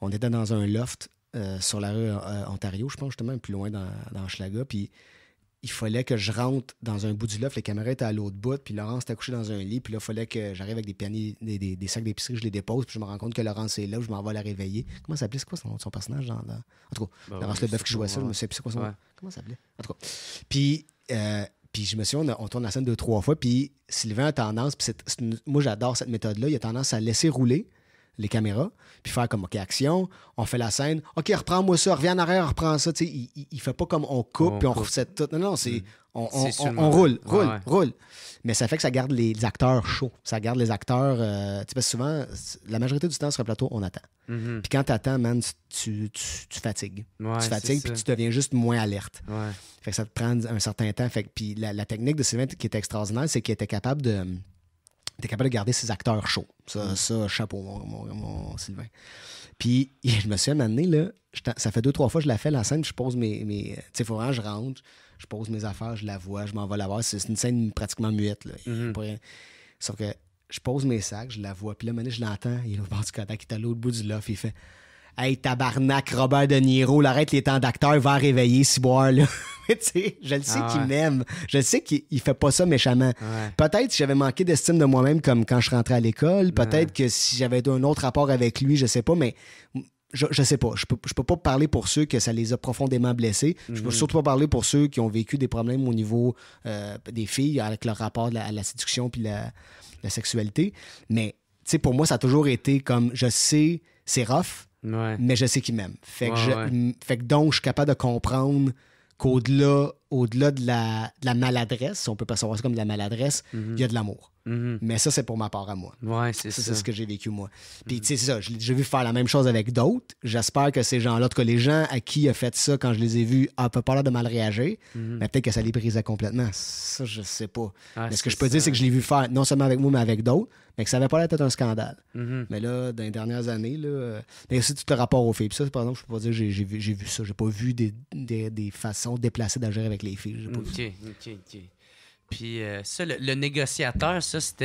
on, était dans un loft euh, sur la rue Ontario, je pense, justement, plus loin dans, dans Puis il fallait que je rentre dans un bout du loft, les caméras étaient à l'autre bout, puis Laurence était couché dans un lit, puis là, il fallait que j'arrive avec des paniers, des, sacs d'épicerie, je les dépose, puis je me rends compte que Laurence est là, je m'en vais la réveiller. Comment s'appelait, c'est quoi son, personnage dans, En tout cas, bah le qui jouait ça, je me sais plus c'est quoi son Comment ça s'appelait? En tout cas. Puis, euh, je me suis dit, on, tourne la scène deux, trois fois, puis Sylvain a tendance, puis moi j'adore cette méthode-là, il a tendance à laisser rouler, les caméras, puis faire comme, OK, action, on fait la scène, OK, reprends-moi ça, reviens en arrière, reprends ça. tu il, il, fait pas comme on coupe, puis on reset tout. Non, non, c'est, mm. on, on, roule, roule, roule. Mais ça fait que ça garde les, acteurs chauds. Ça garde les acteurs. Euh, tu sais, parce que souvent, la majorité du temps sur un plateau, on attend. Mm-hmm. Puis quand attends, man, tu, fatigues. tu fatigues, puis tu deviens juste moins alerte. Fait que ça te prend un certain temps. Fait que, puis la, technique de Sylvain qui était extraordinaire, c'est qu'il était capable de était capable de garder ses acteurs chauds. Ça, mm. chapeau, mon, Sylvain. Puis, [LAUGHS] je me suis amené, là, ça fait deux, trois fois que je la fais, la scène, je pose mes. mes tu sais, faut vraiment je rentre, je pose mes affaires, je la vois, je m'en vais la voir. C'est une scène pratiquement muette, là. Mm-hmm. sauf que je pose mes sacs, je la vois, puis là, maintenant, je l'entends, il est au bord du cadavre, il est à l'autre bout du loft, il fait Hey, tabarnak, Robert De Niro, l'arrête les temps d'acteur, va réveiller Ciboire, [LAUGHS] je le sais ah qu'il m'aime. Je le sais qu'il fait pas ça méchamment. Peut-être que j'avais manqué d'estime de moi-même comme quand je rentrais à l'école, peut-être que si j'avais un autre rapport avec lui, je sais pas, mais je, ne sais pas. Je peux, peux pas parler pour ceux que ça les a profondément blessés. Je ne Je peux mhm. surtout pas parler pour ceux qui ont vécu des problèmes au niveau euh, des filles avec leur rapport à la, séduction puis la, sexualité. Mais, pour moi, ça a toujours été comme, je sais, c'est rough, mais je sais qu'il m'aime. Fait, que fait que donc, je suis capable de comprendre qu'au-delà au-delà de la, maladresse, on peut pas savoir ça comme de la maladresse, mhm. il y a de l'amour. Mhm. Mais ça, c'est pour ma part à moi. Ouais, c'est ça. C'est ce que j'ai vécu moi. Mhm. Puis, tu sais, c'est ça. J'ai vu faire la même chose avec d'autres. J'espère que ces gens-là, que les gens à qui a fait ça quand je les ai vus, on ah, pas l'air de mal réagir. Mais peut-être que ça les brisait complètement. Ça, je sais pas. Ah, mais ce que je peux dire, c'est que je l'ai vu faire non seulement avec moi, mais avec d'autres. Mais que ça avait pas l'air d'être un scandale. Mais là, dans les dernières années, là. Euh, mais aussi tout le rapport aux filles. Puis ça, par exemple, je peux pas dire j'ai vu, vu, ça. J'ai pas vu des, des, des façons déplacées d'agir les filles. OK, OK, OK. Puis euh, ça, le, négociateur, ça, c'était,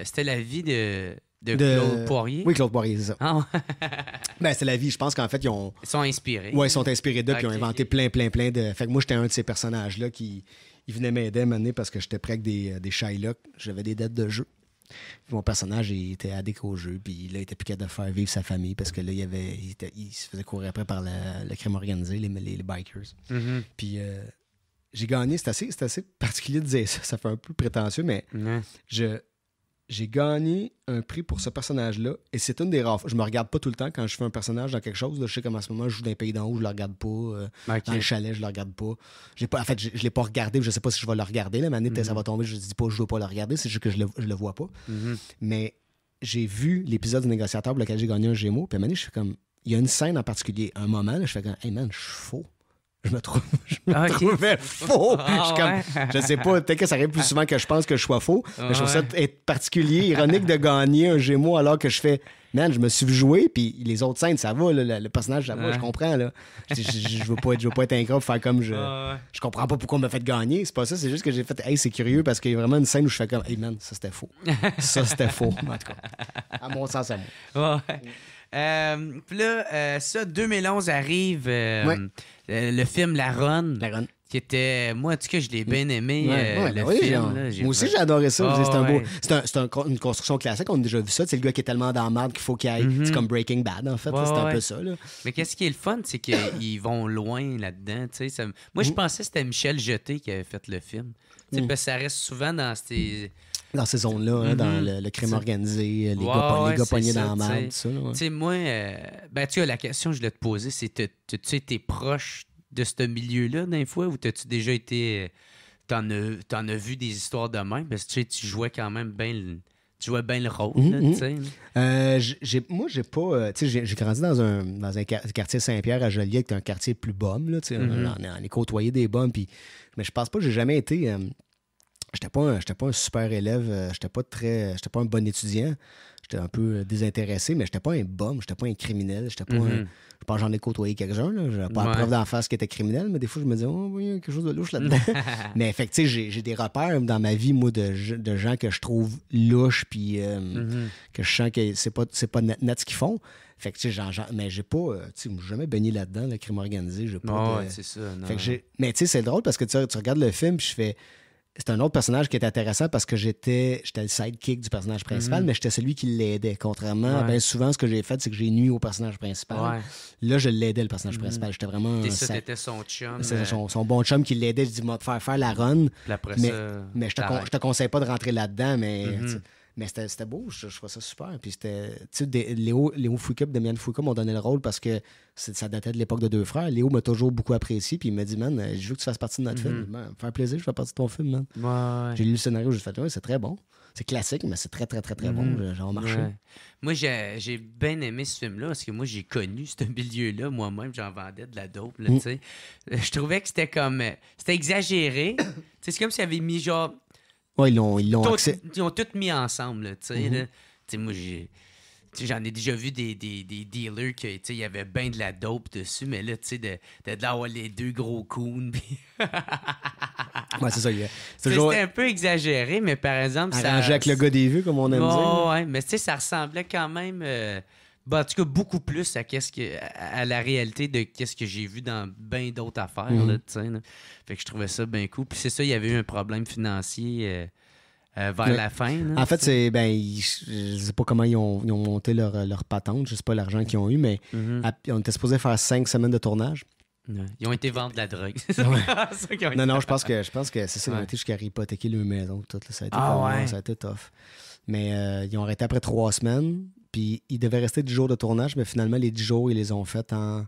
euh, c'était la vie de, de, Claude Poirier. Oui, Claude Poirier, c'est ça. Ah, [LAUGHS] ben, c'est la vie. Je pense qu'en fait, ils ont. Ils sont inspirés. Oui, ils sont inspirés d'eux, puis ils ont inventé plein, plein, plein de. Fait que moi, j'étais un de ces personnages-là qui. venait venaient m'aider à m'amener parce que j'étais prêt avec des, euh, des Shylock. J'avais des dettes de jeu. mon personnage il était addict au jeu, puis là, il était piqué de faire vivre sa famille parce que là, il, avait, il, se faisait courir après par le, crime organisé, les, les, bikers. Mm-hmm. Puis j'ai gagné, c'est assez, particulier de dire ça, ça fait un peu prétentieux, mais je, j'ai gagné un prix pour ce personnage-là et c'est une des rares Je me regarde pas tout le temps quand je fais un personnage dans quelque chose. je sais comme à ce moment, je joue d'un pays d'en haut, je le regarde pas. Euh, dans le chalet, je le regarde pas. J'ai en fait, je, l'ai pas regardé, je sais pas si je vais le regarder. La manette, ça mhm. va tomber, je dis pas, je veux pas le regarder, c'est juste que je le, le vois pas. Mhm. Mais j'ai vu l'épisode du négociateur pour lequel j'ai gagné un Gémeaux. Puis à je fais comme. Il y a une scène en particulier, un moment, je fais comme, hey man, je suis faux je me trouve, [LAUGHS] je ah, trouvais faux. Ah, je, comme, sais pas, peut-être que ça arrive plus souvent que je pense que je sois faux. mais je trouve ça être particulier, ironique de gagner un Gémeaux alors que je fais, man, je me suis joué, puis les autres scènes, ça va, le personnage, ça va, je comprends. Je, ne veux pas être, je veux pas incroyable, faire comme je. Ah, je comprends pas pourquoi on m'a fait gagner. C'est pas ça, c'est juste que j'ai fait, hey, c'est curieux parce qu'il y a vraiment une scène où je fais comme, hey man, ça c'était faux. ça c'était faux, en tout cas. À mon sens, à moi. [LAUGHS] Euh, puis là, euh, ça, 2011 arrive euh, le film La Ronne, La Ronne. qui était moi en tout cas je l'ai bien aimé ben le film, moi aussi j'ai adoré ça c'est un une construction classique on a déjà vu ça c'est le gars qui est tellement dans la merde qu'il faut qu'il aille mhm. c'est comme Breaking Bad en fait c'est un peu ça là. mais qu'est-ce qui est le fun c'est qu'ils [COUGHS] vont loin là-dedans moi je mm. pensais que c'était Michel Jeté qui avait fait le film mm. parce ça reste souvent dans ces dans ces zones-là, hein, dans mm-hmm. le, crime organisé, euh, les gars, pognés dans la merde, tout ça. Euh, ben, tu sais, moi, ben, tu as la question que je l'ai te poser, c'est tu été proche de ce milieu-là d'un fois ou t'as-tu déjà été. Euh, t'en as, as vu des histoires de même? Parce que tu jouais quand même bien le tu jouais bien le rôle. Mm-hmm. tu sais moi, j'ai pas. j'ai, grandi dans un, un quartier Saint-Pierre à Joliette, qui est un quartier plus bombe, Là, mm-hmm. on, est côtoyé des bombes mais je pense pas que j'ai jamais été j'étais pas, j'étais pas un super élève, euh, j'étais pas très, j'étais pas un bon étudiant, j'étais un peu euh, désintéressé, mais j'étais pas un bum, j'étais pas un criminel, j'étais pas un, mm-hmm. je pense j'en ai côtoyé quelques-uns, là, j'avais pas la preuve d'en face qui était criminel, mais des fois je me disais, oh, il y a quelque chose de louche là-dedans. [LAUGHS] [LAUGHS] mais effectivement, j'ai, j'ai des repères dans ma vie, moi, de, de gens que je trouve louches, puis euh, mm-hmm. que je sens que c'est pas, c'est pas net, ce qu'ils font. Fait que, tu sais, mais j'ai pas, tu sais, jamais baigné là-dedans, le crime organisé, j'ai pas. Ah c'est ça, Fait que j'ai... Mais tu sais, c'est drôle parce que tu, tu regardes le film, puis je fais, c'est un autre personnage qui est intéressant parce que j'étais j'étais le sidekick du personnage principal, mm. mais j'étais celui qui l'aidait. Contrairement, ben, souvent, ce que j'ai fait, c'est que j'ai nui au personnage principal. Là, je l'aidais, le personnage mm. principal. J'étais vraiment. C'était son chum. Euh, son, bon chum qui l'aidait. Je dis, te faire faire la run. mais, je, te te conseille pas de rentrer là-dedans, mais. Mm-hmm. Mais c'était beau, je, trouve ça super. Puis Tu Léo, Léo Foucault et Damien Foucault m'ont donné le rôle parce que ça datait de l'époque de deux frères. Léo m'a toujours beaucoup apprécié, puis il m'a dit, man, je veux que tu fasses partie de notre mhm. film. faire plaisir, je fais partie de ton film, J'ai lu le scénario, j'ai fait, c'est très bon. C'est classique, mais c'est très, très, très, très bon. Genre mhm. marché. Moi, j'ai bien aimé ce film-là parce que moi, j'ai connu ce [LAUGHS] milieu-là moi-même. J'en vendais de la dope, mm. tu sais. Euh, je trouvais que c'était comme. Euh, c'était exagéré. [COUGHS] c'est comme s'il avait mis genre Ouais, ils l'ont ils l'ont Tout- accès- Ils ont tout mis ensemble, tu sais. Mm-hmm. Tu moi, j'ai- J'en ai déjà vu des, des, des dealers que, tu sais, il y avait bien de la dope dessus, mais là, tu sais, de, de, les deux gros coons. [LAUGHS] Ouais, c'est ça. C'est toujours C'était un peu exagéré, mais par exemple... ça- avec le gars des vues, comme on aime dire. Oui, ouais, mais tu sais, ça ressemblait quand même. Euh, ben, en tout cas, beaucoup plus à, qu'est-ce que, à la réalité de qu'est-ce que j'ai vu dans bien d'autres affaires. Mhm. Fait que je trouvais ça bien cool. Puis c'est ça, il y avait eu un problème financier. Euh, euh, vers la fin. en fait, c'est ben, je ne sais pas comment ils ont, monté euh, leur, patente, je ne sais pas l'argent qu'ils ont eu, mais mhm. on était supposé faire cinq semaines de tournage. Ils ont été vendre de la drogue. [LAUGHS] [LAUGHS] non, non, je pense que je pense que c'est ça, ils ont été jusqu'à hypothéquer le maison. ça, a été ah, ça Mais ils ont arrêté après trois semaines. Puis il devait rester 10 jours de tournage, mais finalement, les 10 jours, ils les ont fait en,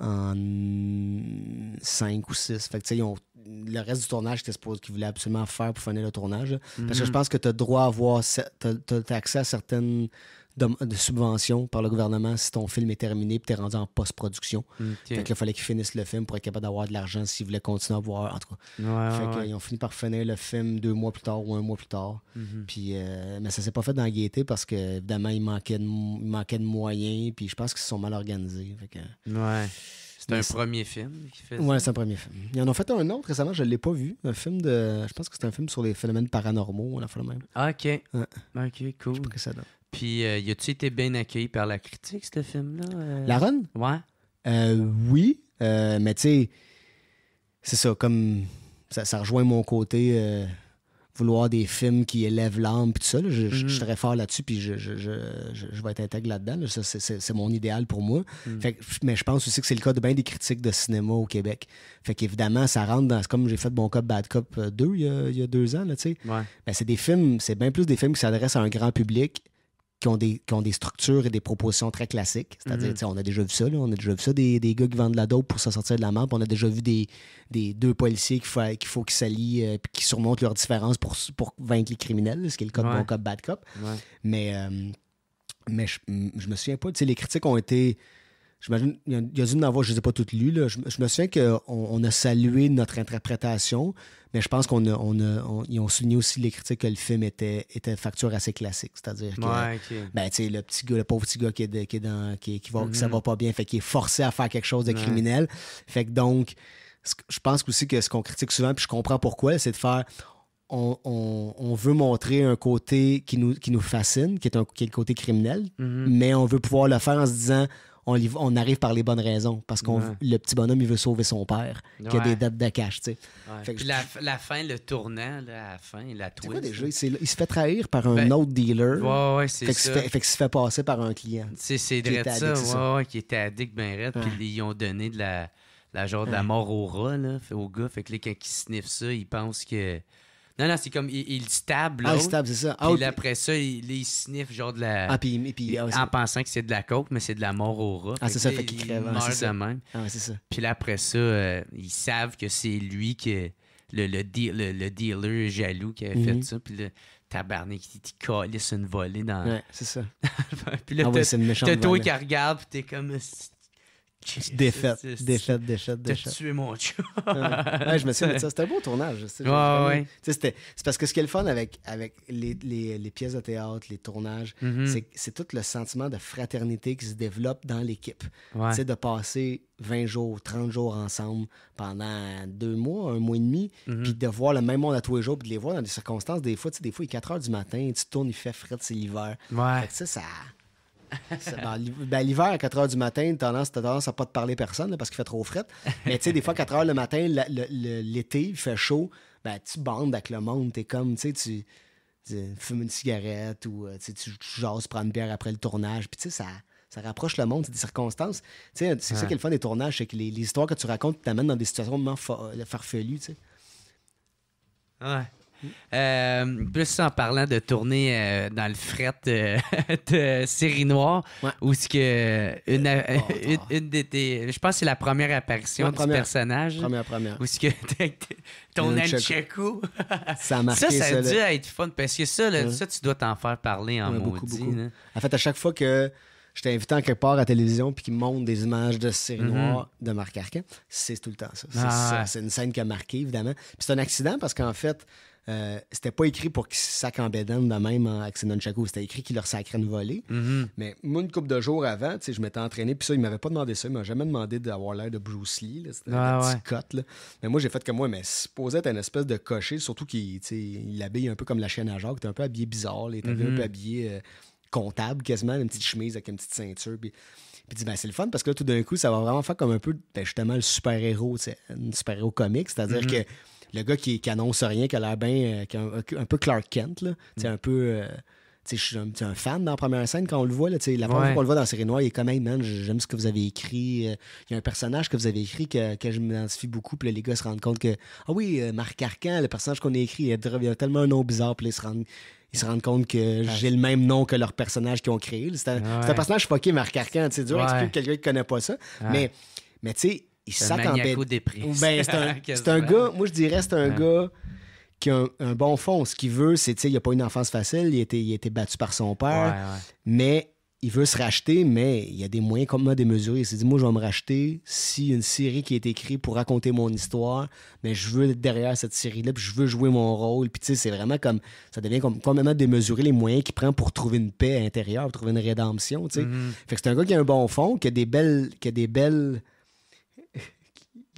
5 ou 6. Fait que, ils ont, le reste du tournage, c'était supposé qu'ils voulaient absolument faire pour finir le tournage. Parce que mm-hmm. je pense que tu as droit à avoir, Tu as accès à certaines de, subvention par le gouvernement si ton film est terminé et tu es rendu en post-production. Okay. Fait fallait qu'ils finissent le film pour être capable d'avoir de l'argent s'ils voulaient continuer à voir. En tout cas. fait Ils ont fini par finir le film deux mois plus tard ou un mois plus tard. Mm-hmm. Puis, euh, mais ça s'est pas fait dans la gaieté parce que évidemment, il manquait de, de moyens. Puis je pense qu'ils se sont mal organisés. Ouais. C'est un premier film qui fait. Ouais, c'est un premier film. Ils en ont fait un autre récemment, je ne l'ai pas vu. Un film de. Je pense que c'est un film sur les phénomènes paranormaux, la même. Ah, ok. Ok, cool. Puis, euh, y a-tu été bien accueilli par la critique, ce film-là? Euh? La Run? Ouais. Euh, oui, mais tu sais, c'est ça, comme ça, rejoint mon côté vouloir des films qui élèvent l'âme, puis tout ça. je, mm-hmm. serais fort là-dessus, puis je, vais être intègre là-dedans. c'est mon idéal pour moi. Mm. mais je pense aussi que c'est le cas de bien des critiques de cinéma au Québec. Fait qu'évidemment, ça rentre dans. Comme j'ai fait Bon Cop, Bad Cop 2 il y a, deux ans, ben, c'est des films, c'est bien plus des films qui s'adressent à un grand public qui ont des, des structures et des propositions très classiques. C'est-à-dire, mhm. on a déjà vu ça, on a déjà vu ça, des, des, gars qui vendent de la dope pour s'en sortir de la map. On a déjà vu des, des deux policiers qu'il faut qu'il faut qu'ils s'allient et euh, qui surmontent leurs différences pour, pour vaincre les criminels, ce qui est le cas de bon cop, bad cop. Mais, euh, mais je, je, me souviens pas, les critiques ont été J'imagine, il y, a dû en avoir, je ne les ai pas toutes lues. Je, me souviens qu'on on a salué notre interprétation, mais je pense qu'on a, ont souligné aussi les critiques que le film était, était facture assez classique. C'est-à-dire que ben, le petit gars, le pauvre petit gars qui, est, dans, qui, va, mm-hmm. va pas bien, fait qu'il est forcé à faire quelque chose de criminel. Fait que donc, je pense aussi que ce qu'on critique souvent, puis je comprends pourquoi, c'est de faire. On, veut montrer un côté qui nous, qui nous fascine, qui est, un, le côté criminel, mm-hmm. mais on veut pouvoir le faire en se disant on, arrive par les bonnes raisons. Parce que le petit bonhomme, il veut sauver son père, qui a des dettes de cash. tu sais. la, fin, le tournant, là, à la fin, la twist. Quoi, déjà? Il se fait trahir par un ben, autre dealer. Ouais, ouais, c'est ça. Fait, qu'il se fait passer par un client. C'est ça, addict, ça. Ouais, qui était addict, ben raide, puis ils ont donné de la, genre de la mort au rat, là, au gars. Fait que là, quand il sniffe ça, il pense que non, non, c'est comme il, stab là. Ah, il stab, c'est ça. puis ah, après ça, il, sniffe genre de la. Ah, puis, ah, en pensant que c'est de la coke, mais c'est de la mort au rat. Ah, hein. c'est ça, fait qu'il crève. Il meurt même. Ah, c'est ça. Puis là, après ça, euh, ils savent que c'est lui qui. Le, le, dealer jaloux qui avait fait mhm. ça. Puis le tabarnak, il, il une volée dans. Ouais, c'est ça. [LAUGHS] puis là, ah, t'as toi qui regarde, puis t'es comme Défaite, défaite, défaite, défaite. T'as tué mon chat. [LAUGHS] ouais. je me suis de ça. C'était un beau tournage. C'est parce que ce qui est le fun avec, avec les, pièces de théâtre, les tournages, mm-hmm. c'est tout le sentiment de fraternité qui se développe dans l'équipe. C'est de passer 20 jours, 30 jours ensemble pendant deux mois, un mois et demi, mm-hmm. puis de voir le même monde à tous les jours, puis de les voir dans des circonstances. Des fois, des fois, il est 4 heures du matin, tu tournes, il fait fret, c'est l'hiver. Ouais. ça, ça ben, ben, l'hiver, à 4 h du matin, t'as tendance à pas te parler personne parce qu'il fait trop fret. Mais tu sais, des fois, 4 h le matin, l'été, il fait chaud, ben, tu bandes avec le monde. Es comme, tu fumes une cigarette ou euh, tu, tu jases, prends une bière après le tournage. Puis tu ça, ça rapproche le monde, c'est des circonstances. C'est ça qui est le fun des tournages, c'est que les, histoires que tu racontes t'amènent dans des situations vraiment farfelues. sais Ouais. Euh, plus en parlant de tourner euh, dans le fret euh, [LAUGHS] de Série Noire, où où ce que une, [LAUGHS] je pense que c'est la première apparition de personnage, première ce que [LAUGHS] ton El ça ça, ça a dû être fun parce que ça, ça tu dois t'en faire parler en maudit, En fait, à chaque fois que je t'invite en quelque part à la télévision puis qu'ils montre des images de série mhm. de Marc Arquin C'est tout le temps ça. Ah c'est une scène qui a marqué, évidemment. Puis c'est un accident parce qu'en fait, euh, c'était pas écrit pour qu'ils sac en bédaine de même en de Chaco. C'était écrit qu'il leur sacraient une volée. Mm-hmm. Mais moi, une couple de jours avant, je m'étais entraîné. Puis ça, il m'avait pas demandé ça. Il m'a jamais demandé d'avoir l'air de Bruce Lee. C'était un petit cut, Mais moi, j'ai fait comme moi. Mais supposait être un espèce de cocher, surtout qu'il il habille un peu comme la chaîne à Jacques. était un peu habillé bizarre. il était un mm-hmm. peu habillé euh, comptable quasiment, une petite chemise avec une petite ceinture. Puis. Puis dit ben, c'est le fun parce que là, tout d'un coup, ça va vraiment faire comme un peu, ben, justement, le super-héros, un super-héros comique. C'est-à-dire mm-hmm. que le gars qui, annonce rien, qui a l'air euh, un, peu Clark Kent, là. c'est mm. un peu euh, je suis un, fan dans la première scène quand on le voit. Là, la première fois qu'on le voit dans la série noire, il est comme, hey man, j'aime ce que vous avez écrit. Euh, il y a un personnage que vous avez écrit que, que je m'identifie beaucoup. Puis les gars se rendent compte que, ah oui, Marc Arcan, le personnage qu'on a écrit, il a, tellement un nom bizarre. Puis ils se rendent, compte que ah, j'ai le même nom que leur personnage qu'ils ont créé. C'est un, personnage fucké, Marc Arcan. C'est dur à quelqu'un qui connaît pas ça. Mais, mais tu sais, il ben, [LAUGHS] c'est un, gars, moi je dirais, c'est un gars qui a un, bon fond. Ce qu'il veut, c'est, tu sais, il n'a pas une enfance facile, il a été, battu par son père, mais il veut se racheter, mais il y a des moyens complètement démesurés. Il s'est dit, moi, je vais me racheter si une série qui est écrite pour raconter mon histoire, mais je veux être derrière cette série-là, je veux jouer mon rôle. Puis, tu sais, c'est vraiment comme, ça devient comme, complètement démesuré les moyens qu'il prend pour trouver une paix intérieure, trouver une rédemption, mm-hmm. Fait que c'est un gars qui a un bon fond, qui a des belles, qui a des belles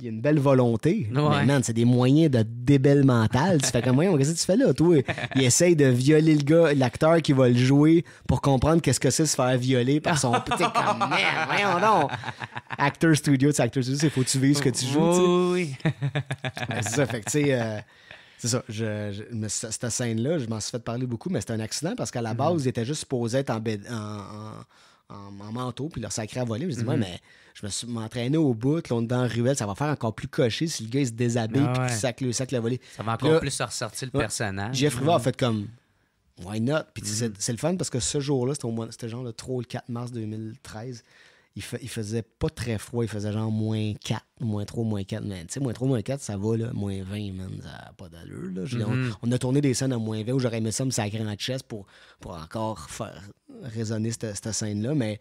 il y a une belle volonté. mais man, c'est des moyens de débelle mental. tu fais comme, voyons, qu'est-ce que tu fais là, toi? Il essaye de violer le gars, l'acteur qui va le jouer pour comprendre qu'est-ce que c'est se faire violer par son [LAUGHS] petit comme, merde, voyons non Actor studio, c'est acteur studio, c'est faut que tu vives ce que tu joues, Oui, oui. [LAUGHS] c'est ça, fait que tu sais. Euh, c'est ça. Je, cette scène-là, je m'en suis fait parler beaucoup, mais c'était un accident parce qu'à la mm. base, ils étaient juste supposés être en, en, manteau puis leur sacré à voler. Je dis, mm mm-hmm. Ouais, mais je vais au bout, là, dans la ruelle, ça va faire encore plus cocher si le gars il se déshabille et ah puis sac le sac le volet. Ça va encore plus ressortir le personnage. Jeff Riva a fait comme Why not? Puis mm. c'est le fun parce que ce jour-là, c'était genre le ou le 4 mars 2013. Il, fait, il, faisait pas très froid, il faisait genre moins 4, moins 3, moins 4, Tu sais, moins 3, moins 4, ça va, moins 20, ça a pas d'allure, mm-hmm. on, a tourné des scènes à moins 20 où j'aurais aimé ça me sacrer dans la chaise pour, pour encore faire résonner cette, cette scène-là, mais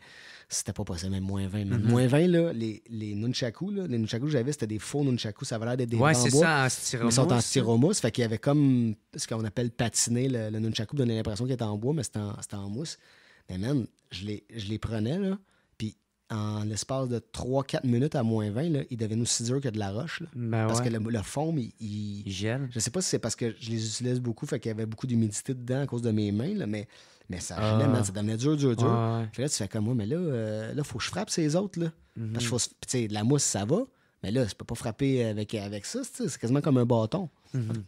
c'était pas possible, même moins 20. Même. Mm-hmm. Moins 20, là, les, les nunchakus, là, les nunchaku que j'avais, c'était des faux nunchaku Ça avait l'air d'être des ouais, c'est ça, en styromousse. Ils sont en styromousse. Fait qu'il y avait comme ce qu'on appelle patiner le, nunchaku, donnait l'impression qu'il était en bois, mais c'était en, en, mousse. Mais man, je les, je les prenais, là, puis en l'espace de 3-4 minutes à moins 20, là, ils deviennent aussi dur que de la roche. Ben parce que le, le foam, il, il, gèle. Je sais pas si c'est parce que je les utilise beaucoup, fait qu'il y avait beaucoup d'humidité dedans à cause de mes mains, là, mais mais ça ah. man, ça devenait dur, dur, dur. tu fais comme moi, mais là, euh, là, faut que je frappe ces autres, là. Mhm. Parce que faut, de la mousse, ça va. Mais là, tu peux pas frapper avec, avec ça, c'est quasiment comme un bâton. Mhm.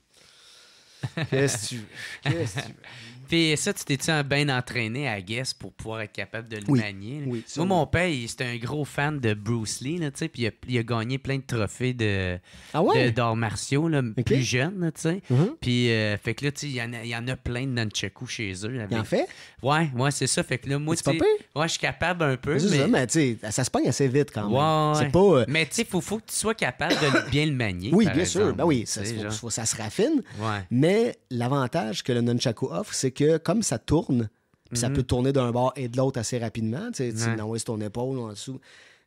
Qu'est-ce que tu veux? Puis ça, tu tes bien entraîné à Guess pour pouvoir être capable de le manier? Oui, Moi, mon père, il c'était un gros fan de Bruce Lee, là, puis il a, gagné plein de trophées de, ah d'arts martiaux là, plus jeune. tu sais. Mm-hmm. Puis euh, fait que là, il y, en a, y en a plein de nunchaku chez eux. Bien en fait? Ouais, ouais, c'est ça. Fait que là, moi, tu ouais, je suis capable un peu. mais... ça, mais ça se pogne assez vite quand même. Euh, mais tu sais, il faut, faut, que tu sois capable de bien le manier. Oui, bien sûr. Ben oui, ça, faut, ça, se raffine. Mais l'avantage que le nunchaku offre, c'est que comme ça tourne, ça mhm. peut tourner d'un bord et de l'autre assez rapidement, tu sais, ton épaule en dessous,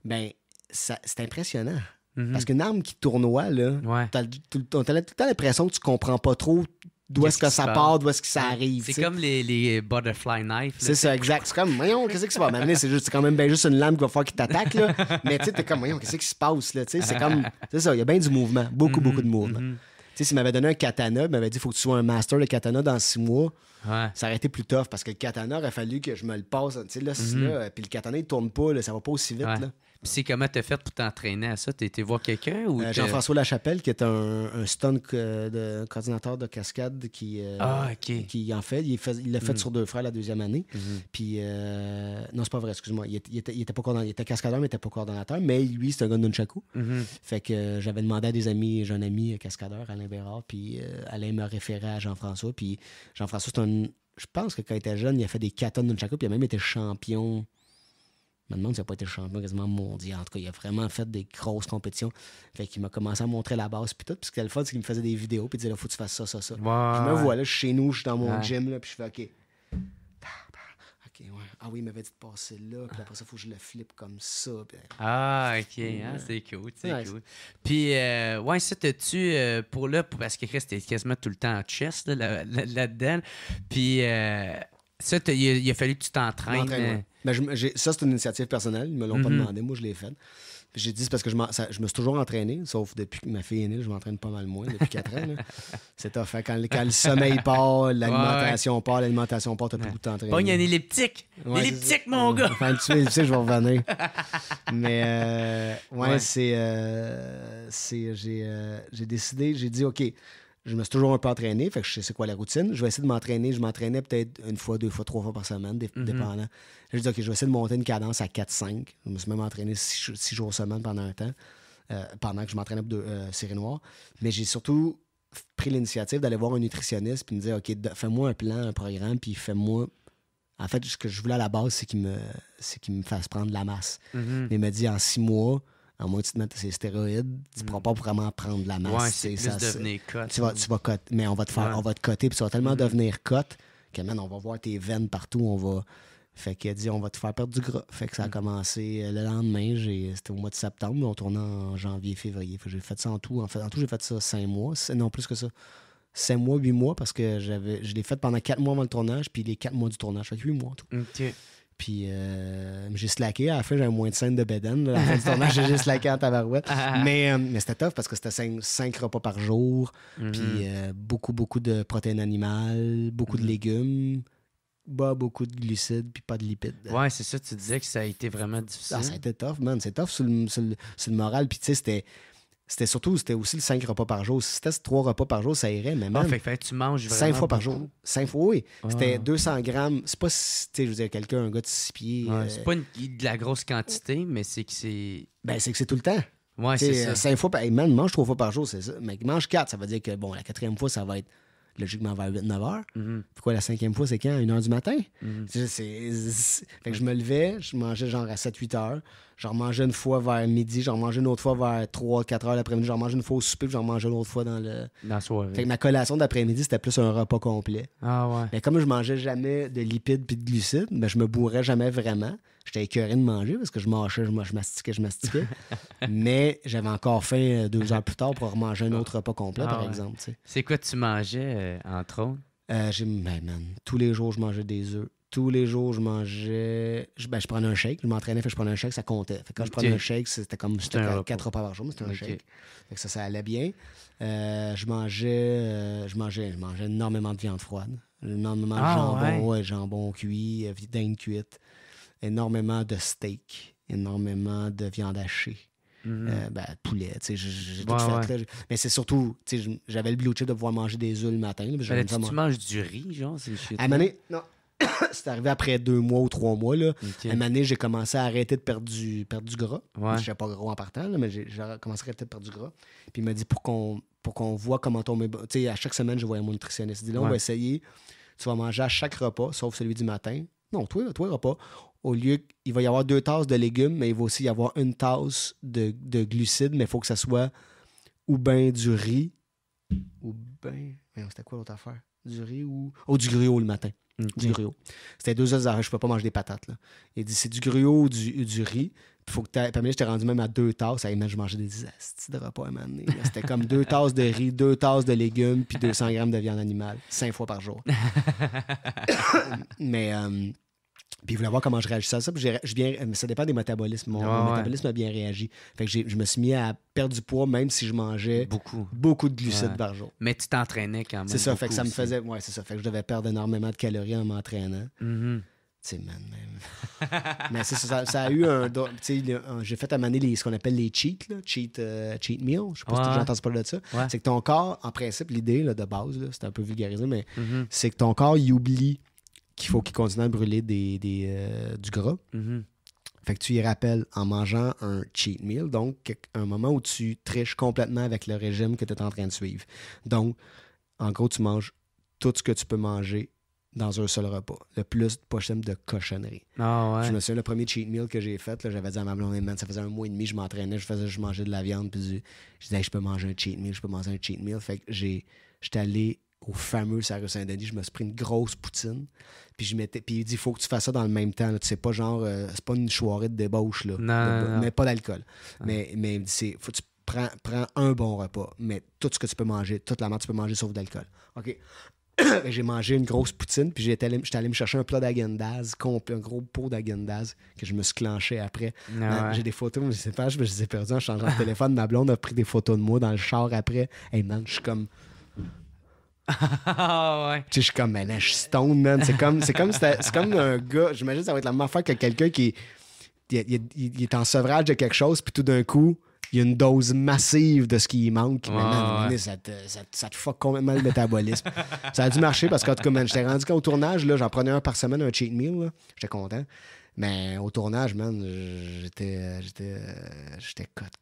ben c'est impressionnant. Mhm. Parce qu'une arme qui tournoie, là, t'as tout, le temps l'impression que tu comprends pas trop d'où est-ce que ça part, d'où est-ce que ça arrive. C'est comme les, butterfly knives. C'est ça, exact. C'est comme, voyons, qu'est-ce qui se passe? Mais c'est juste, quand même bien juste une lame qu'il va falloir qu'il t'attaque, là. Mais tu sais, t'es comme, voyons, qu'est-ce qui se passe, là? C'est comme, c'est ça, il y a bien du mouvement, beaucoup, mhm. beaucoup de mouvement. Tu sais, s'il m'avait donné un katana, il m'avait dit faut que tu sois un master de katana dans six mois. Ça aurait été plus tough parce que le katana aurait fallu que je me le passe. Tu sais, là, mm-hmm. puis le katana, il tourne pas, ça va pas aussi vite c'est comment t'as fait pour t'entraîner à ça? Tu été voir quelqu'un ou euh, Jean-François Lachapelle, qui est un, un de, coordinateur de cascade qui, euh, ah, en fait. Il, l'a fait mm. sur deux frères la deuxième année. Mm-hmm. Puis euh, non, c'est pas vrai, excuse-moi. Il, était, cascadeur, mais il était pas coordonnateur. Mais lui, c'est un gars de Nunchaku. Mm-hmm. Fait que j'avais demandé à des amis, j'ai un ami cascadeur, Alain Bérard, puis Alain me référait à Jean-François. Puis Jean-François, c'est un. Je pense que quand il était jeune, il a fait des katas de Nunchaku, puis il a même été champion maintenant me demande n'a pas été champion quasiment mondial. En tout cas, il a vraiment fait des grosses compétitions. Fait qu'il m'a commencé à montrer la base. Puis tout, puis ce qui le fun, c'est qu'il me faisait des vidéos. Puis il disait, là, faut que tu fasses ça, ça, ça. Je me vois, là, je suis chez nous, je suis dans mon gym, là, puis je fais, OK. OK, ouais. Ah oui, il m'avait dit de passer là. après ça, il faut que je le flippe comme ça. Ah, OK. c'est cool, hein, hein. c'est cool. Puis, euh, ouais, ça, t'as-tu, euh, pour là, parce que Chris, t'es quasiment tout le temps en chess là-dedans. puis, euh, ça, il a, fallu que tu t'entraînes. Mais ben, je, ça, c'est une initiative personnelle. Ils ne me l'ont pas mm-hmm. demandé. Moi, je l'ai faite. J'ai dit, c'est parce que je, je, me suis toujours entraîné, sauf depuis que ma fille est née, je m'entraîne pas mal moins depuis 4 ans. [LAUGHS] C'est à hein. Quand, le sommeil part, l'alimentation part, l'alimentation part, t'as plus à goût de y a un elliptique. Ouais, elliptique, mon gars. tu sais, je vais revenir. [LAUGHS] Mais, euh, ouais, c'est. Euh, euh, j'ai décidé, j'ai dit, OK, je me suis toujours un peu entraîné, fait que je sais c'est quoi la routine. Je vais essayer de m'entraîner. Je m'entraînais peut-être une fois, deux fois, trois fois par semaine, mhm. dépendant. Je dis, OK, je vais essayer de monter une cadence à 4-5. Je me suis même entraîné six, jours par semaine pendant un temps, euh, pendant que je m'entraînais de euh, Série Noire. Mais j'ai surtout pris l'initiative d'aller voir un nutritionniste puis me dire, OK, fais-moi un plan, un programme, puis fais-moi en fait, ce que je voulais à la base, c'est qu'il me, qu'il me fasse prendre de la masse. Mhm. mais Il m'a dit en six mois, à moins que tu te mettes ces stéroïdes, tu ne hmm. pourras pas vraiment prendre la masse. Tu vas, tu mais on va te faire, on va coter, puis ça va tellement hmm. devenir cote que, man, on va voir tes veines partout, on va... Fait qu'il dit, on va te faire perdre du gras. Fait que ça a hmm. commencé euh, le lendemain, c'était au mois de septembre, on tournait en janvier, février. J'ai fait ça en tout, en, fait, en tout, j'ai fait ça cinq mois, non, plus que ça. Cinq mois, huit mois, parce que j'avais je l'ai fait pendant quatre mois avant le tournage, puis les quatre mois du tournage, fait huit mois en tout. Puis euh, j'ai slacké. À la fin, j'ai un moins de scène de Beden. À la fin du tournage, j'ai slacké en tabarouette. Ah, ah, ah. mais, euh, mais c'était tough parce que c'était cinq, repas par jour. Mhm. Puis euh, beaucoup, beaucoup de protéines animales, beaucoup de mhm. légumes, pas beaucoup de glucides, puis pas de lipides. Ouais, c'est ça. Tu disais que ça a été vraiment difficile. Ah, ça a été tough, man. C'est tough sur le, sur le, sur le moral. Puis tu sais, c'était c'était surtout, c'était aussi le 5 repas par jour. Si c'était 3 repas par jour, ça irait, mais même. Ah, fait, fait, tu manges 5 fois par jour. 5 fois, oui. C'était 200 grammes. C'est pas, tu sais, je veux dire, quelqu'un, un gars de 6 pieds. Ah, C'est pas une, de la grosse quantité, mais c'est que c'est. Ben, c'est que c'est tout le temps. Ouais, c'est ça. 5 euh, fois par. Hey, man, mange 3 fois par jour, c'est ça. Mais mange 4, ça veut dire que, bon, la quatrième fois, ça va être logiquement vers 8-9 heures. Mm-hmm. Pourquoi la cinquième fois, c'est quand? 1 heure du matin? Mm-hmm. Fait que je me levais, je mangeais genre à 7-8 heures. Je mangeais une fois vers midi, j'en mangeais une autre fois vers 3-4 heures l'après-midi, je mangeais une fois au souper, puis j'en mangeais une fois dans le. Dans la soirée. Fait que ma collation d'après-midi, c'était plus un repas complet. Ah ouais. Mais comme je mangeais jamais de lipides puis de glucides, mais ben, je me bourrais jamais vraiment. J'étais écœuré de manger parce que je mâchais, je, je mastiquais, je mastiquais. [LAUGHS] mais j'avais encore faim euh, deux heures plus tard pour remanger un ah. autre repas complet, par ah exemple. C'est quoi tu mangeais, euh, entre autres? Euh, j'ai, ben, tous les jours, je mangeais des œufs. Tous les jours, je mangeais. Je, ben, prenais un shake. Je m'entraînais, je prenais un shake, ça comptait. quand je prenais un shake, c'était comme c'était quatre repas par jour, mais c'était un shake. ça, ça allait bien. je, mangeais, je mangeais je mangeais énormément de viande froide. Énormément de ah jambon, jambon cuit, dinde cuite énormément de steak, énormément de viande hachée. de poulet, mais c'est surtout, j'avais le blue chip de pouvoir manger des œufs le matin. tu, manges du riz, genre, c'est À non. [COUGHS] c'est arrivé après deux mois ou trois mois. Là. À un moment j'ai commencé à arrêter de perdre du, perdre du gras. Je n'avais pas gros en partant, mais j'ai commencé à arrêter de perdre du gras. Puis il m'a dit pour qu'on pour qu'on voit comment tomber. Tu sais, à chaque semaine, je voyais mon nutritionniste. Il dit là, on va essayer. Tu vas manger à chaque repas, sauf celui du matin. Non, toi, toi, repas. Au lieu, il va y avoir deux tasses de légumes, mais il va aussi y avoir une tasse de, de glucides, mais il faut que ça soit ou bien du riz, ou bien. C'était quoi l'autre affaire? Du riz ou. Oh, du gruau le matin. Du gruau. C'était deux heures, je ne peux pas manger des patates. Là. Il dit c'est du gruau ou du, riz. Puis faut que Pamela, je t'ai rendu même à deux tasses. je mangeais des astis de repas C'était comme deux tasses de riz, deux tasses de légumes, puis 200 grammes de viande animale, cinq fois par jour. [LAUGHS] Mais. Euh, puis vous voulez voir comment je réagissais à ça. je ça dépend des métabolismes. Mon, métabolisme a bien réagi. Fait je me suis mis à perdre du poids, même si je mangeais beaucoup, beaucoup de glucides par jour. Mais tu t'entraînais quand même. C'est ça, fait ça me faisait. Ouais, c'est ça. Fait que je devais perdre énormément de calories en m'entraînant. Mm-hmm. [LAUGHS] mais ça, a eu un. J'ai fait amener les, ce qu'on appelle les cheats, cheat, euh, cheat meal. Je sais pas si tu parler de ça. C'est que ton corps, en principe, l'idée de base, c'est un peu vulgarisé, mais mm-hmm. c'est que ton corps, il oublie qu'il faut qu'il continue à brûler des, euh, du gras. Mhm. Fait que tu y rappelles en mangeant un cheat meal, donc un moment où tu triches complètement avec le régime que tu es en train de suivre. Donc, en gros, tu manges tout ce que tu peux manger dans un seul repas, le plus possible de cochonnerie. Ah, je me souviens, le premier cheat meal que j'ai fait, j'avais dit à ma blonde, ça faisait un mois et demi, je m'entraînais, je faisais, je mangeais de la viande, puis je disais, je peux manger un cheat meal, je peux manger un cheat meal. Fait que j'ai, j'étais allé au fameux Sarah Saint-Denis, je me suis pris une grosse poutine. Puis je mettais, puis il dit, faut que tu fasses ça dans le même temps. Tu sais pas, genre, euh, c'est pas une soirée de débauche, là. Mais pas d'alcool. Mais, mais il me dit, c'est, faut que tu prends, prends, un bon repas, mais tout ce que tu peux manger, toute la merde tu peux manger sauf d'alcool. OK. [COUGHS] j'ai mangé une grosse poutine, puis j'étais allé, allé me chercher un plat d'agendaz, un gros pot d'agendaz, que je me suis clenché après. Ah j'ai des photos, je sais pas, je me suis perdu en changeant de téléphone. Ma blonde a pris des photos de moi dans le char après. Et hey, man, je suis comme ah ouais. Tu sais, je suis comme, man, je stone, man. C'est comme, c'est comme, c'est comme un gars, j'imagine que ça va être la même affaire que quelqu'un qui est en sevrage de quelque chose, puis tout d'un coup, il y a une dose massive de ce qui manque. ça, te, ça, te, fuck complètement le métabolisme. ça a dû marcher parce qu'en tout cas, man, j'étais rendu qu'au tournage, là, j'en prenais un par semaine, un cheat meal. J'étais content. Mais au tournage, man, euh, j'étais. Euh, j'étais. Euh, j'étais cote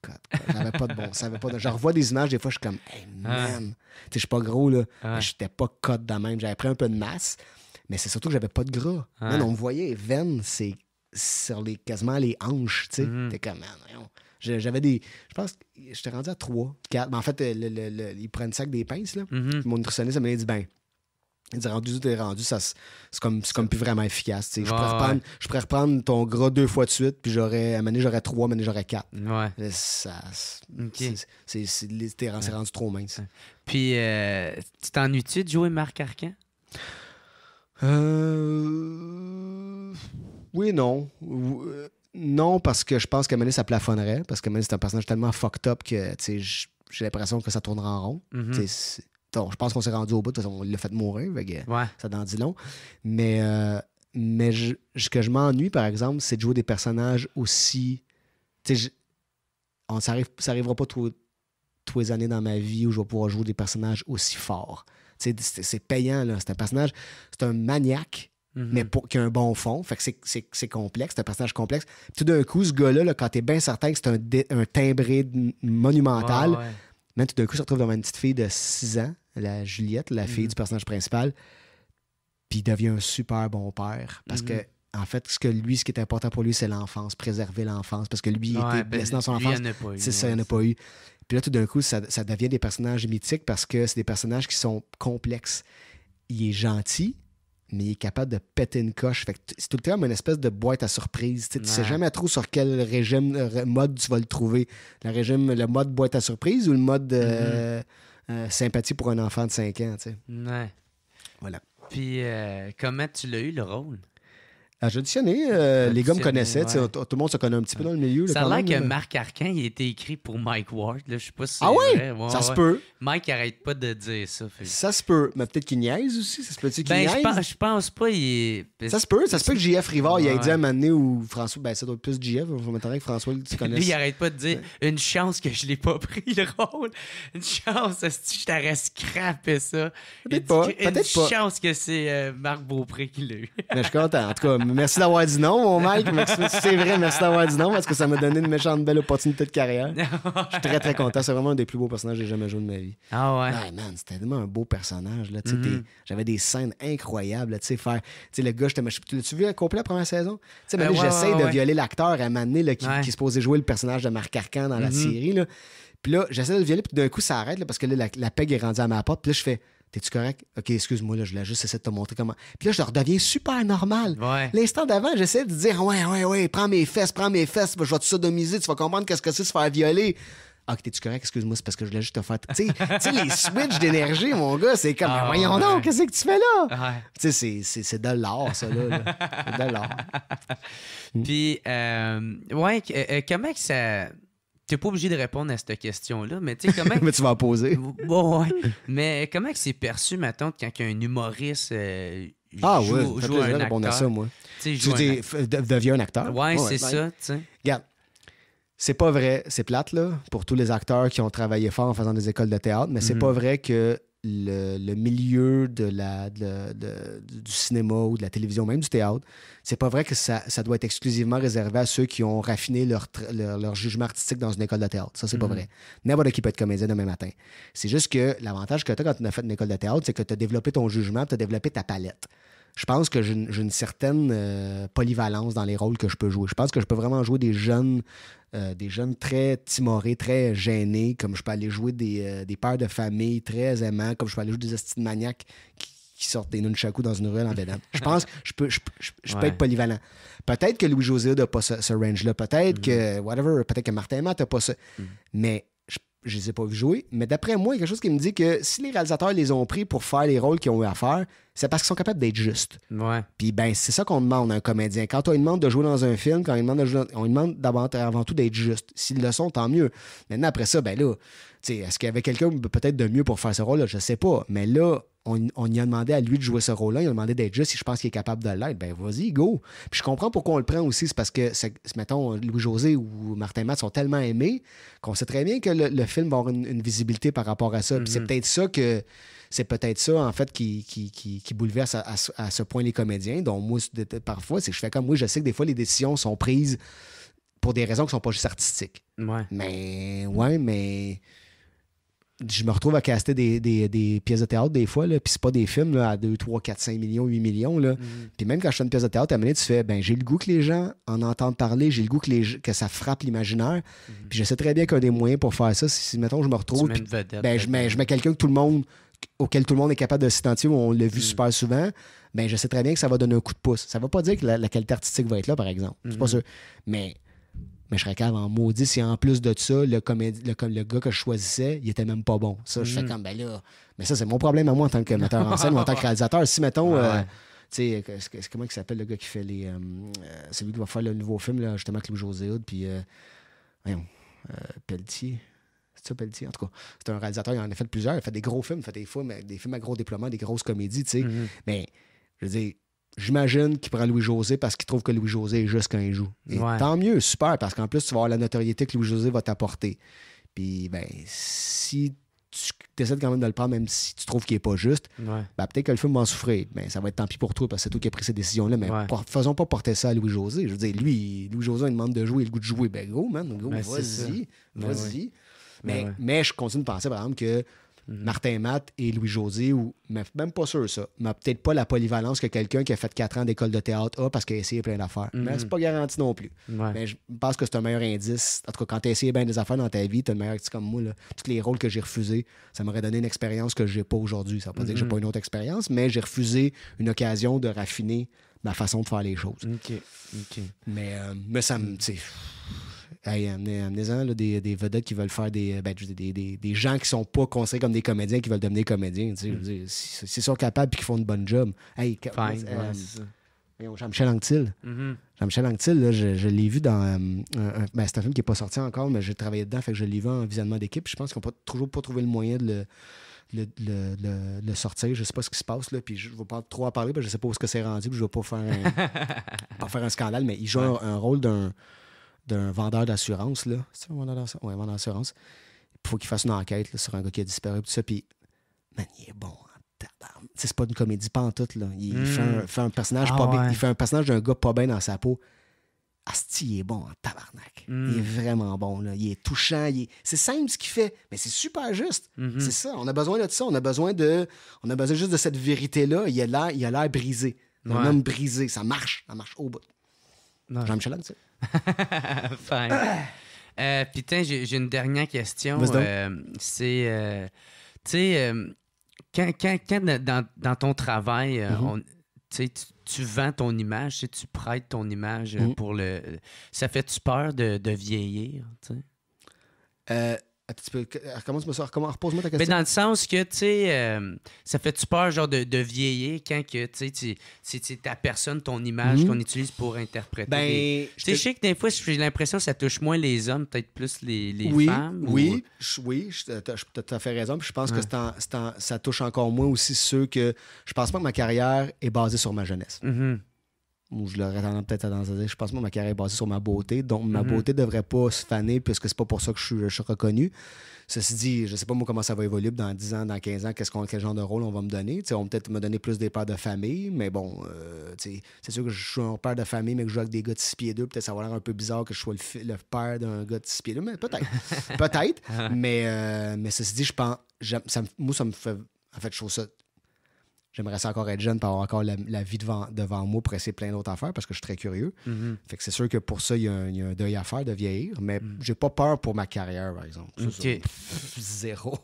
J'avais pas de bon. pas Je revois des images, des fois, je suis comme, hey, ah. man. je suis pas gros, là. Ah. J'étais pas cote de même. J'avais pris un peu de masse, mais c'est surtout que j'avais pas de gras. Ah. Man, on me voyait, veines, c'est sur les, quasiment les hanches, tu sais. Mm-hmm. T'es comme, man, j'avais des. Je pense que j'étais rendu à 3, 4. Mais en fait, le, le, le, ils prennent ça avec des pinces, là. Mm-hmm. Mon nutritionniste, m'a dit, ben, dit rendu t'es rendu, ça c'est comme, comme plus vraiment efficace. Je, pourrais reprendre, je pourrais ton gras deux fois de suite, puis j'aurais à j'aurais trois, à j'aurais quatre. Ouais. Ça, c'est rendu trop mince. Puis euh, tu t'ennuies-tu de jouer Marc Arcan? Euh... Oui, non. Euh, non, parce que je pense qu'à ça plafonnerait, parce que c'est un personnage tellement fucked up que j'ai l'impression que ça tournera en rond. Mm-hmm. Tu je pense qu'on s'est rendu au bout, de toute façon, on l'a fait mourir, ça dans dit long. Mais, euh, mais ce que je m'ennuie, par exemple, c'est de jouer des personnages aussi. ça n'arrivera pas tous les années dans ma vie où je vais pouvoir jouer des personnages aussi forts. C'est payant, là. C'est un personnage, c'est un maniaque, mm-hmm. mais qui a un bon fond. Fait que c'est complexe, c'est un personnage complexe. Tout d'un coup, ce gars-là, quand quand t'es bien certain que c'est un, un, timbré monumental, mais tout d'un coup, je se retrouve devant une petite fille de 6 ans, la Juliette, la fille mhm. du personnage principal, puis il devient un super bon père. Parce mhm. que en fait, ce que lui, ce qui est important pour lui, c'est l'enfance, préserver l'enfance, parce que lui, il était blessé ben, dans son enfance. C'est ça, il n'y en a pas eu. Puis là, tout d'un coup, ça, ça, devient des personnages mythiques parce que c'est des personnages qui sont complexes. Il est gentil, mais il est capable de péter une coche. c'est tout le temps une espèce de boîte à surprise. Tu ne sais jamais trop sur quel régime euh, mode tu vas le trouver. Le régime, le mode boîte à surprise ou le mode euh, mm-hmm. euh, sympathie pour un enfant de 5 ans. Tu Ouais. Voilà. Puis comment tu l'as eu le rôle? auditionné. Euh, les gars me connaissaient. Tout le monde se connaît un petit peu dans le milieu. Ça a l'air que Marc Arquin, il été écrit pour Mike Ward. Je Je sais pas si. Ah oui? Ouais, ça se peut. Mike arrête pas de dire ça. Ça se peut. Mais peut-être qu'il niaise aussi. Ça se peut qu'il ben, Je pense, pense pas. Il... Ça se peut. Ça se peut que JF Rivard, il a dit à un moment donné où François, ben ça doit être plus JF. Je m'attendais que François tu il arrête pas de dire une chance que je l'ai pas pris le rôle. Une chance, Je je t'aurais scrappé ça. Peut-être pas. Peut-être Une chance que c'est euh, Marc Beaupré qui l'a eu. Mais je suis content. En tout cas, [LAUGHS] merci d'avoir dit non, mon Mike. C'est vrai, merci d'avoir dit non parce que ça m'a donné une méchante belle opportunité de carrière. [LAUGHS] Je suis très, très content. C'est vraiment un des plus beaux personnages que j'ai jamais joué de ma vie. Ah ouais? Ah, man, c'était tellement un beau personnage. Mm-hmm. J'avais des scènes incroyables. Tu sais, faire. Tu sais, le gars, je L'as-tu vu complet la première saison? Tu sais, ben j'essaie de violer l'acteur à m'amener qui, qui est supposé jouer le personnage de Marc Arcan dans la mm-hmm. série. Là. Puis là, j'essaie de le violer, puis d'un coup, ça arrête parce que là, la, la, peg est rendue à ma porte. Puis là, je fais T'es-tu correct? OK, excuse-moi, là, je l'ai juste essayer de te montrer comment. Puis là, je redeviens super normal. L'instant d'avant, j'essayais de dire Ouais, ouais, ouais, prends mes fesses, prends mes fesses, je vais te sodomiser, tu vas comprendre qu'est-ce que c'est se faire violer. Ah, OK, t'es-tu correct? Excuse-moi, c'est parce que je l'ai juste fait faire. Tu sais, les switches d'énergie, mon gars, c'est comme, Non, ah, voyons qu'est-ce que tu fais là? Tu sais, c'est, de l'art, ça, là. C'est de l'art. [LAUGHS] Puis, euh, ouais, euh, comment que ça t'es pas obligé de répondre à cette question-là, mais tu sais comment. [LAUGHS] mais tu vas poser. bon, ouais. Mais comment c'est perçu, maintenant quand un humoriste. Euh, ah ouais, joue un acteur. À ça, moi. Tu dis, deviens un acteur. Ouais, c'est ben, ça, tu Regarde, c'est pas vrai, c'est plate, là, pour tous les acteurs qui ont travaillé fort en faisant des écoles de théâtre, mais c'est mhm. pas vrai que le, milieu du cinéma ou de la télévision, même du théâtre. C'est pas vrai que ça, doit être exclusivement réservé à ceux qui ont raffiné leur, jugement artistique dans une école de théâtre. Ça, c'est pas mhm. vrai. N'importe qui peut être comédien demain matin. C'est juste que l'avantage que tu as quand tu as fait une école de théâtre, c'est que tu as développé ton jugement, tu as développé ta palette je pense que j'ai une, certaine euh, polyvalence dans les rôles que je peux jouer. Je pense que je peux vraiment jouer des jeunes, euh, des jeunes très timorés, très gênés, comme je peux aller jouer des, euh, pères de famille très aimants, comme je peux aller jouer des de maniaques qui, sortent des nunchakus dans une ruelle en Je pense que [LAUGHS] je peux, je, peux être polyvalent. Peut-être que Louis-José n'a pas ce, range-là. Peut-être que, mm-hmm. whatever, peut-être que Martin Matt n'a pas ça. Mm. Mais je ne les ai pas vus jouer, mais d'après moi, il y a quelque chose qui me dit que si les réalisateurs les ont pris pour faire les rôles qu'ils ont eu à faire, c'est parce qu'ils sont capables d'être justes. Ouais. Puis ben, c'est ça qu'on demande à un comédien. Quand on lui demande de jouer dans un film, quand on lui demande, on demande avant, tout d'être juste. S'ils le sont, tant mieux. Maintenant, après ça, ben là, est-ce qu'il y avait quelqu'un peut-être de mieux pour faire ce rôle-là? Je sais pas. Mais là, on, on, y a demandé à lui de jouer ce rôle-là, il a demandé d'être juste, si je pense qu'il est capable de l'être, ben vas-y, go. Puis je comprends pourquoi on le prend aussi, c'est parce que, mettons, Louis-José ou Martin Matt sont tellement aimés qu'on sait très bien que le, film va avoir une, visibilité par rapport à ça. Puis c'est mhm. peut-être ça que c'est peut-être ça, en fait, qui, qui, bouleverse à, ce point les comédiens, donc moi, parfois, c'est que je fais comme moi, je sais que des fois, les décisions sont prises pour des raisons qui ne sont pas juste artistiques. Mais, ouais, mais je me retrouve à caster des, pièces de théâtre des fois, puis c'est pas des films à 2, 3, 4, 5 millions, 8 millions. Là. Mm-hmm. Puis même quand je fais une pièce de théâtre, à tu fais ben j'ai le goût que les gens en entendent parler, j'ai le goût que, les, que ça frappe l'imaginaire. Mm-hmm. Puis je sais très bien qu'un des moyens pour faire ça, si mettons je me retrouve. ben, je je mets quelqu'un que tout le monde auquel tout le monde est capable de s'identifier, on l'a vu mm. super souvent, ben je sais très bien que ça va donner un coup de pouce. Ça ne va pas dire que la, qualité artistique va être là, par exemple. C'est pas mm-hmm. sûr. Mais, mais je serais quand en maudit si en plus de ça, le, le, gars que je choisissais, il était même pas bon. Ça, je fais mm-hmm. comme, ben là. Mais ça, c'est mon problème à moi en tant que metteur en scène ou en tant que [LAUGHS] réalisateur. Si, mettons. Euh, tu sais, comment il s'appelle le gars qui fait les. c'est euh, euh, celui qui va faire le nouveau film, justement, avec Louis José Hood, puis. voyons, Pelletier c'est un réalisateur, il en a fait plusieurs. Il a fait des gros films, il fait des films, des films à gros déploiement, des grosses comédies, tu sais. Mm-hmm. Mais, je veux dire, J'imagine qu'il prend Louis-José parce qu'il trouve que Louis-José est juste quand il joue. tant mieux, super, parce qu'en plus, tu vas avoir la notoriété que Louis-José va t'apporter. Puis, ben, si tu essaies quand même de le prendre, même si tu trouves qu'il n'est pas juste, ben, peut-être que le film va en souffrir. Ben, ça va être tant pis pour toi parce que c'est toi qui as pris cette décision là Mais faisons pas porter ça à Louis-José. Je veux dire, lui, Louis-José, il demande de jouer, il a le goût de jouer. Ben, go, ben, vas-y, man, ben vas-y, vas-y. Mais, je continue de penser, par exemple, que Martin Matt et Louis-José, ou même pas sûr ça, mais peut-être pas la polyvalence que quelqu'un qui a fait 4 ans d'école de théâtre a parce qu'il a essayé plein d'affaires. Mais mhm. c'est pas garanti non plus. Mais je pense que c'est un meilleur indice. En tout cas, quand tu essayé bien des affaires dans ta vie, tu le meilleur comme moi. Tous les rôles que j'ai refusés, ça m'aurait donné une expérience que j'ai pas aujourd'hui. Ça ne veut pas dire que j'ai mhm. pas une autre expérience, mais j'ai refusé une occasion de raffiner ma façon de faire les choses. OK. Mais, euh, mais ça me. Hey, amenez, en des, vedettes qui veulent faire des, euh, ben, des, gens qui sont pas considérés comme des comédiens qui veulent devenir comédiens. Tu sais, mm. sont capables et qu'ils font une bonne job. Hey, euh, ça. Jean-Michel Anctil. Mm-hmm. michel Anctil, je, l'ai vu dans. Euh, un, un, ben, c'est un film qui n'est pas sorti encore, mais j'ai travaillé dedans, fait que je l'ai vu en visionnement d'équipe. Je pense qu'on n'a toujours pas trouvé le moyen de le, le, sortir. Je ne sais pas ce qui se passe, puis je ne vais pas trop en parler, parce que je ne sais pas où ce que c'est rendu, je ne vais pas faire un, [LAUGHS] faire un scandale, mais il joue un, rôle d'un d'un vendeur d'assurance. C'est un vendeur Ouais, vendeur d'assurance. Il faut qu'il fasse une enquête sur un gars qui a disparu. Tout ça. Puis, man, il est bon. C'est pas une comédie, pas en tout. Là. Hmm. Il, fait, un, personnage ah pas Il fait un personnage d'un gars pas bien dans sa peau. Asti, il est bon en tabarnak. Hmm. Il est vraiment bon. Là. Il est touchant. C'est simple ce qu'il fait, mais c'est super juste. Mm-hmm. C'est ça. On a besoin de ça. On a besoin de. On a besoin juste de cette vérité-là. Il a l'air, il a brisé. Un homme brisé. Ça marche. Ça marche au bout. Jean-Michel [LAUGHS] Euh, putain, j'ai une dernière question. Euh, c'est, euh, tu sais, quand, quand, dans, ton travail, mm-hmm. on, tu, tu, vends ton image, tu prêtes ton image mm. pour le. Ça fait-tu peur de, de vieillir? Euh, repose-moi ta question. Mais dans le sens que, tu sais, euh, ça fait-tu peur, genre, de, vieillir quand que, tu sais, ta personne, ton image mhm. qu'on utilise pour interpréter. Ben, je, sais que des fois, j'ai l'impression que ça touche moins les hommes, peut-être plus les, femmes. Oui, oui, tu as, fait raison. je pense que ça touche encore moins aussi ceux que. Je pense pas que ma carrière est basée sur ma jeunesse. Mm-hmm ou je l'aurais peut-être à danser. je pense que ma carrière est basée sur ma beauté, donc ma mhm. beauté devrait pas se faner puisque c'est pas pour ça que je suis, je suis, reconnu. Ceci dit, je sais pas moi comment ça va évoluer dans 10 ans, dans 15 ans, qu'est-ce quel genre de rôle on va me donner. on va peut-être me donner plus des pères de famille, mais bon, euh, c'est sûr que je suis un père de famille, mais que je joue avec des gars de 6 pieds 2, peut-être ça va l'air un peu bizarre que je sois le, père d'un gars de 6 pieds 2, mais peut-être. [LAUGHS] peut-être. mais, euh, mais ceci dit, je pense, ça moi, ça me fait en fait, je trouve ça J'aimerais encore être jeune pour avoir encore la, vie devant, devant, moi pour essayer plein d'autres affaires parce que je suis très curieux. Mhm. Fait que c'est sûr que pour ça, il y, a un, deuil à faire de vieillir, mais mhm. j'ai pas peur pour ma carrière, par exemple. zéro.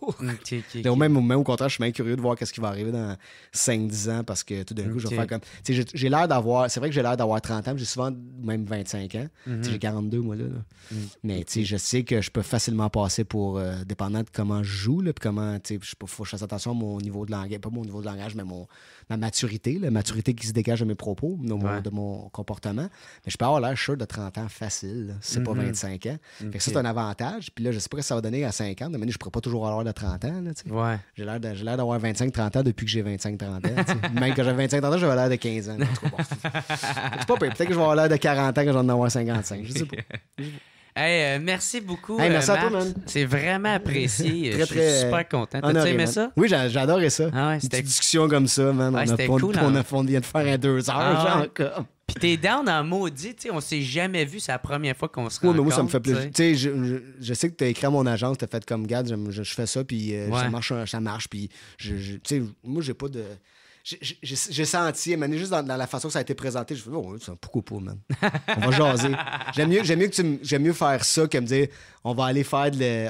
même, au contraire, je suis bien curieux de voir quest ce qui va arriver dans 5-10 ans parce que tout d'un coup, je vais faire comme. J'ai l'air d'avoir. C'est vrai que j'ai l'air d'avoir 30 ans, j'ai souvent même 25 ans. J'ai 42, mhm. moi, là. là. Mais je sais que je peux facilement passer pour. Euh, dépendant de comment je joue, puis comment. Il faut que je fasse attention à mon niveau de langage. Pas mon niveau de langage, mais mon maturité, la maturité qui se dégage de mes propos, de mon, de mon comportement. Mais je peux avoir l'air sûr de 30 ans facile, c'est pas 25 mhm. ans. Fait que ça, c'est un avantage. Puis là, je sais pas ce que ça va donner à 5 50. Mais je pourrais pas toujours avoir l'air de 30 ans. J'ai l'air d'avoir 25-30 ans depuis que j'ai 25-30 ans. [LAUGHS] Même quand j'ai 25-30 ans, j'ai l'air de 15 ans. [LAUGHS] c'est pas Peut-être que je vais avoir l'air de 40 ans quand j'en vais 55. Je sais pas. [LAUGHS] Euh, hey, merci beaucoup. merci à toi, man. C'est vraiment apprécié. [LAUGHS] très, Je suis très super content. T'as aimé ça? Oui, j'adorais ça. Ah discussions discussion comme ça, man. C'était on, a, cool, on, hein? on, vient de faire à deux heures, ah genre, comme. Puis t'es down en maudit, tu sais, on s'est jamais vu, c'est la première fois qu'on se rencontre. mais moi, ça me fait plaisir. Tu sais, je, sais que t'as écrit à mon agence, t'as fait comme, garde, je, fais ça, puis euh, ça marche, ça marche, puis, tu sais, moi, j'ai pas de j'ai senti, mais juste dans, la façon que ça a été présenté, je fais, oh, c'est un pour man. On va jaser. J'aime mieux, mieux, mieux, faire ça que me dire, on va aller faire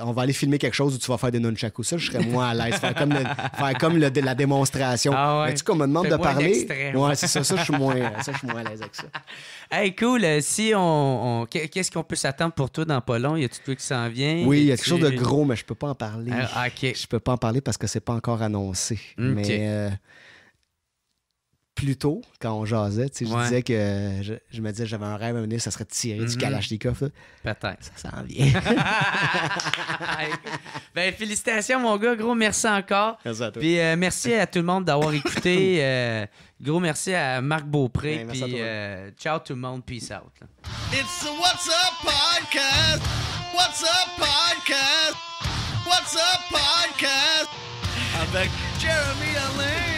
on va aller filmer quelque chose où tu vas faire des nunchakus. Ça, je serais moins à l'aise. Faire comme, faire comme la démonstration. Ah mais tu me demande de parler. Ouais, c'est ça. Ça, je suis moins, moins à l'aise avec ça. Hey, cool. Euh, si on, qu'est-ce qu'on peut s'attendre pour toi dans pas long? Y a-tu toi qui s'en vient? Oui, il y a quelque chose de gros, mais je peux pas en parler. Ah, Je peux pas en parler parce que c'est pas encore annoncé. Mais. Euh, plus tôt, quand on jasait, tu sais, je disais que je, me disais j'avais un rêve à venir, ça serait de tirer mm -hmm. du mm-hmm. Kalashnikov. Peut-être. Ça s'en vient. [LAUGHS] ben, félicitations, mon gars. Gros merci encore. Merci à toi. Puis euh, merci à tout le monde d'avoir écouté. [LAUGHS] Euh, gros merci à Marc Beaupré. Ben, puis euh, ciao tout le monde. Peace out. It's What's Up Podcast. What's Up Podcast. What's Up Podcast. Avec Jeremy Alain.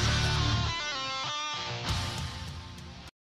[LAUGHS]